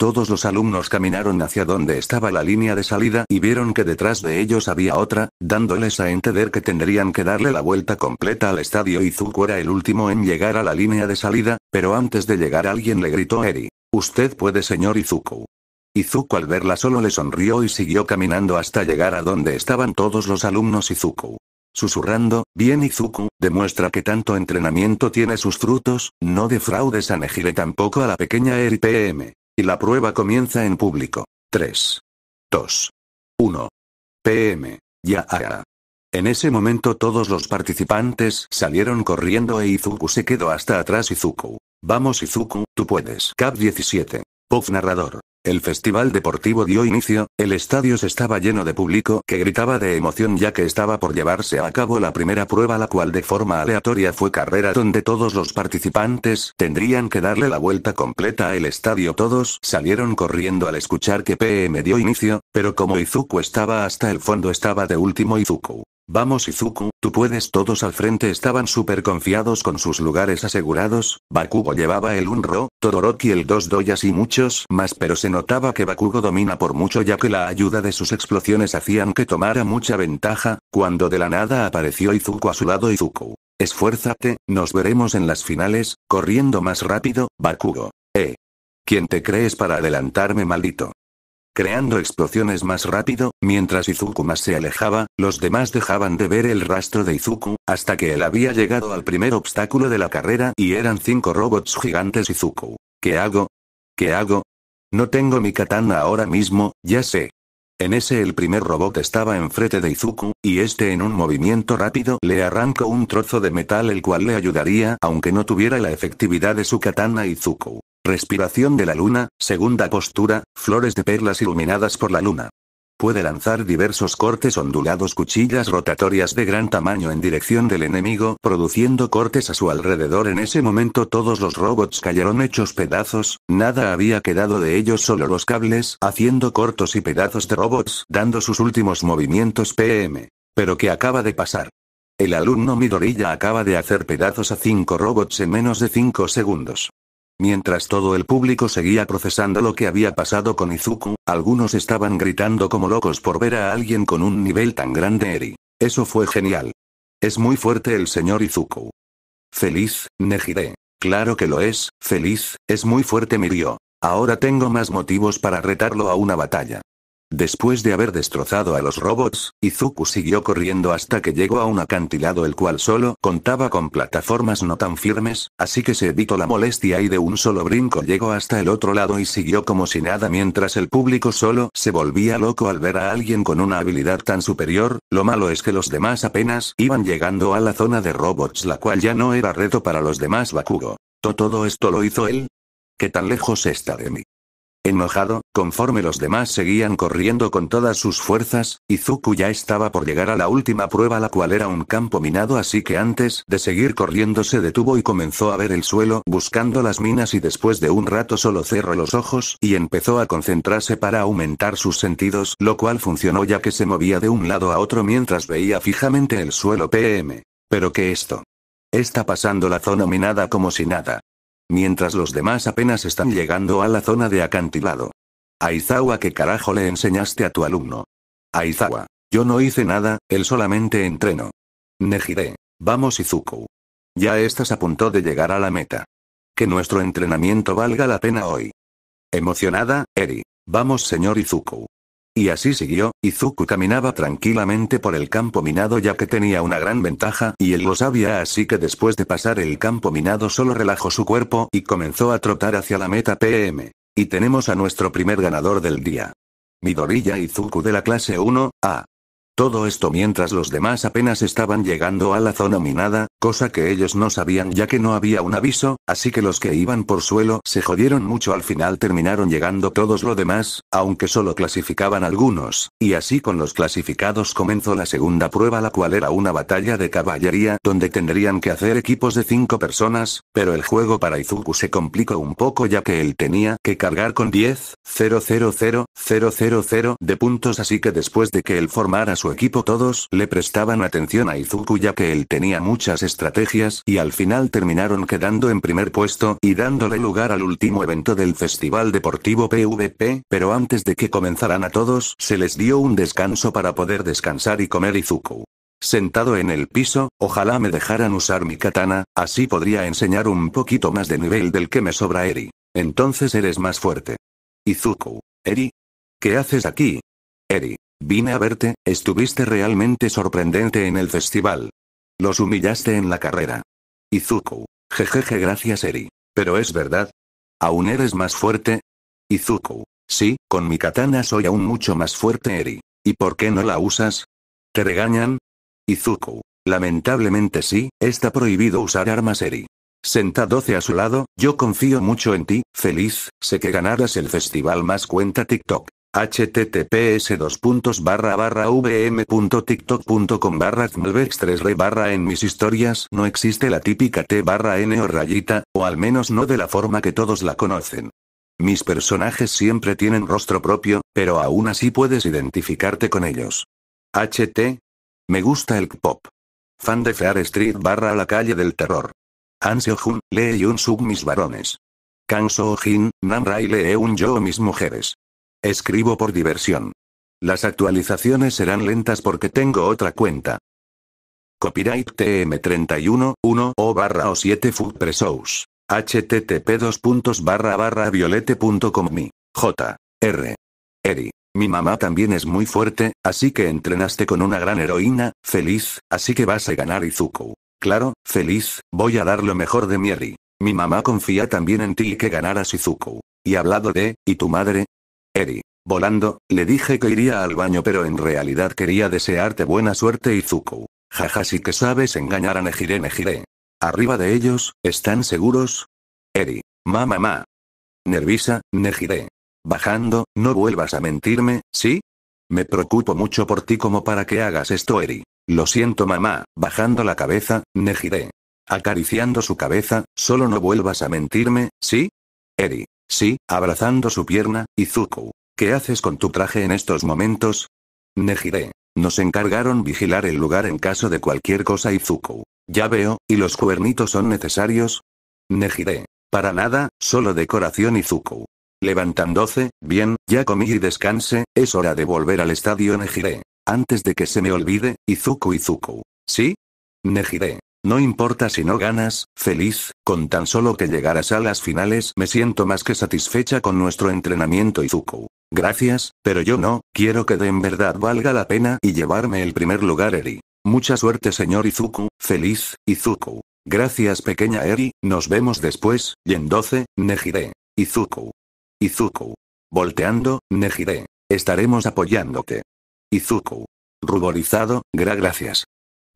Todos los alumnos caminaron hacia donde estaba la línea de salida y vieron que detrás de ellos había otra, dándoles a entender que tendrían que darle la vuelta completa al estadio y era el último en llegar a la línea de salida, pero antes de llegar alguien le gritó a Eri. Usted puede señor Izuku. Izuku al verla solo le sonrió y siguió caminando hasta llegar a donde estaban todos los alumnos Izuku. Susurrando, bien Izuku, demuestra que tanto entrenamiento tiene sus frutos, no defraudes a Nejire tampoco a la pequeña PM. Y la prueba comienza en público. 3. 2. 1. PM. Ya. Ah, ah. En ese momento todos los participantes salieron corriendo e Izuku se quedó hasta atrás Izuku. Vamos Izuku, tú puedes. Cap 17. Puff narrador. El festival deportivo dio inicio, el estadio se estaba lleno de público que gritaba de emoción ya que estaba por llevarse a cabo la primera prueba la cual de forma aleatoria fue carrera donde todos los participantes tendrían que darle la vuelta completa al estadio. Todos salieron corriendo al escuchar que PM dio inicio, pero como Izuku estaba hasta el fondo estaba de último Izuku. Vamos Izuku, tú puedes todos al frente estaban súper confiados con sus lugares asegurados, Bakugo llevaba el Unro, Todoroki el 2 Doyas y muchos más pero se notaba que Bakugo domina por mucho ya que la ayuda de sus explosiones hacían que tomara mucha ventaja, cuando de la nada apareció Izuku a su lado Izuku. Esfuérzate, nos veremos en las finales, corriendo más rápido, Bakugo. Eh. ¿Quién te crees para adelantarme maldito? creando explosiones más rápido, mientras Izuku más se alejaba, los demás dejaban de ver el rastro de Izuku, hasta que él había llegado al primer obstáculo de la carrera y eran cinco robots gigantes Izuku. ¿Qué hago? ¿Qué hago? No tengo mi katana ahora mismo, ya sé. En ese el primer robot estaba enfrente de Izuku, y este en un movimiento rápido le arrancó un trozo de metal el cual le ayudaría aunque no tuviera la efectividad de su katana Izuku. Respiración de la luna, segunda postura, flores de perlas iluminadas por la luna. Puede lanzar diversos cortes ondulados cuchillas rotatorias de gran tamaño en dirección del enemigo, produciendo cortes a su alrededor. En ese momento todos los robots cayeron hechos pedazos, nada había quedado de ellos solo los cables, haciendo cortos y pedazos de robots, dando sus últimos movimientos PM. Pero ¿qué acaba de pasar? El alumno Midorilla acaba de hacer pedazos a cinco robots en menos de 5 segundos. Mientras todo el público seguía procesando lo que había pasado con Izuku, algunos estaban gritando como locos por ver a alguien con un nivel tan grande Eri. Eso fue genial. Es muy fuerte el señor Izuku. Feliz, Nejire. Claro que lo es, feliz, es muy fuerte Mirio. Ahora tengo más motivos para retarlo a una batalla. Después de haber destrozado a los robots, Izuku siguió corriendo hasta que llegó a un acantilado el cual solo contaba con plataformas no tan firmes, así que se evitó la molestia y de un solo brinco llegó hasta el otro lado y siguió como si nada mientras el público solo se volvía loco al ver a alguien con una habilidad tan superior, lo malo es que los demás apenas iban llegando a la zona de robots la cual ya no era reto para los demás Bakugo. ¿Todo esto lo hizo él? ¿Qué tan lejos está de mí? Enojado, conforme los demás seguían corriendo con todas sus fuerzas, Izuku ya estaba por llegar a la última prueba la cual era un campo minado así que antes de seguir corriendo se detuvo y comenzó a ver el suelo buscando las minas y después de un rato solo cerró los ojos y empezó a concentrarse para aumentar sus sentidos lo cual funcionó ya que se movía de un lado a otro mientras veía fijamente el suelo PM. Pero que esto. Está pasando la zona minada como si nada mientras los demás apenas están llegando a la zona de acantilado. Aizawa, ¿qué carajo le enseñaste a tu alumno? Aizawa, yo no hice nada, él solamente entreno. Nejire, vamos Izuku. Ya estás a punto de llegar a la meta. Que nuestro entrenamiento valga la pena hoy. Emocionada, Eri. Vamos señor Izuku. Y así siguió, Izuku caminaba tranquilamente por el campo minado ya que tenía una gran ventaja y él lo sabía así que después de pasar el campo minado solo relajó su cuerpo y comenzó a trotar hacia la meta PM. Y tenemos a nuestro primer ganador del día. Midoriya Izuku de la clase 1, A. Todo esto mientras los demás apenas estaban llegando a la zona minada, cosa que ellos no sabían ya que no había un aviso, así que los que iban por suelo se jodieron mucho al final terminaron llegando todos los demás, aunque solo clasificaban algunos, y así con los clasificados comenzó la segunda prueba la cual era una batalla de caballería donde tendrían que hacer equipos de 5 personas, pero el juego para Izuku se complicó un poco ya que él tenía que cargar con 10, 000 de puntos así que después de que él formara su equipo todos le prestaban atención a Izuku ya que él tenía muchas estrategias y al final terminaron quedando en primer puesto y dándole lugar al último evento del Festival Deportivo PvP, pero antes de que comenzaran a todos se les dio un descanso para poder descansar y comer Izuku. Sentado en el piso, ojalá me dejaran usar mi katana, así podría enseñar un poquito más de nivel del que me sobra Eri. Entonces eres más fuerte. Izuku. Eri. ¿Qué haces aquí? Eri. Vine a verte, estuviste realmente sorprendente en el festival. Los humillaste en la carrera. Izuku. Jejeje gracias Eri. Pero es verdad. ¿Aún eres más fuerte? Izuku. Sí, con mi katana soy aún mucho más fuerte Eri. ¿Y por qué no la usas? ¿Te regañan? Izuku. Lamentablemente sí, está prohibido usar armas Eri. Senta 12 a su lado, yo confío mucho en ti, feliz, sé que ganarás el festival más cuenta TikTok https vmtiktokcom barra 3 re barra en mis historias no existe la típica t barra n o rayita, o al menos no de la forma que todos la conocen. Mis personajes siempre tienen rostro propio, pero aún así puedes identificarte con ellos. HT. Me gusta el pop. Fan de Fair Street barra la calle del terror. Anseo Jun, Lee un Sub mis varones. so Jin, rai Lee un yo mis mujeres. Escribo por diversión. Las actualizaciones serán lentas porque tengo otra cuenta. Copyright TM31, 1 o barra o 7 Footpressos. http 2 barra barra violete.com mi. J. R. Eri. Mi mamá también es muy fuerte, así que entrenaste con una gran heroína, feliz, así que vas a ganar Izuku. Claro, feliz, voy a dar lo mejor de mi Eri. Mi mamá confía también en ti y que ganarás Izuku. Y hablado de, ¿y tu madre? Eri. Volando, le dije que iría al baño pero en realidad quería desearte buena suerte Izuku. Jaja sí que sabes engañar a Nejire Nejire. Arriba de ellos, ¿están seguros? Eri. Ma mamá. Nervisa, Nejire. Bajando, no vuelvas a mentirme, ¿sí? Me preocupo mucho por ti como para que hagas esto Eri. Lo siento mamá, bajando la cabeza, Nejire. Acariciando su cabeza, solo no vuelvas a mentirme, ¿sí? Eri. Sí, abrazando su pierna, Izuku. ¿Qué haces con tu traje en estos momentos? Nejire. Nos encargaron vigilar el lugar en caso de cualquier cosa Izuku. Ya veo, ¿y los cuernitos son necesarios? Nejire. Para nada, solo decoración Izuku. Levantándose, bien, ya comí y descanse, es hora de volver al estadio Nejire. Antes de que se me olvide, Izuku Izuku. ¿Sí? Nejire. No importa si no ganas, feliz, con tan solo que llegaras a las finales me siento más que satisfecha con nuestro entrenamiento Izuku. Gracias, pero yo no, quiero que de en verdad valga la pena y llevarme el primer lugar Eri. Mucha suerte señor Izuku, feliz, Izuku. Gracias pequeña Eri, nos vemos después, y en 12, Nejire. Izuku. Izuku. Volteando, Nejire. Estaremos apoyándote. Izuku. Ruborizado, gra gracias.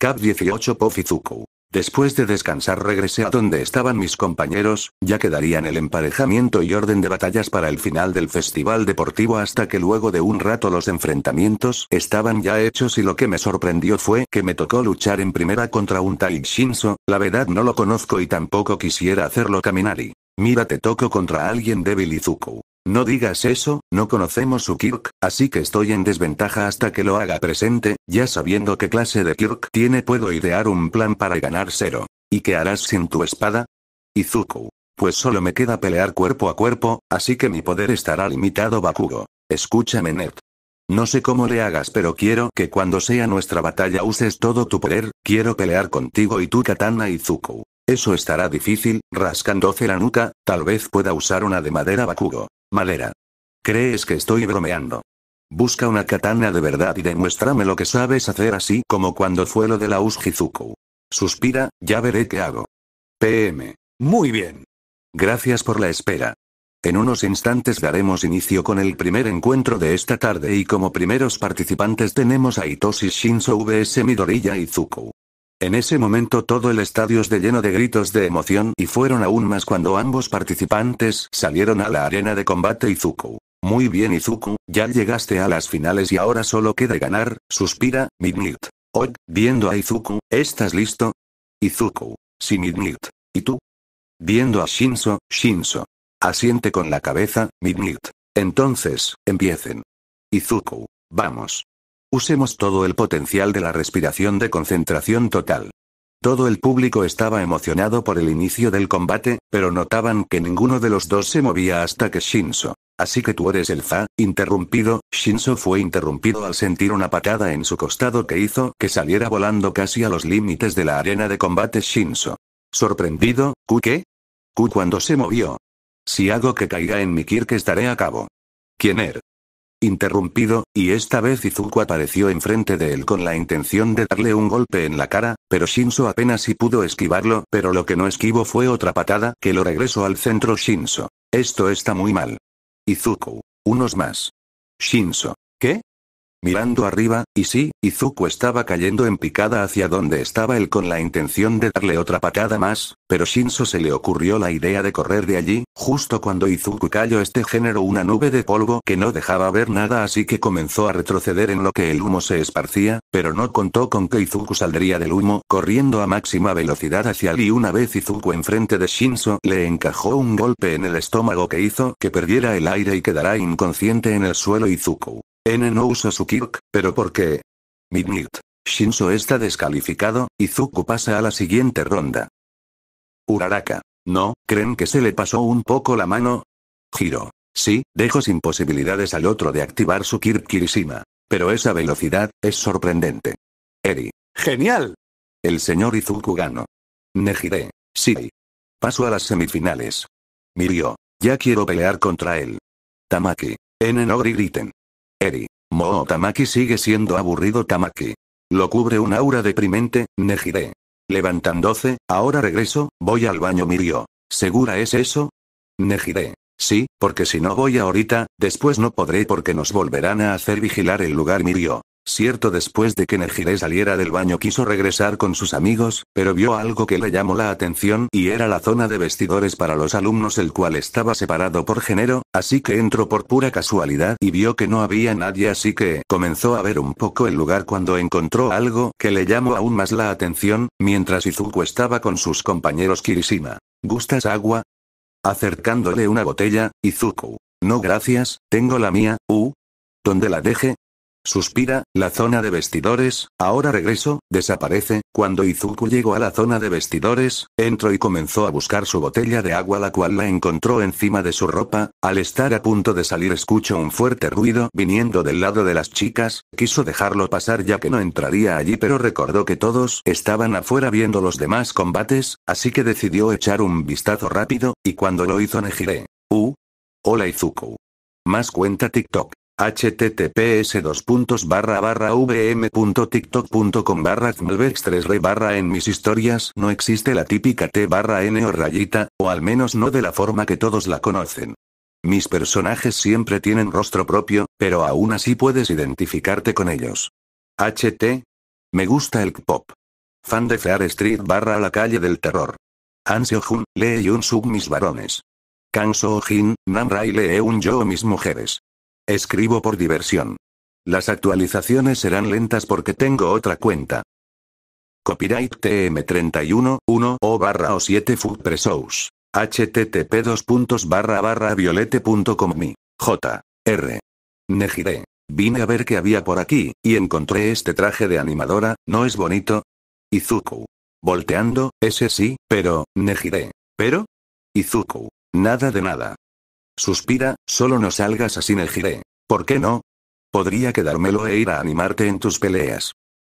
Cap 18 Pof Izuku. Después de descansar regresé a donde estaban mis compañeros, ya quedarían el emparejamiento y orden de batallas para el final del festival deportivo hasta que luego de un rato los enfrentamientos estaban ya hechos y lo que me sorprendió fue que me tocó luchar en primera contra un Tai Shinso, la verdad no lo conozco y tampoco quisiera hacerlo caminar Mira te toco contra alguien débil Izuku. No digas eso, no conocemos su Kirk, así que estoy en desventaja hasta que lo haga presente, ya sabiendo qué clase de Kirk tiene puedo idear un plan para ganar cero. ¿Y qué harás sin tu espada? Izuku. Pues solo me queda pelear cuerpo a cuerpo, así que mi poder estará limitado Bakugo. Escúchame Net. No sé cómo le hagas pero quiero que cuando sea nuestra batalla uses todo tu poder, quiero pelear contigo y tu katana Izuku. Eso estará difícil, rascándose la nuca, tal vez pueda usar una de madera Bakugo. Madera. ¿Crees que estoy bromeando? Busca una katana de verdad y demuéstrame lo que sabes hacer así como cuando fue lo de la Ushizuku. Suspira, ya veré qué hago. PM. Muy bien. Gracias por la espera. En unos instantes daremos inicio con el primer encuentro de esta tarde y como primeros participantes tenemos a Itoshi Shinzo vs Midoriya Izuku. En ese momento todo el estadio es de lleno de gritos de emoción y fueron aún más cuando ambos participantes salieron a la arena de combate Izuku. Muy bien Izuku, ya llegaste a las finales y ahora solo queda ganar, suspira, Midnight. Hoy, viendo a Izuku, ¿estás listo? Izuku. Sí Midnight. ¿Y tú? Viendo a Shinso, Shinso. Asiente con la cabeza, Midnight. Entonces, empiecen. Izuku. Vamos. Usemos todo el potencial de la respiración de concentración total. Todo el público estaba emocionado por el inicio del combate, pero notaban que ninguno de los dos se movía hasta que Shinso. Así que tú eres el Fa, interrumpido, Shinso fue interrumpido al sentir una patada en su costado que hizo que saliera volando casi a los límites de la arena de combate Shinso. Sorprendido, ¿Ku qué? ¿Ku cuando se movió? Si hago que caiga en mi Kirk estaré a cabo. ¿Quién er? interrumpido, y esta vez Izuku apareció enfrente de él con la intención de darle un golpe en la cara, pero Shinso apenas si pudo esquivarlo, pero lo que no esquivó fue otra patada que lo regresó al centro Shinso. Esto está muy mal. Izuku. Unos más. Shinso. ¿Qué? mirando arriba, y sí, Izuku estaba cayendo en picada hacia donde estaba él con la intención de darle otra patada más, pero Shinso se le ocurrió la idea de correr de allí, justo cuando Izuku cayó este género una nube de polvo que no dejaba ver nada así que comenzó a retroceder en lo que el humo se esparcía, pero no contó con que Izuku saldría del humo, corriendo a máxima velocidad hacia él y una vez Izuku enfrente de Shinso le encajó un golpe en el estómago que hizo que perdiera el aire y quedara inconsciente en el suelo Izuku. N no usa su Kirk, pero ¿por qué? Midnight. Shinso está descalificado, y pasa a la siguiente ronda. Uraraka. No, ¿creen que se le pasó un poco la mano? Giro. Sí, dejo sin posibilidades al otro de activar su Kirk Kirishima. Pero esa velocidad, es sorprendente. Eri. Genial. El señor Izuku ganó. Nejire. Sí. Paso a las semifinales. Mirio. Ya quiero pelear contra él. Tamaki. N no griten. Eri. Moo Tamaki sigue siendo aburrido Tamaki. Lo cubre un aura deprimente, Nejire. Levantándose, ahora regreso, voy al baño Mirio. ¿Segura es eso? Nejire. Sí, porque si no voy ahorita, después no podré porque nos volverán a hacer vigilar el lugar Mirio. Cierto después de que Nejire saliera del baño quiso regresar con sus amigos, pero vio algo que le llamó la atención y era la zona de vestidores para los alumnos el cual estaba separado por género, así que entró por pura casualidad y vio que no había nadie así que comenzó a ver un poco el lugar cuando encontró algo que le llamó aún más la atención, mientras Izuku estaba con sus compañeros Kirishima. ¿Gustas agua? Acercándole una botella, Izuku. No gracias, tengo la mía, uh. ¿Dónde la deje, Suspira, la zona de vestidores, ahora regreso, desaparece, cuando Izuku llegó a la zona de vestidores, entró y comenzó a buscar su botella de agua la cual la encontró encima de su ropa, al estar a punto de salir escuchó un fuerte ruido viniendo del lado de las chicas, quiso dejarlo pasar ya que no entraría allí pero recordó que todos estaban afuera viendo los demás combates, así que decidió echar un vistazo rápido, y cuando lo hizo nejire. Uh. Hola Izuku. Más cuenta TikTok https vmtiktokcom barra 3 re barra en mis historias no existe la típica t barra n o rayita, o al menos no de la forma que todos la conocen. Mis personajes siempre tienen rostro propio, pero aún así puedes identificarte con ellos. HT. Me gusta el pop. Fan de Fear Street barra la calle del terror. Anseo Jun, Lee un Sub mis varones. So Jin, Rai Lee un yo mis mujeres. Escribo por diversión. Las actualizaciones serán lentas porque tengo otra cuenta. Copyright TM31, 1 o barra o 7 presos. http 2 barra barra violete.com J. Vine a ver qué había por aquí, y encontré este traje de animadora, ¿no es bonito? Izuku. Volteando, ese sí, pero, Negiré. ¿Pero? Izuku. Nada de nada. Suspira, solo no salgas así Nejire. ¿Por qué no? Podría quedármelo e ir a animarte en tus peleas.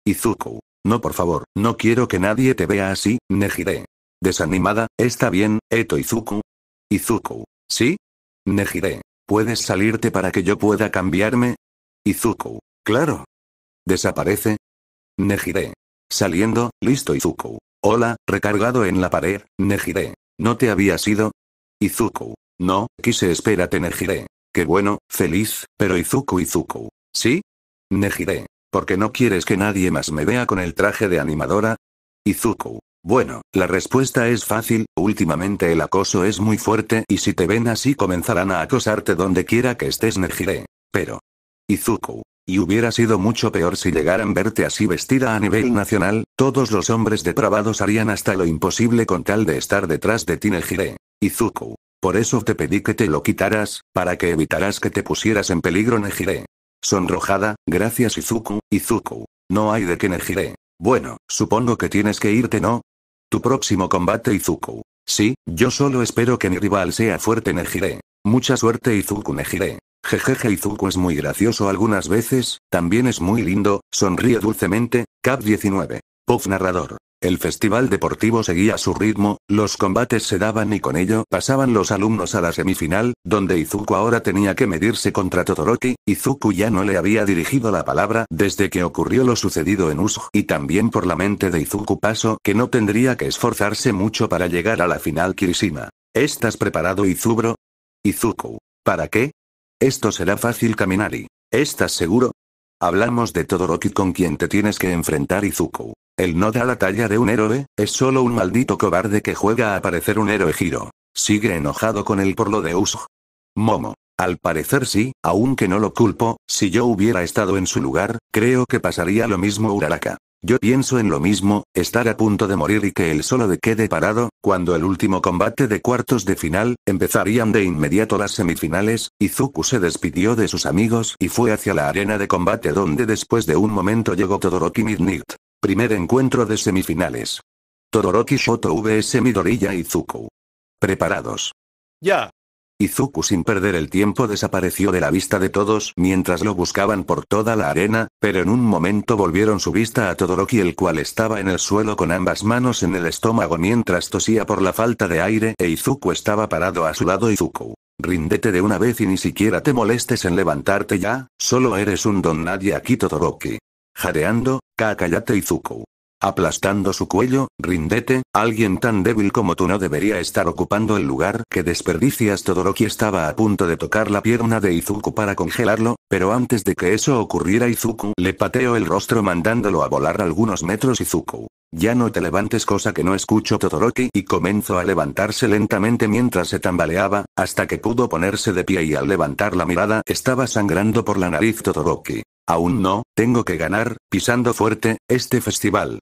Izuku. No por favor, no quiero que nadie te vea así, Nejire. Desanimada, está bien, Eto Izuku. Izuku. ¿Sí? Nejire. ¿Puedes salirte para que yo pueda cambiarme? Izuku. Claro. Desaparece. Nejire. Saliendo, listo Izuku. Hola, recargado en la pared, Nejire. ¿No te había sido? Izuku. No, quise espérate Nejiré. Qué bueno, feliz, pero Izuku Izuku. ¿Sí? Nejire. ¿Por qué no quieres que nadie más me vea con el traje de animadora? Izuku. Bueno, la respuesta es fácil, últimamente el acoso es muy fuerte y si te ven así comenzarán a acosarte donde quiera que estés Nejire. Pero. Izuku. Y hubiera sido mucho peor si llegaran verte así vestida a nivel nacional, todos los hombres depravados harían hasta lo imposible con tal de estar detrás de ti Nejiré. Izuku. Por eso te pedí que te lo quitaras, para que evitaras que te pusieras en peligro Nejire. Sonrojada, gracias Izuku, Izuku. No hay de qué Nejire. Bueno, supongo que tienes que irte, ¿no? Tu próximo combate Izuku. Sí, yo solo espero que mi rival sea fuerte Nejire. Mucha suerte Izuku Nejire. Jejeje Izuku es muy gracioso algunas veces, también es muy lindo, sonríe dulcemente, Cap 19. Puff narrador. El festival deportivo seguía su ritmo, los combates se daban y con ello pasaban los alumnos a la semifinal, donde Izuku ahora tenía que medirse contra Todoroki, Izuku ya no le había dirigido la palabra desde que ocurrió lo sucedido en Uso, y también por la mente de Izuku pasó que no tendría que esforzarse mucho para llegar a la final Kirishima. ¿Estás preparado Izubro? Izuku. ¿Para qué? Esto será fácil caminar y ¿Estás seguro? Hablamos de Todoroki con quien te tienes que enfrentar Izuku. Él no da la talla de un héroe, es solo un maldito cobarde que juega a parecer un héroe giro. Sigue enojado con él por lo de uso Momo. Al parecer sí, aunque no lo culpo, si yo hubiera estado en su lugar, creo que pasaría lo mismo Uraraka. Yo pienso en lo mismo, estar a punto de morir y que él solo de quede parado, cuando el último combate de cuartos de final, empezarían de inmediato las semifinales, Izuku se despidió de sus amigos y fue hacia la arena de combate donde después de un momento llegó Todoroki Midnight. Primer encuentro de semifinales. Todoroki Shoto vs Midoriya Izuku. Preparados. Ya. Izuku sin perder el tiempo desapareció de la vista de todos mientras lo buscaban por toda la arena, pero en un momento volvieron su vista a Todoroki el cual estaba en el suelo con ambas manos en el estómago mientras tosía por la falta de aire e Izuku estaba parado a su lado Izuku. Ríndete de una vez y ni siquiera te molestes en levantarte ya, solo eres un don nadie aquí Todoroki jadeando, Kakayate Izuku. Aplastando su cuello, rindete, alguien tan débil como tú no debería estar ocupando el lugar que desperdicias. Todoroki estaba a punto de tocar la pierna de Izuku para congelarlo, pero antes de que eso ocurriera Izuku le pateó el rostro mandándolo a volar algunos metros Izuku. Ya no te levantes cosa que no escucho Todoroki y comenzó a levantarse lentamente mientras se tambaleaba, hasta que pudo ponerse de pie y al levantar la mirada estaba sangrando por la nariz Todoroki. Aún no, tengo que ganar, pisando fuerte, este festival.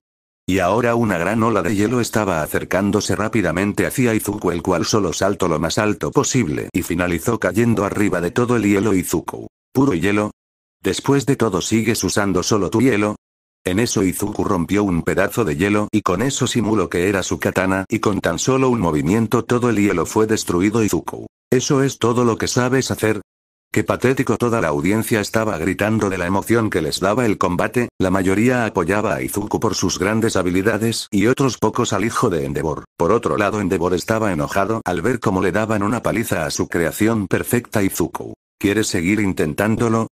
Y ahora una gran ola de hielo estaba acercándose rápidamente hacia Izuku el cual solo saltó lo más alto posible y finalizó cayendo arriba de todo el hielo Izuku. ¿Puro hielo? Después de todo sigues usando solo tu hielo. En eso Izuku rompió un pedazo de hielo y con eso simuló que era su katana y con tan solo un movimiento todo el hielo fue destruido Izuku. Eso es todo lo que sabes hacer, Qué patético toda la audiencia estaba gritando de la emoción que les daba el combate, la mayoría apoyaba a Izuku por sus grandes habilidades y otros pocos al hijo de Endeavor. Por otro lado Endeavor estaba enojado al ver cómo le daban una paliza a su creación perfecta Izuku. ¿Quieres seguir intentándolo?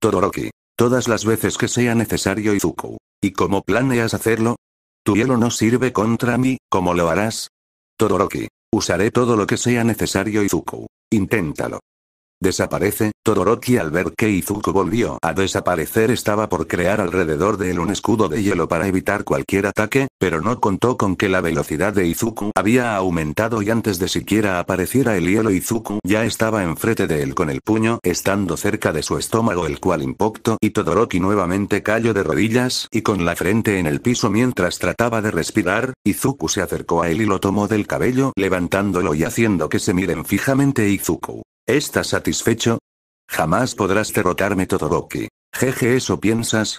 Todoroki. Todas las veces que sea necesario Izuku. ¿Y cómo planeas hacerlo? Tu hielo no sirve contra mí, ¿cómo lo harás? Todoroki. Usaré todo lo que sea necesario Izuku. Inténtalo. Desaparece, Todoroki al ver que Izuku volvió a desaparecer estaba por crear alrededor de él un escudo de hielo para evitar cualquier ataque, pero no contó con que la velocidad de Izuku había aumentado y antes de siquiera apareciera el hielo Izuku ya estaba enfrente de él con el puño estando cerca de su estómago el cual impactó y Todoroki nuevamente cayó de rodillas y con la frente en el piso mientras trataba de respirar, Izuku se acercó a él y lo tomó del cabello levantándolo y haciendo que se miren fijamente Izuku. ¿Estás satisfecho? Jamás podrás derrotarme Todoroki. Jeje, eso piensas.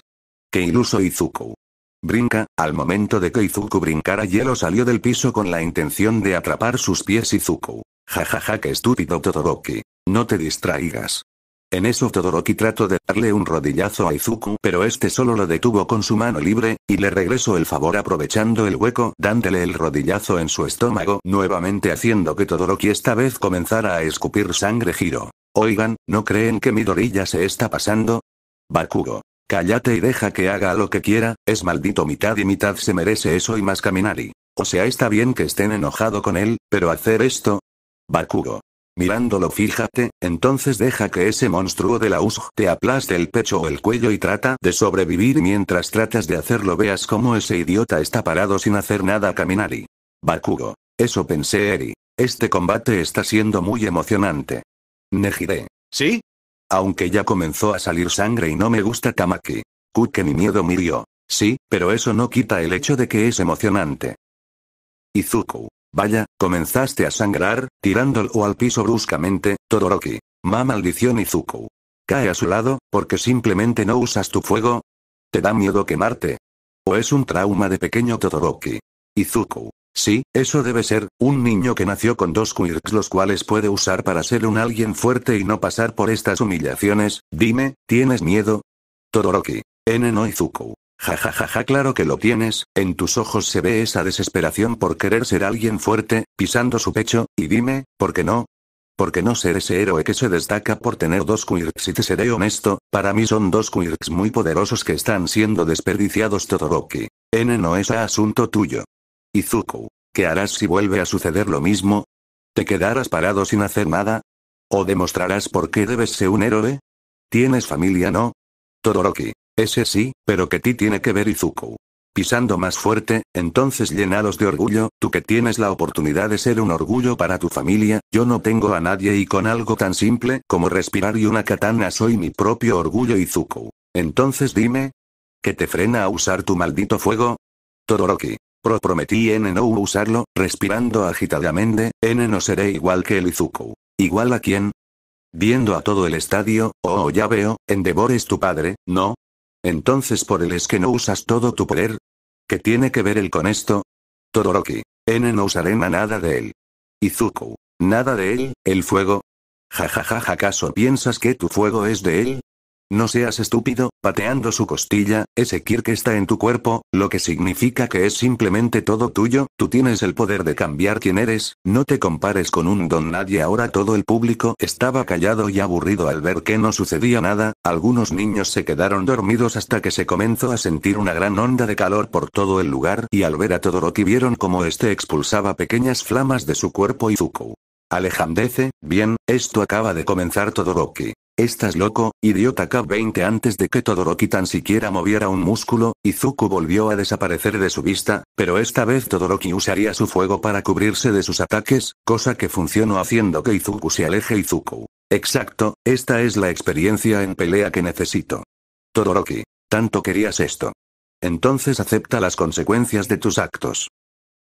Que iluso Izuku. Brinca, al momento de que Izuku brincara hielo salió del piso con la intención de atrapar sus pies Izuku. Jajaja, ja, ja, que estúpido Todoroki. No te distraigas. En eso Todoroki trató de darle un rodillazo a Izuku, pero este solo lo detuvo con su mano libre, y le regresó el favor aprovechando el hueco, dándole el rodillazo en su estómago, nuevamente haciendo que Todoroki esta vez comenzara a escupir sangre giro. Oigan, ¿no creen que mi se está pasando? Bakugo. Cállate y deja que haga lo que quiera, es maldito mitad y mitad se merece eso y más Kaminari. O sea está bien que estén enojado con él, pero hacer esto... Bakugo. Mirándolo fíjate, entonces deja que ese monstruo de la USG te aplaste el pecho o el cuello y trata de sobrevivir mientras tratas de hacerlo veas cómo ese idiota está parado sin hacer nada caminar y... Bakugo. Eso pensé Eri. Este combate está siendo muy emocionante. Nejire. ¿Sí? Aunque ya comenzó a salir sangre y no me gusta Tamaki. Kuke mi miedo mirió. Sí, pero eso no quita el hecho de que es emocionante. Izuku. Vaya, comenzaste a sangrar, tirándolo al piso bruscamente, Todoroki. Ma maldición Izuku. Cae a su lado, porque simplemente no usas tu fuego. ¿Te da miedo quemarte? ¿O es un trauma de pequeño Todoroki? Izuku. Sí, eso debe ser, un niño que nació con dos quirks los cuales puede usar para ser un alguien fuerte y no pasar por estas humillaciones, dime, ¿tienes miedo? Todoroki. N no Izuku. Ja ja ja ja claro que lo tienes, en tus ojos se ve esa desesperación por querer ser alguien fuerte, pisando su pecho, y dime, ¿por qué no? ¿Por qué no ser ese héroe que se destaca por tener dos quirks? y te seré honesto, para mí son dos quirks muy poderosos que están siendo desperdiciados Todoroki. N no es asunto tuyo. Izuku, ¿qué harás si vuelve a suceder lo mismo? ¿Te quedarás parado sin hacer nada? ¿O demostrarás por qué debes ser un héroe? ¿Tienes familia no? Todoroki, ese sí, pero que ti tiene que ver Izuku. Pisando más fuerte, entonces llenados de orgullo, tú que tienes la oportunidad de ser un orgullo para tu familia, yo no tengo a nadie y con algo tan simple como respirar y una katana soy mi propio orgullo Izuku. Entonces dime. ¿Qué te frena a usar tu maldito fuego? Todoroki. Pro prometí N no usarlo, respirando agitadamente, N no seré igual que el Izuku. ¿Igual a quién? Viendo a todo el estadio, oh, ya veo, Endeavor es tu padre, ¿no? Entonces por él es que no usas todo tu poder. ¿Qué tiene que ver él con esto? Todoroki. N no usaré nada de él. Izuku. Nada de él, el fuego. Jajajaja, ¿acaso piensas que tu fuego es de él? No seas estúpido, pateando su costilla, ese Kirk está en tu cuerpo, lo que significa que es simplemente todo tuyo, tú tienes el poder de cambiar quién eres, no te compares con un don nadie. Ahora todo el público estaba callado y aburrido al ver que no sucedía nada, algunos niños se quedaron dormidos hasta que se comenzó a sentir una gran onda de calor por todo el lugar y al ver a Todoroki vieron como este expulsaba pequeñas flamas de su cuerpo y Zuko. Alejandece, bien, esto acaba de comenzar Todoroki. Estás loco, idiota K-20 antes de que Todoroki tan siquiera moviera un músculo, Izuku volvió a desaparecer de su vista, pero esta vez Todoroki usaría su fuego para cubrirse de sus ataques, cosa que funcionó haciendo que Izuku se aleje Izuku. Exacto, esta es la experiencia en pelea que necesito. Todoroki, tanto querías esto. Entonces acepta las consecuencias de tus actos.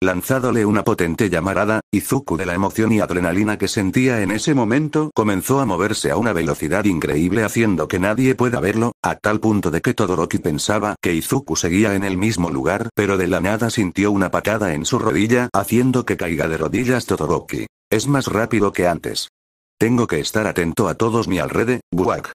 Lanzándole una potente llamarada, Izuku de la emoción y adrenalina que sentía en ese momento comenzó a moverse a una velocidad increíble haciendo que nadie pueda verlo, a tal punto de que Todoroki pensaba que Izuku seguía en el mismo lugar pero de la nada sintió una patada en su rodilla haciendo que caiga de rodillas Todoroki. Es más rápido que antes. Tengo que estar atento a todos mi alrededor, Buak.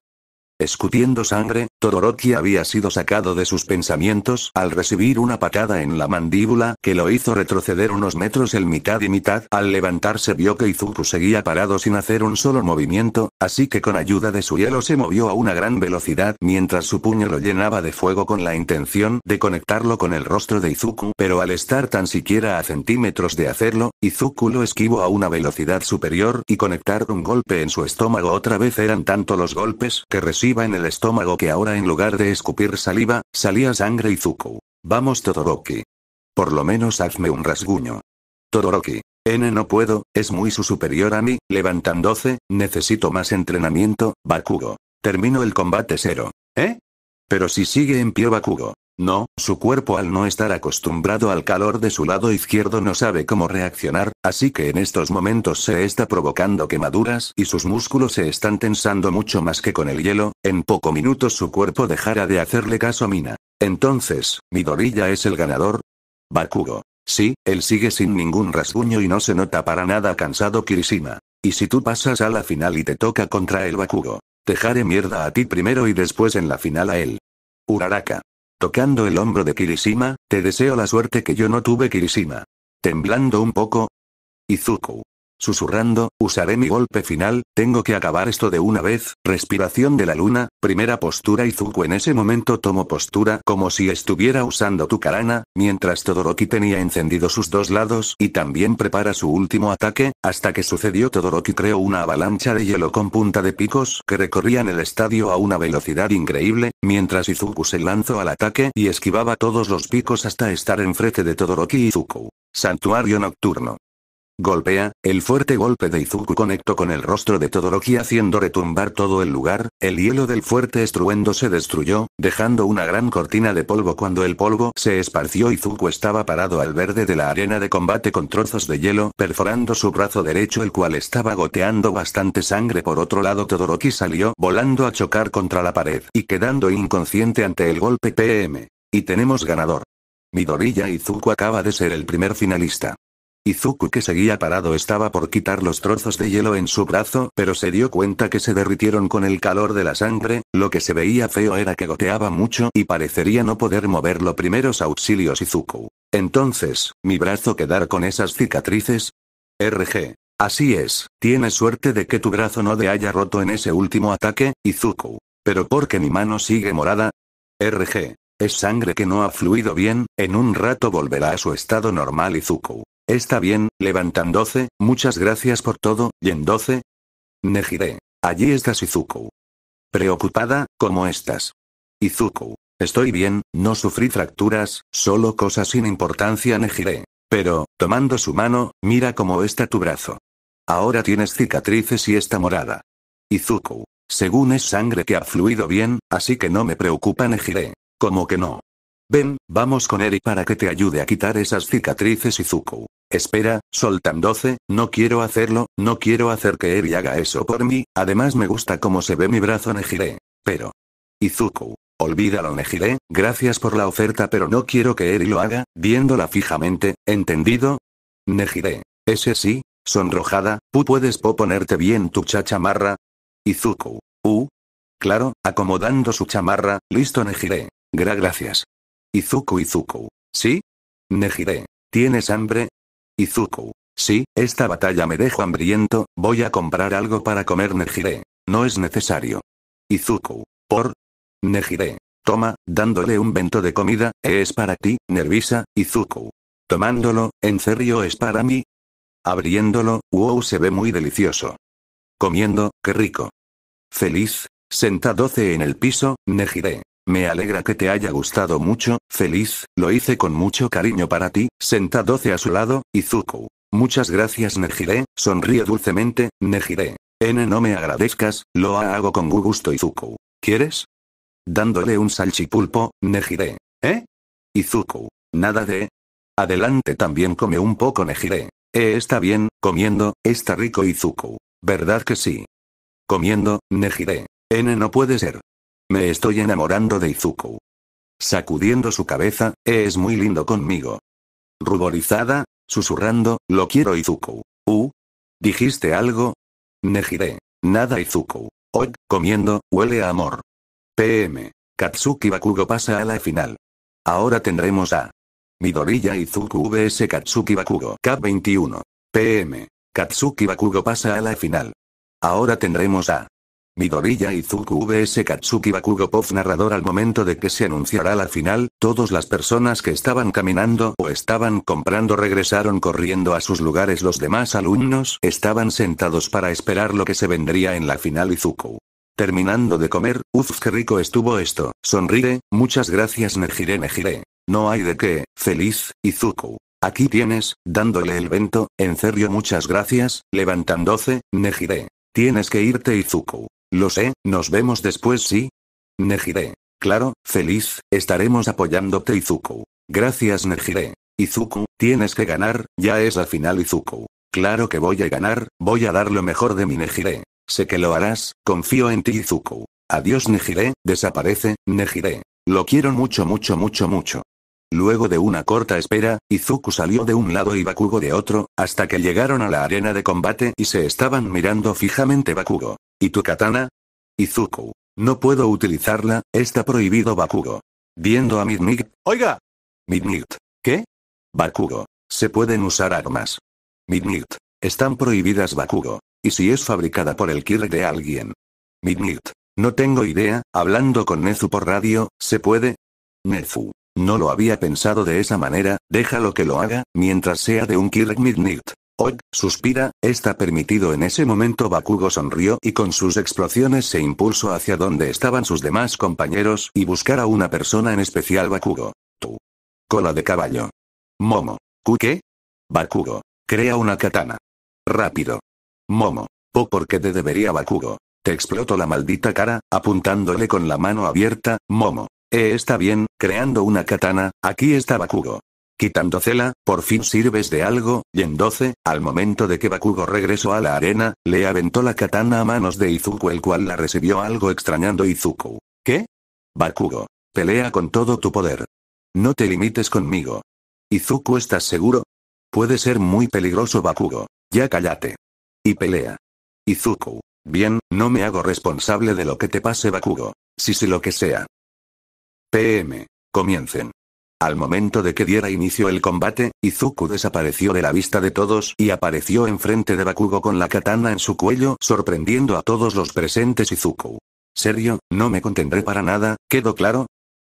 Escupiendo sangre, Todoroki había sido sacado de sus pensamientos al recibir una patada en la mandíbula que lo hizo retroceder unos metros el mitad y mitad. Al levantarse vio que Izuku seguía parado sin hacer un solo movimiento, así que con ayuda de su hielo se movió a una gran velocidad mientras su puño lo llenaba de fuego con la intención de conectarlo con el rostro de Izuku, pero al estar tan siquiera a centímetros de hacerlo, Izuku lo esquivó a una velocidad superior y conectar un golpe en su estómago otra vez eran tanto los golpes que recibió en el estómago que ahora en lugar de escupir saliva, salía sangre y zuku. Vamos Todoroki. Por lo menos hazme un rasguño. Todoroki. N no puedo, es muy su superior a mí, levantándose, necesito más entrenamiento, Bakugo. Termino el combate cero. ¿Eh? Pero si sigue en pie Bakugo. No, su cuerpo al no estar acostumbrado al calor de su lado izquierdo no sabe cómo reaccionar, así que en estos momentos se está provocando quemaduras y sus músculos se están tensando mucho más que con el hielo, en poco minutos su cuerpo dejará de hacerle caso a Mina. Entonces, Midorilla es el ganador. Bakugo. Sí, él sigue sin ningún rasguño y no se nota para nada cansado Kirishima. Y si tú pasas a la final y te toca contra el Bakugo, dejaré mierda a ti primero y después en la final a él. Uraraka. Tocando el hombro de Kirishima, te deseo la suerte que yo no tuve Kirishima. Temblando un poco. Izuku. Susurrando, usaré mi golpe final, tengo que acabar esto de una vez, respiración de la luna, primera postura Izuku en ese momento tomó postura como si estuviera usando tu carana. mientras Todoroki tenía encendido sus dos lados y también prepara su último ataque, hasta que sucedió Todoroki creó una avalancha de hielo con punta de picos que recorrían el estadio a una velocidad increíble, mientras Izuku se lanzó al ataque y esquivaba todos los picos hasta estar enfrente de Todoroki y Santuario nocturno. Golpea, el fuerte golpe de Izuku conectó con el rostro de Todoroki haciendo retumbar todo el lugar, el hielo del fuerte estruendo se destruyó, dejando una gran cortina de polvo cuando el polvo se esparció Izuku estaba parado al verde de la arena de combate con trozos de hielo perforando su brazo derecho el cual estaba goteando bastante sangre por otro lado Todoroki salió volando a chocar contra la pared y quedando inconsciente ante el golpe PM. Y tenemos ganador. Midoriya Izuku acaba de ser el primer finalista. Izuku que seguía parado estaba por quitar los trozos de hielo en su brazo, pero se dio cuenta que se derritieron con el calor de la sangre, lo que se veía feo era que goteaba mucho y parecería no poder moverlo primeros auxilios Izuku. Entonces, ¿mi brazo quedar con esas cicatrices? RG. Así es, tienes suerte de que tu brazo no te haya roto en ese último ataque, Izuku. Pero porque mi mano sigue morada? RG. Es sangre que no ha fluido bien, en un rato volverá a su estado normal Izuku. Está bien, 12. muchas gracias por todo, y en 12. Nejire. Allí estás Izuku. Preocupada, ¿cómo estás? Izuku. Estoy bien, no sufrí fracturas, solo cosas sin importancia Nejire. Pero, tomando su mano, mira cómo está tu brazo. Ahora tienes cicatrices y está morada. Izuku. Según es sangre que ha fluido bien, así que no me preocupa Nejire. Como que no. Ven, vamos con Eri para que te ayude a quitar esas cicatrices Izuku. Espera, Soltan 12, no quiero hacerlo, no quiero hacer que Eri haga eso por mí, además me gusta cómo se ve mi brazo Nejire. Pero. Izuku. Olvídalo Nejire, gracias por la oferta pero no quiero que Eri lo haga, viéndola fijamente, ¿entendido? Nejire. Ese sí, sonrojada, ¿tú puedes ponerte bien tu chachamarra? Izuku. U. Claro, acomodando su chamarra, listo Nejire. Gra gracias. Izuku Izuku. ¿Sí? Nejire. ¿Tienes hambre? Izuku. Sí, esta batalla me dejo hambriento, voy a comprar algo para comer Nejire. No es necesario. Izuku. Por. Nejire. Toma, dándole un vento de comida, es para ti, Nervisa, Izuku. Tomándolo, en serio es para mí. Abriéndolo, wow se ve muy delicioso. Comiendo, qué rico. Feliz, senta 12 en el piso, Nejire. Me alegra que te haya gustado mucho, feliz, lo hice con mucho cariño para ti, senta a su lado, Izuku. Muchas gracias Nejire, sonríe dulcemente, Nejire. N no me agradezcas, lo hago con gusto Izuku. ¿Quieres? Dándole un salchipulpo, Nejire. ¿Eh? Izuku. Nada de... Adelante también come un poco Nejire. Eh, está bien, comiendo, está rico Izuku. ¿Verdad que sí? Comiendo, Nejire. N no puede ser. Me estoy enamorando de Izuku. Sacudiendo su cabeza, es muy lindo conmigo. Ruborizada, susurrando, lo quiero Izuku. ¿Uh? ¿Dijiste algo? Negiré. Nada Izuku. Hoy, comiendo, huele a amor. PM. Katsuki Bakugo pasa a la final. Ahora tendremos a Midoriya Izuku vs Katsuki Bakugo Cap 21 PM. Katsuki Bakugo pasa a la final. Ahora tendremos a Midoriya Izuku vs Katsuki Bakugo narrador al momento de que se anunciará la final, todas las personas que estaban caminando o estaban comprando regresaron corriendo a sus lugares los demás alumnos estaban sentados para esperar lo que se vendría en la final Izuku. Terminando de comer, uff qué rico estuvo esto, sonríe, muchas gracias Nejire Nejire. No hay de qué, feliz, Izuku. Aquí tienes, dándole el vento, en serio muchas gracias, levantándose, Nejire. Tienes que irte Izuku. Lo sé, nos vemos después, ¿sí? Nejire. Claro, feliz, estaremos apoyándote Izuku. Gracias Nejire. Izuku, tienes que ganar, ya es la final Izuku. Claro que voy a ganar, voy a dar lo mejor de mi Nejire. Sé que lo harás, confío en ti Izuku. Adiós Nejire, desaparece, Nejire. Lo quiero mucho mucho mucho mucho. Luego de una corta espera, Izuku salió de un lado y Bakugo de otro, hasta que llegaron a la arena de combate y se estaban mirando fijamente Bakugo. ¿Y tu katana? Izuku. No puedo utilizarla, está prohibido Bakugo. Viendo a Midnight. Oiga. Midnight. ¿Qué? Bakugo. Se pueden usar armas. Midnight. Están prohibidas Bakugo. ¿Y si es fabricada por el Kirk de alguien? Midnight. No tengo idea, hablando con Nezu por radio, ¿se puede? Nezu. No lo había pensado de esa manera, déjalo que lo haga, mientras sea de un Kirk Midnight. Hoy, suspira, está permitido en ese momento Bakugo sonrió y con sus explosiones se impulsó hacia donde estaban sus demás compañeros y buscar a una persona en especial Bakugo. Tú. Cola de caballo. Momo. ¿Qué? Bakugo. Crea una katana. Rápido. Momo. por qué te debería Bakugo. Te exploto la maldita cara, apuntándole con la mano abierta, Momo. Eh, está bien, creando una katana, aquí está Bakugo cela, por fin sirves de algo, y en 12, al momento de que Bakugo regresó a la arena, le aventó la katana a manos de Izuku el cual la recibió algo extrañando Izuku. ¿Qué? Bakugo. Pelea con todo tu poder. No te limites conmigo. Izuku ¿estás seguro? Puede ser muy peligroso Bakugo. Ya cállate. Y pelea. Izuku. Bien, no me hago responsable de lo que te pase Bakugo. Si si lo que sea. PM. Comiencen. Al momento de que diera inicio el combate, Izuku desapareció de la vista de todos y apareció enfrente de Bakugo con la katana en su cuello, sorprendiendo a todos los presentes Izuku. Serio, no me contendré para nada, ¿quedó claro?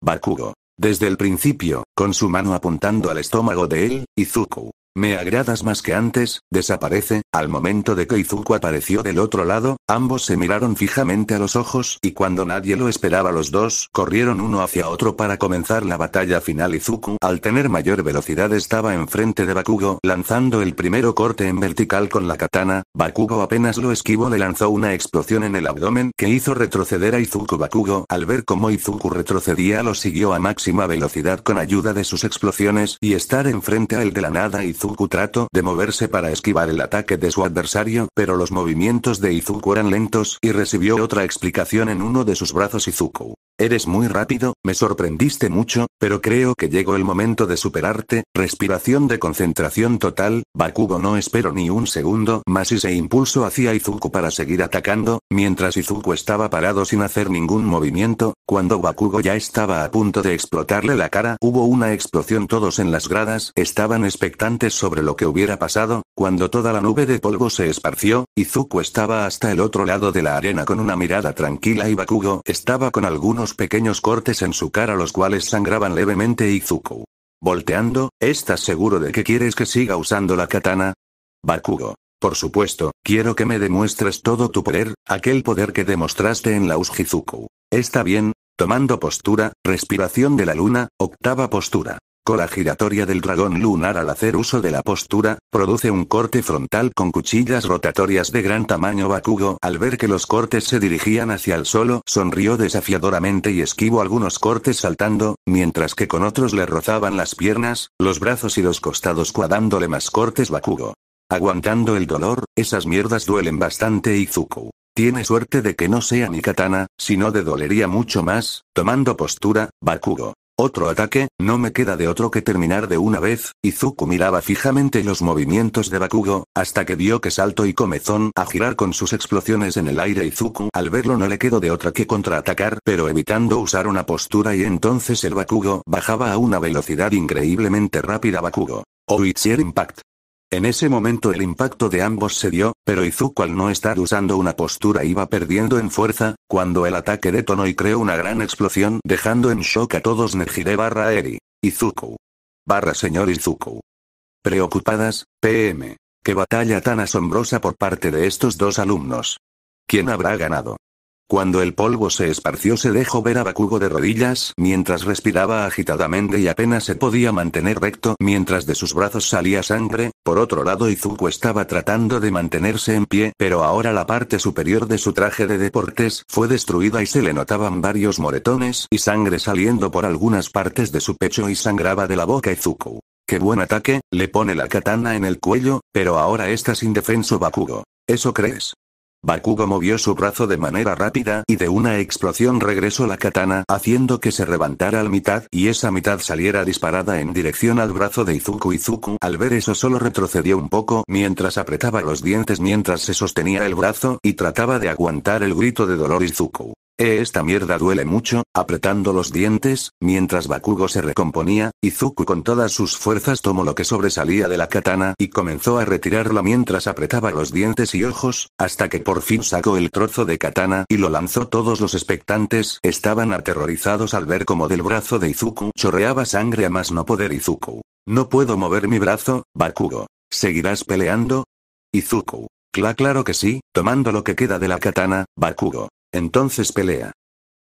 Bakugo. Desde el principio, con su mano apuntando al estómago de él, Izuku. Me agradas más que antes, desaparece. Al momento de que Izuku apareció del otro lado, ambos se miraron fijamente a los ojos y cuando nadie lo esperaba los dos corrieron uno hacia otro para comenzar la batalla final. Izuku, al tener mayor velocidad, estaba enfrente de Bakugo, lanzando el primero corte en vertical con la katana. Bakugo apenas lo esquivó, le lanzó una explosión en el abdomen que hizo retroceder a Izuku. Bakugo, al ver cómo Izuku retrocedía, lo siguió a máxima velocidad con ayuda de sus explosiones y estar enfrente a él de la nada. Izuku Izuku trató de moverse para esquivar el ataque de su adversario, pero los movimientos de Izuku eran lentos y recibió otra explicación en uno de sus brazos Izuku. Eres muy rápido, me sorprendiste mucho, pero creo que llegó el momento de superarte, respiración de concentración total, Bakugo no esperó ni un segundo más y se impulsó hacia Izuku para seguir atacando, mientras Izuku estaba parado sin hacer ningún movimiento, cuando Bakugo ya estaba a punto de explotarle la cara hubo una explosión todos en las gradas, estaban expectantes sobre lo que hubiera pasado, cuando toda la nube de polvo se esparció, Izuku estaba hasta el otro lado de la arena con una mirada tranquila y Bakugo estaba con algunos pequeños cortes en su cara los cuales sangraban levemente Izuku. Volteando, ¿estás seguro de que quieres que siga usando la katana? Bakugo. Por supuesto, quiero que me demuestres todo tu poder, aquel poder que demostraste en la Ushizuku. Está bien, tomando postura, respiración de la luna, octava postura. Cola giratoria del dragón lunar al hacer uso de la postura, produce un corte frontal con cuchillas rotatorias de gran tamaño Bakugo. Al ver que los cortes se dirigían hacia el solo, sonrió desafiadoramente y esquivó algunos cortes saltando, mientras que con otros le rozaban las piernas, los brazos y los costados cuadándole más cortes Bakugo. Aguantando el dolor, esas mierdas duelen bastante Izuku. Tiene suerte de que no sea mi katana, sino de dolería mucho más, tomando postura, Bakugo. Otro ataque, no me queda de otro que terminar de una vez, Izuku miraba fijamente los movimientos de Bakugo, hasta que vio que salto y comezón a girar con sus explosiones en el aire Izuku al verlo no le quedó de otra que contraatacar pero evitando usar una postura y entonces el Bakugo bajaba a una velocidad increíblemente rápida Bakugo. Oitsier Impact. En ese momento el impacto de ambos se dio, pero Izuku al no estar usando una postura iba perdiendo en fuerza, cuando el ataque detonó y creó una gran explosión dejando en shock a todos Nejire barra Eri. Izuku. Barra señor Izuku. Preocupadas, PM. Qué batalla tan asombrosa por parte de estos dos alumnos. ¿Quién habrá ganado? Cuando el polvo se esparció se dejó ver a Bakugo de rodillas mientras respiraba agitadamente y apenas se podía mantener recto mientras de sus brazos salía sangre, por otro lado Izuku estaba tratando de mantenerse en pie pero ahora la parte superior de su traje de deportes fue destruida y se le notaban varios moretones y sangre saliendo por algunas partes de su pecho y sangraba de la boca Izuku. ¡Qué buen ataque! Le pone la katana en el cuello, pero ahora está sin defenso Bakugo. ¿Eso crees? Bakugo movió su brazo de manera rápida y de una explosión regresó la katana haciendo que se levantara al mitad y esa mitad saliera disparada en dirección al brazo de Izuku. Izuku al ver eso solo retrocedió un poco mientras apretaba los dientes mientras se sostenía el brazo y trataba de aguantar el grito de dolor Izuku esta mierda duele mucho, apretando los dientes, mientras Bakugo se recomponía, Izuku con todas sus fuerzas tomó lo que sobresalía de la katana y comenzó a retirarla mientras apretaba los dientes y ojos, hasta que por fin sacó el trozo de katana y lo lanzó. Todos los expectantes estaban aterrorizados al ver cómo del brazo de Izuku chorreaba sangre a más no poder Izuku. No puedo mover mi brazo, Bakugo. ¿Seguirás peleando? Izuku. Cla claro que sí, tomando lo que queda de la katana, Bakugo. Entonces pelea.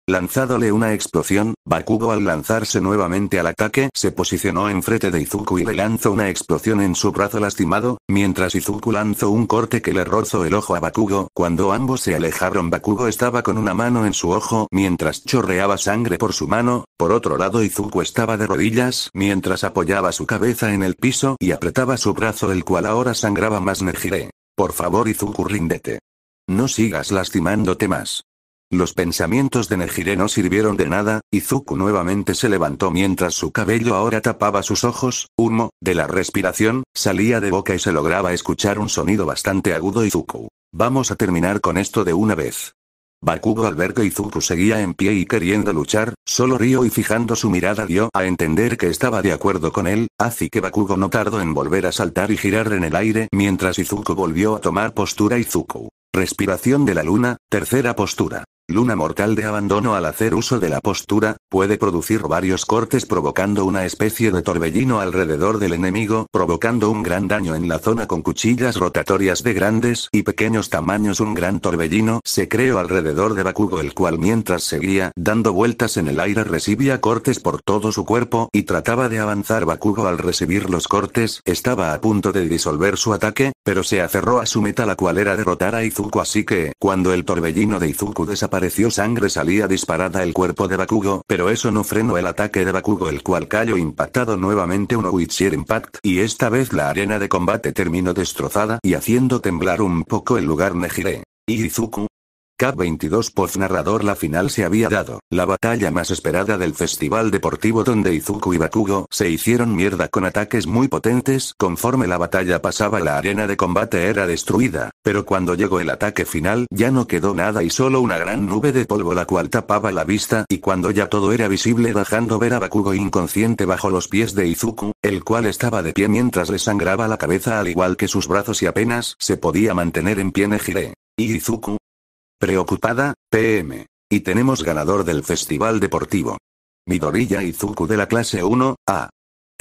Lanzándole una explosión, Bakugo al lanzarse nuevamente al ataque se posicionó enfrente de Izuku y le lanzó una explosión en su brazo lastimado, mientras Izuku lanzó un corte que le rozó el ojo a Bakugo, cuando ambos se alejaron Bakugo estaba con una mano en su ojo mientras chorreaba sangre por su mano, por otro lado Izuku estaba de rodillas mientras apoyaba su cabeza en el piso y apretaba su brazo el cual ahora sangraba más Nejire. Por favor Izuku ríndete. No sigas lastimándote más. Los pensamientos de Nejire no sirvieron de nada, Izuku nuevamente se levantó mientras su cabello ahora tapaba sus ojos, humo, de la respiración, salía de boca y se lograba escuchar un sonido bastante agudo Izuku. Vamos a terminar con esto de una vez. Bakugo al ver que Izuku seguía en pie y queriendo luchar, solo río y fijando su mirada dio a entender que estaba de acuerdo con él, así que Bakugo no tardó en volver a saltar y girar en el aire mientras Izuku volvió a tomar postura Izuku. Respiración de la luna, tercera postura. Luna mortal de abandono al hacer uso de la postura, puede producir varios cortes provocando una especie de torbellino alrededor del enemigo, provocando un gran daño en la zona con cuchillas rotatorias de grandes y pequeños tamaños. Un gran torbellino se creó alrededor de Bakugo el cual mientras seguía dando vueltas en el aire recibía cortes por todo su cuerpo y trataba de avanzar Bakugo al recibir los cortes, estaba a punto de disolver su ataque, pero se aferró a su meta la cual era derrotar a Izuku así que, cuando el torbellino de Izuku desapareció, apareció sangre salía disparada el cuerpo de Bakugo, pero eso no frenó el ataque de Bakugo el cual cayó impactado nuevamente un Witcher Impact y esta vez la arena de combate terminó destrozada y haciendo temblar un poco el lugar Nejire. Izuku, Cap 22 post narrador La final se había dado, la batalla más esperada del festival deportivo donde Izuku y Bakugo se hicieron mierda con ataques muy potentes conforme la batalla pasaba la arena de combate era destruida, pero cuando llegó el ataque final ya no quedó nada y solo una gran nube de polvo la cual tapaba la vista y cuando ya todo era visible dejando ver a Bakugo inconsciente bajo los pies de Izuku, el cual estaba de pie mientras le sangraba la cabeza al igual que sus brazos y apenas se podía mantener en pie Nejire. Izuku, Preocupada, PM. Y tenemos ganador del festival deportivo. Midoriya Izuku de la clase 1A.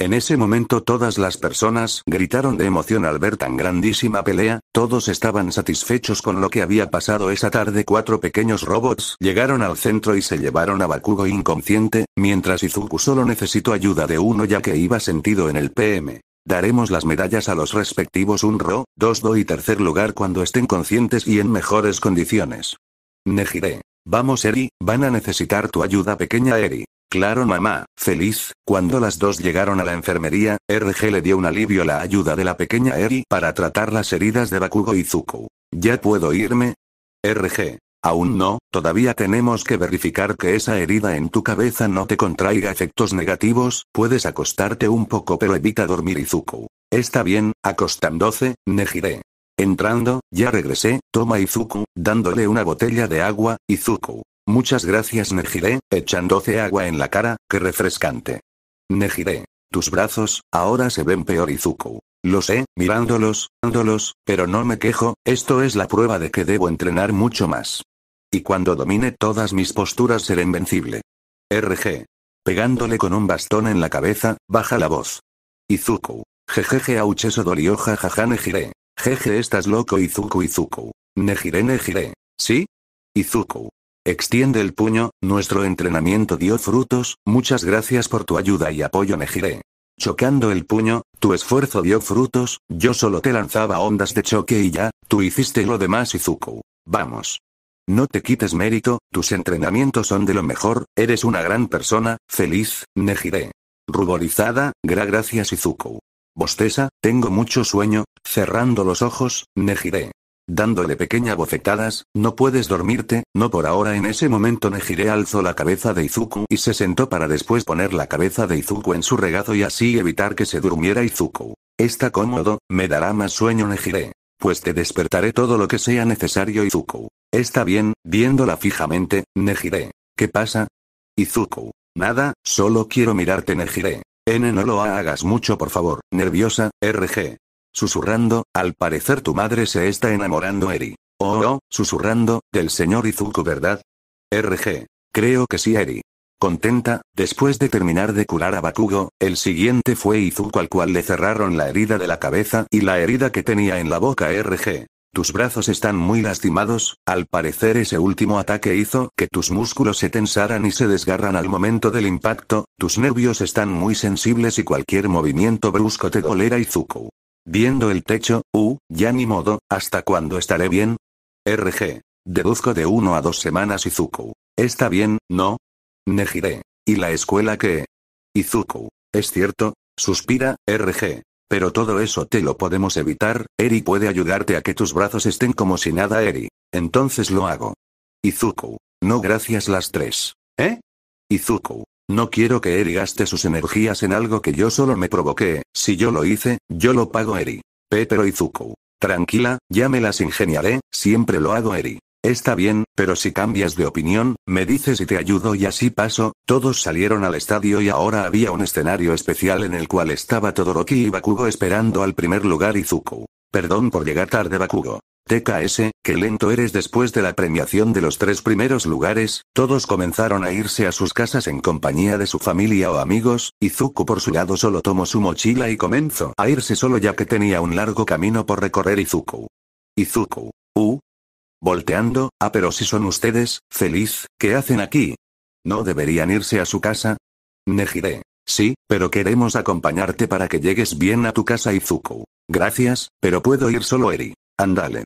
En ese momento todas las personas gritaron de emoción al ver tan grandísima pelea, todos estaban satisfechos con lo que había pasado esa tarde. Cuatro pequeños robots llegaron al centro y se llevaron a Bakugo inconsciente, mientras Izuku solo necesitó ayuda de uno ya que iba sentido en el PM. Daremos las medallas a los respectivos un ro, dos do y tercer lugar cuando estén conscientes y en mejores condiciones. Nejire. Vamos Eri, van a necesitar tu ayuda pequeña Eri. Claro mamá, feliz, cuando las dos llegaron a la enfermería, RG le dio un alivio la ayuda de la pequeña Eri para tratar las heridas de Bakugo y Zuko. ¿Ya puedo irme? RG, Aún mm. no, todavía tenemos que verificar que esa herida en tu cabeza no te contraiga efectos negativos, puedes acostarte un poco pero evita dormir Izuku. Está bien, acostándose, Nejire. Entrando, ya regresé, toma Izuku, dándole una botella de agua, Izuku. Muchas gracias Nejire, echándose agua en la cara, qué refrescante. Nejire. Tus brazos, ahora se ven peor Izuku. Lo sé, mirándolos, mirándolos, pero no me quejo, esto es la prueba de que debo entrenar mucho más. Y cuando domine todas mis posturas seré invencible. RG. Pegándole con un bastón en la cabeza, baja la voz. Izuku. Jejeje aucheso dolioja jaja nejire. Jeje estás loco Izuku Izuku. Nejire nejire. ¿Sí? Izuku. Extiende el puño, nuestro entrenamiento dio frutos, muchas gracias por tu ayuda y apoyo Nejire. Chocando el puño, tu esfuerzo dio frutos, yo solo te lanzaba ondas de choque y ya, tú hiciste lo demás Izuku. Vamos. No te quites mérito, tus entrenamientos son de lo mejor, eres una gran persona, feliz, Nejire. Ruborizada, gra gracias Izuku. Bosteza, tengo mucho sueño, cerrando los ojos, Nejire. Dándole pequeñas bofetadas, no puedes dormirte, no por ahora en ese momento Nejire alzó la cabeza de Izuku y se sentó para después poner la cabeza de Izuku en su regazo y así evitar que se durmiera Izuku. Está cómodo, me dará más sueño Nejire. Pues te despertaré todo lo que sea necesario Izuku. Está bien, viéndola fijamente, Nejire. ¿Qué pasa? Izuku. Nada, solo quiero mirarte Nejire. N no lo hagas mucho por favor, nerviosa, RG. Susurrando, al parecer tu madre se está enamorando Eri. Oh, oh, susurrando, del señor Izuku, ¿verdad? RG. Creo que sí, Eri. Contenta, después de terminar de curar a Bakugo, el siguiente fue Izuku al cual le cerraron la herida de la cabeza y la herida que tenía en la boca RG. Tus brazos están muy lastimados, al parecer ese último ataque hizo que tus músculos se tensaran y se desgarran al momento del impacto, tus nervios están muy sensibles y cualquier movimiento brusco te dolera Izuku. Viendo el techo, u, uh, ya ni modo, ¿hasta cuándo estaré bien? RG. Deduzco de uno a dos semanas Izuku. Está bien, ¿no? Nejire. ¿Y la escuela que? Izuku. Es cierto, suspira, RG. Pero todo eso te lo podemos evitar, Eri puede ayudarte a que tus brazos estén como si nada Eri. Entonces lo hago. Izuku. No gracias las tres. ¿Eh? Izuku. No quiero que Eri gaste sus energías en algo que yo solo me provoqué, si yo lo hice, yo lo pago Eri. Pero Izuku. Tranquila, ya me las ingeniaré, siempre lo hago Eri. Está bien, pero si cambias de opinión, me dices y te ayudo y así pasó, todos salieron al estadio y ahora había un escenario especial en el cual estaba Todoroki y Bakugo esperando al primer lugar Izuku. Perdón por llegar tarde Bakugo. TKS, qué lento eres después de la premiación de los tres primeros lugares, todos comenzaron a irse a sus casas en compañía de su familia o amigos, Izuku por su lado solo tomó su mochila y comenzó a irse solo ya que tenía un largo camino por recorrer Izuku. Izuku. Uh, Volteando, ah, pero si son ustedes, feliz, ¿qué hacen aquí? ¿No deberían irse a su casa? Nejire. Sí, pero queremos acompañarte para que llegues bien a tu casa Izuku. Gracias, pero puedo ir solo Eri. Ándale.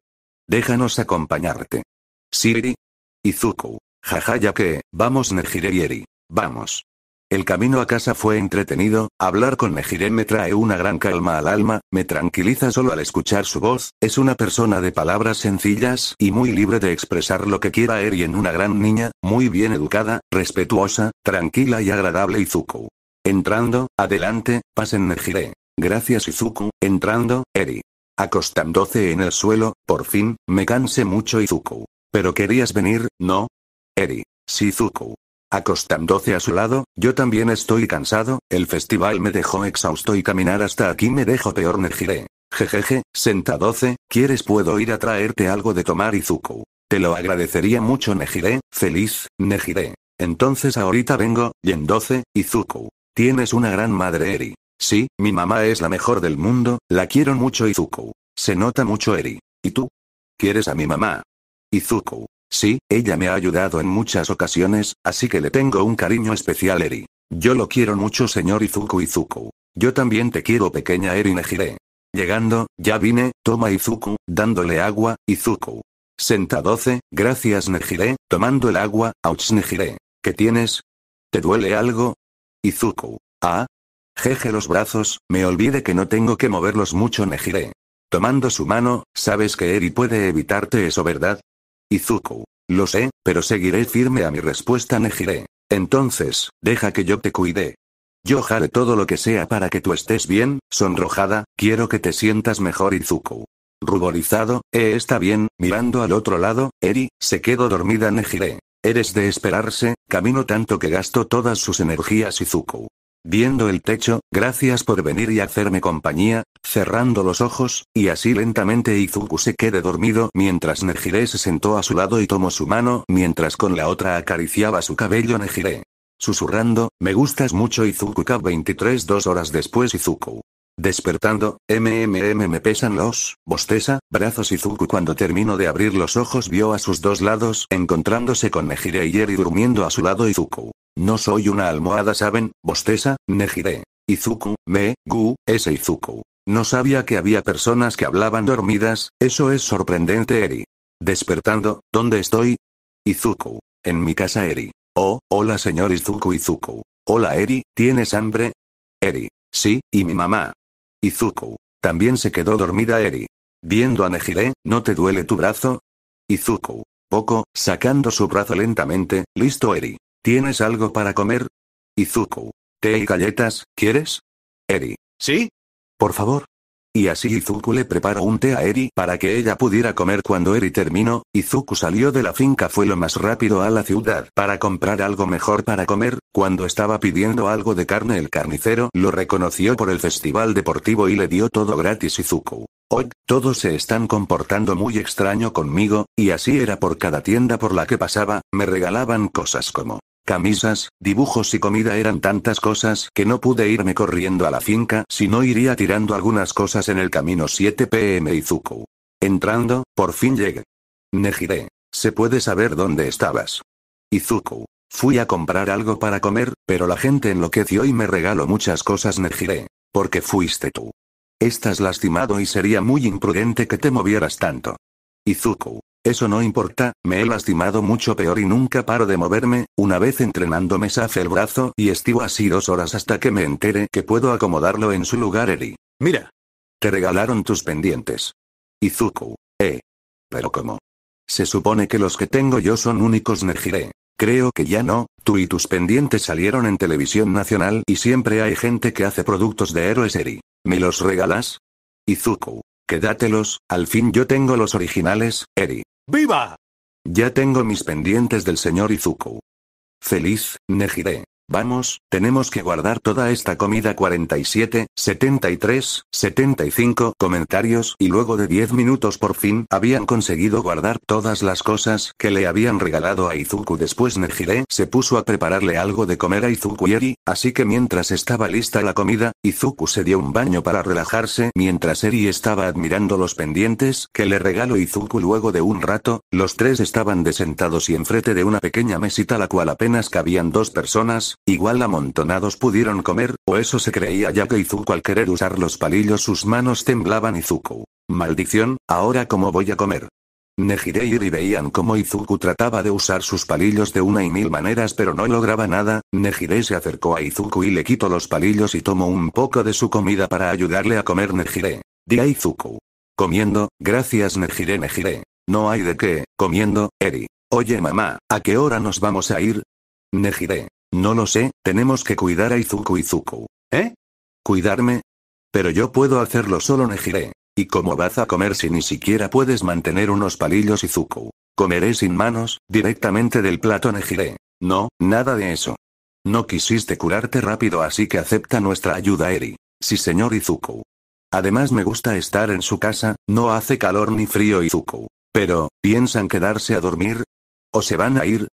Déjanos acompañarte. Eri, Izuku. Jaja ya que, vamos Nejire y Eri. Vamos. El camino a casa fue entretenido, hablar con Nejiré me trae una gran calma al alma, me tranquiliza solo al escuchar su voz, es una persona de palabras sencillas y muy libre de expresar lo que quiera en una gran niña, muy bien educada, respetuosa, tranquila y agradable Izuku. Entrando, adelante, pasen Nejire. Gracias Izuku, entrando, Eri. Acostándose en el suelo, por fin, me cansé mucho Izuku. Pero querías venir, ¿no? Eri. Izuku. Acostándose a su lado, yo también estoy cansado, el festival me dejó exhausto y caminar hasta aquí me dejó peor Nejire, Jejeje, senta 12, ¿quieres puedo ir a traerte algo de tomar Izuku? Te lo agradecería mucho Nejire, feliz, Nejire, Entonces ahorita vengo, y 12, Izuku. Tienes una gran madre Eri. Sí, mi mamá es la mejor del mundo, la quiero mucho Izuku. Se nota mucho Eri. ¿Y tú? ¿Quieres a mi mamá? Izuku. Sí, ella me ha ayudado en muchas ocasiones, así que le tengo un cariño especial Eri. Yo lo quiero mucho señor Izuku Izuku. Yo también te quiero pequeña Eri Nejire. Llegando, ya vine, toma Izuku, dándole agua, Izuku. Senta 12, gracias Nejire, tomando el agua, ouch Nejire. ¿Qué tienes? ¿Te duele algo? Izuku. Ah. Jeje los brazos, me olvide que no tengo que moverlos mucho Nejire. Tomando su mano, sabes que Eri puede evitarte eso, ¿verdad? Izuku. Lo sé, pero seguiré firme a mi respuesta Nejire. Entonces, deja que yo te cuide. Yo haré todo lo que sea para que tú estés bien, sonrojada, quiero que te sientas mejor Izuku. Ruborizado, eh, está bien, mirando al otro lado, Eri, se quedó dormida Nejire. Eres de esperarse, camino tanto que gasto todas sus energías Izuku viendo el techo, gracias por venir y hacerme compañía, cerrando los ojos, y así lentamente Izuku se quede dormido mientras Nejire se sentó a su lado y tomó su mano mientras con la otra acariciaba su cabello Nejire. Susurrando, me gustas mucho Izuku K23 dos horas después Izuku. Despertando, MMM me pesan los, bosteza, brazos Izuku cuando terminó de abrir los ojos vio a sus dos lados encontrándose con Nejire y Eri durmiendo a su lado Izuku. No soy una almohada, ¿saben? bostesa, Nejire. Izuku, me, gu, ese Izuku. No sabía que había personas que hablaban dormidas, eso es sorprendente, Eri. Despertando, ¿dónde estoy? Izuku. En mi casa, Eri. Oh, hola, señor Izuku Izuku. Hola, Eri, ¿tienes hambre? Eri. Sí, y mi mamá. Izuku. También se quedó dormida, Eri. Viendo a Nejire, ¿no te duele tu brazo? Izuku. Poco, sacando su brazo lentamente, listo, Eri. ¿Tienes algo para comer? Izuku. Té y galletas, ¿quieres? Eri. ¿Sí? Por favor. Y así Izuku le preparó un té a Eri para que ella pudiera comer cuando Eri terminó, Izuku salió de la finca fue lo más rápido a la ciudad para comprar algo mejor para comer, cuando estaba pidiendo algo de carne el carnicero lo reconoció por el festival deportivo y le dio todo gratis Izuku. Hoy, todos se están comportando muy extraño conmigo, y así era por cada tienda por la que pasaba, me regalaban cosas como Camisas, dibujos y comida eran tantas cosas que no pude irme corriendo a la finca, si no iría tirando algunas cosas en el camino 7 pm Izuku. Entrando, por fin llegué. Nejire. ¿Se puede saber dónde estabas? Izuku. Fui a comprar algo para comer, pero la gente enloqueció y me regaló muchas cosas ¿Por Porque fuiste tú. Estás lastimado y sería muy imprudente que te movieras tanto. Izuku. Eso no importa, me he lastimado mucho peor y nunca paro de moverme, una vez entrenándome me hace el brazo y estivo así dos horas hasta que me entere que puedo acomodarlo en su lugar Eri. Mira. Te regalaron tus pendientes. Izuku. Eh. Pero ¿cómo? Se supone que los que tengo yo son únicos Nejire. Creo que ya no, tú y tus pendientes salieron en televisión nacional y siempre hay gente que hace productos de héroes Eri. ¿Me los regalas? Izuku. Quédatelos, al fin yo tengo los originales, Eri. ¡Viva! Ya tengo mis pendientes del señor Izuku. Feliz, Nejire. Vamos, tenemos que guardar toda esta comida 47, 73, 75 comentarios y luego de 10 minutos por fin habían conseguido guardar todas las cosas que le habían regalado a Izuku. Después Nejire se puso a prepararle algo de comer a Izuku y Eri, así que mientras estaba lista la comida, Izuku se dio un baño para relajarse mientras Eri estaba admirando los pendientes que le regaló Izuku luego de un rato, los tres estaban desentados sentados y enfrente de una pequeña mesita la cual apenas cabían dos personas igual amontonados pudieron comer, o eso se creía ya que Izuku al querer usar los palillos sus manos temblaban Izuku. Maldición, ahora cómo voy a comer. Nejire y Eri veían cómo Izuku trataba de usar sus palillos de una y mil maneras pero no lograba nada, Nejire se acercó a Izuku y le quitó los palillos y tomó un poco de su comida para ayudarle a comer Nejire. Di a Izuku. Comiendo, gracias Nejire Nejire. No hay de qué, comiendo, Eri. Oye mamá, ¿a qué hora nos vamos a ir? Nejire. No lo sé, tenemos que cuidar a Izuku Izuku. ¿Eh? ¿Cuidarme? Pero yo puedo hacerlo solo Nejire. ¿Y cómo vas a comer si ni siquiera puedes mantener unos palillos Izuku? Comeré sin manos, directamente del plato Nejire. No, nada de eso. No quisiste curarte rápido así que acepta nuestra ayuda Eri. Sí señor Izuku. Además me gusta estar en su casa, no hace calor ni frío Izuku. Pero, ¿piensan quedarse a dormir? ¿O se van a ir?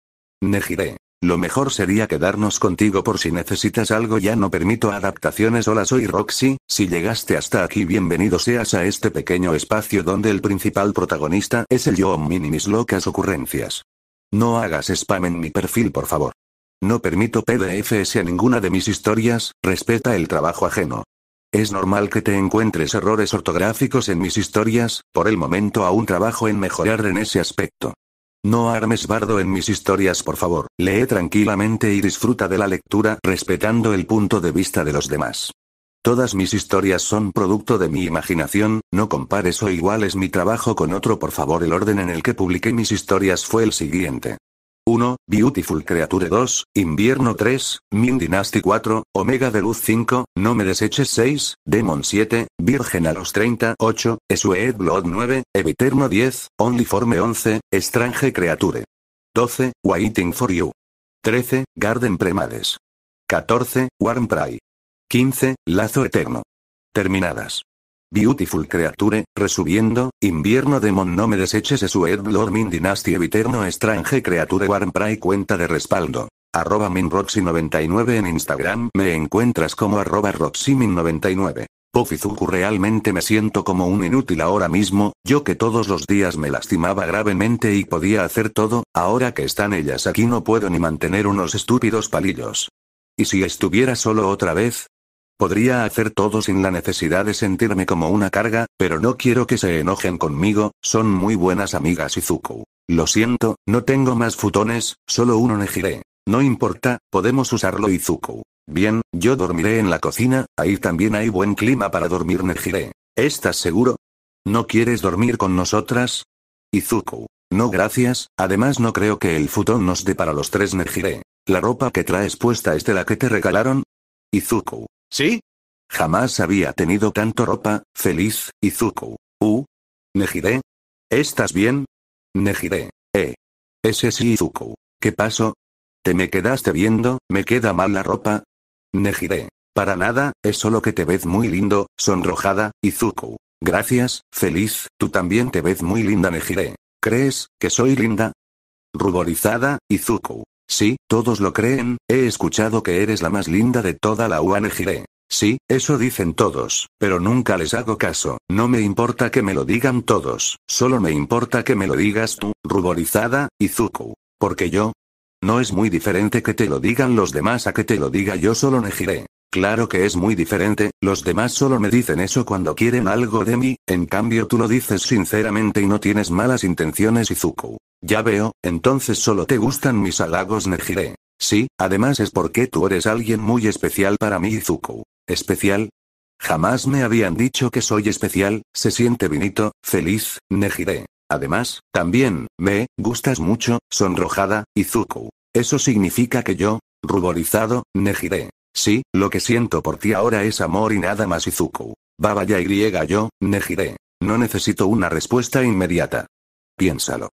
Nejire. Lo mejor sería quedarnos contigo por si necesitas algo. Ya no permito adaptaciones. Hola, soy Roxy. Si llegaste hasta aquí, bienvenido seas a este pequeño espacio donde el principal protagonista es el yo Minimis mis locas ocurrencias. No hagas spam en mi perfil, por favor. No permito PDFs a ninguna de mis historias, respeta el trabajo ajeno. Es normal que te encuentres errores ortográficos en mis historias, por el momento aún trabajo en mejorar en ese aspecto. No armes bardo en mis historias, por favor, lee tranquilamente y disfruta de la lectura respetando el punto de vista de los demás. Todas mis historias son producto de mi imaginación, no compares o iguales mi trabajo con otro, por favor, el orden en el que publiqué mis historias fue el siguiente. 1, Beautiful Creature 2, Invierno 3, Min Dynasty 4, Omega de Luz 5, No Me Deseches 6, Demon 7, Virgen a los 38, 8, Sweet Blood 9, Eviterno 10, Only Forme 11, Estrange Creature 12, Waiting for You 13, Garden Premades 14, Warm Pry. 15, Lazo Eterno. Terminadas. Beautiful Creature, resubiendo, invierno demon no me deseches ed Lord Min Dynasty Eviterno estrange Creature Warm cuenta de respaldo. Arroba minroxy99 en Instagram me encuentras como arroba roxymin99. Pofizuku realmente me siento como un inútil ahora mismo, yo que todos los días me lastimaba gravemente y podía hacer todo, ahora que están ellas aquí no puedo ni mantener unos estúpidos palillos. ¿Y si estuviera solo otra vez? Podría hacer todo sin la necesidad de sentirme como una carga, pero no quiero que se enojen conmigo, son muy buenas amigas Izuku. Lo siento, no tengo más futones, solo uno Nejire. No importa, podemos usarlo Izuku. Bien, yo dormiré en la cocina, ahí también hay buen clima para dormir Nejire. ¿Estás seguro? ¿No quieres dormir con nosotras? Izuku. No gracias, además no creo que el futón nos dé para los tres Nejire. La ropa que traes puesta es de la que te regalaron, Izuku. ¿Sí? Jamás había tenido tanto ropa, feliz, Izuku. Uh. Nejire. ¿Estás bien? Nejire. Eh. Ese sí Izuku. ¿Qué pasó? ¿Te me quedaste viendo? ¿Me queda mal la ropa? Nejire. Para nada, es solo que te ves muy lindo, sonrojada, Izuku. Gracias, feliz, tú también te ves muy linda Nejire. ¿Crees que soy linda? Ruborizada, Izuku. Sí, todos lo creen, he escuchado que eres la más linda de toda la UANGRE. Sí, eso dicen todos, pero nunca les hago caso, no me importa que me lo digan todos, solo me importa que me lo digas tú, ruborizada, Izuku. Porque yo... No es muy diferente que te lo digan los demás a que te lo diga yo solo Negiré. Claro que es muy diferente, los demás solo me dicen eso cuando quieren algo de mí, en cambio tú lo dices sinceramente y no tienes malas intenciones Izuku. Ya veo, entonces solo te gustan mis halagos Nejire. Sí, además es porque tú eres alguien muy especial para mí Izuku. ¿Especial? Jamás me habían dicho que soy especial, se siente Vinito, feliz, Nejire. Además, también, me, gustas mucho, sonrojada, Izuku. Eso significa que yo, ruborizado, Nejire. Sí, lo que siento por ti ahora es amor y nada más Izuku. Baba ya y yo, Nejire. No necesito una respuesta inmediata. Piénsalo.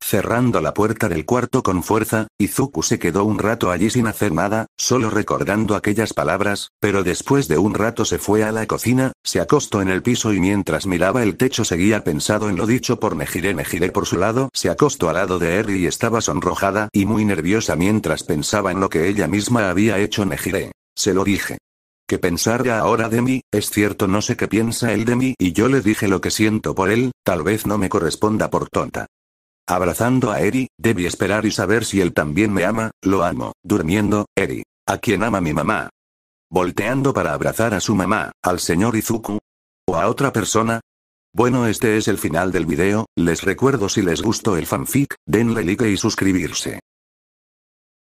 Cerrando la puerta del cuarto con fuerza, Izuku se quedó un rato allí sin hacer nada, solo recordando aquellas palabras, pero después de un rato se fue a la cocina, se acostó en el piso y mientras miraba el techo seguía pensado en lo dicho por Nejire Mejire por su lado, se acostó al lado de Eri y estaba sonrojada y muy nerviosa mientras pensaba en lo que ella misma había hecho Mejire. Se lo dije. Que ya ahora de mí, es cierto no sé qué piensa él de mí y yo le dije lo que siento por él, tal vez no me corresponda por tonta. Abrazando a Eri, debí esperar y saber si él también me ama, lo amo, durmiendo, Eri. A quien ama mi mamá. Volteando para abrazar a su mamá, al señor Izuku. O a otra persona, bueno este es el final del video, les recuerdo si les gustó el fanfic, denle like y suscribirse.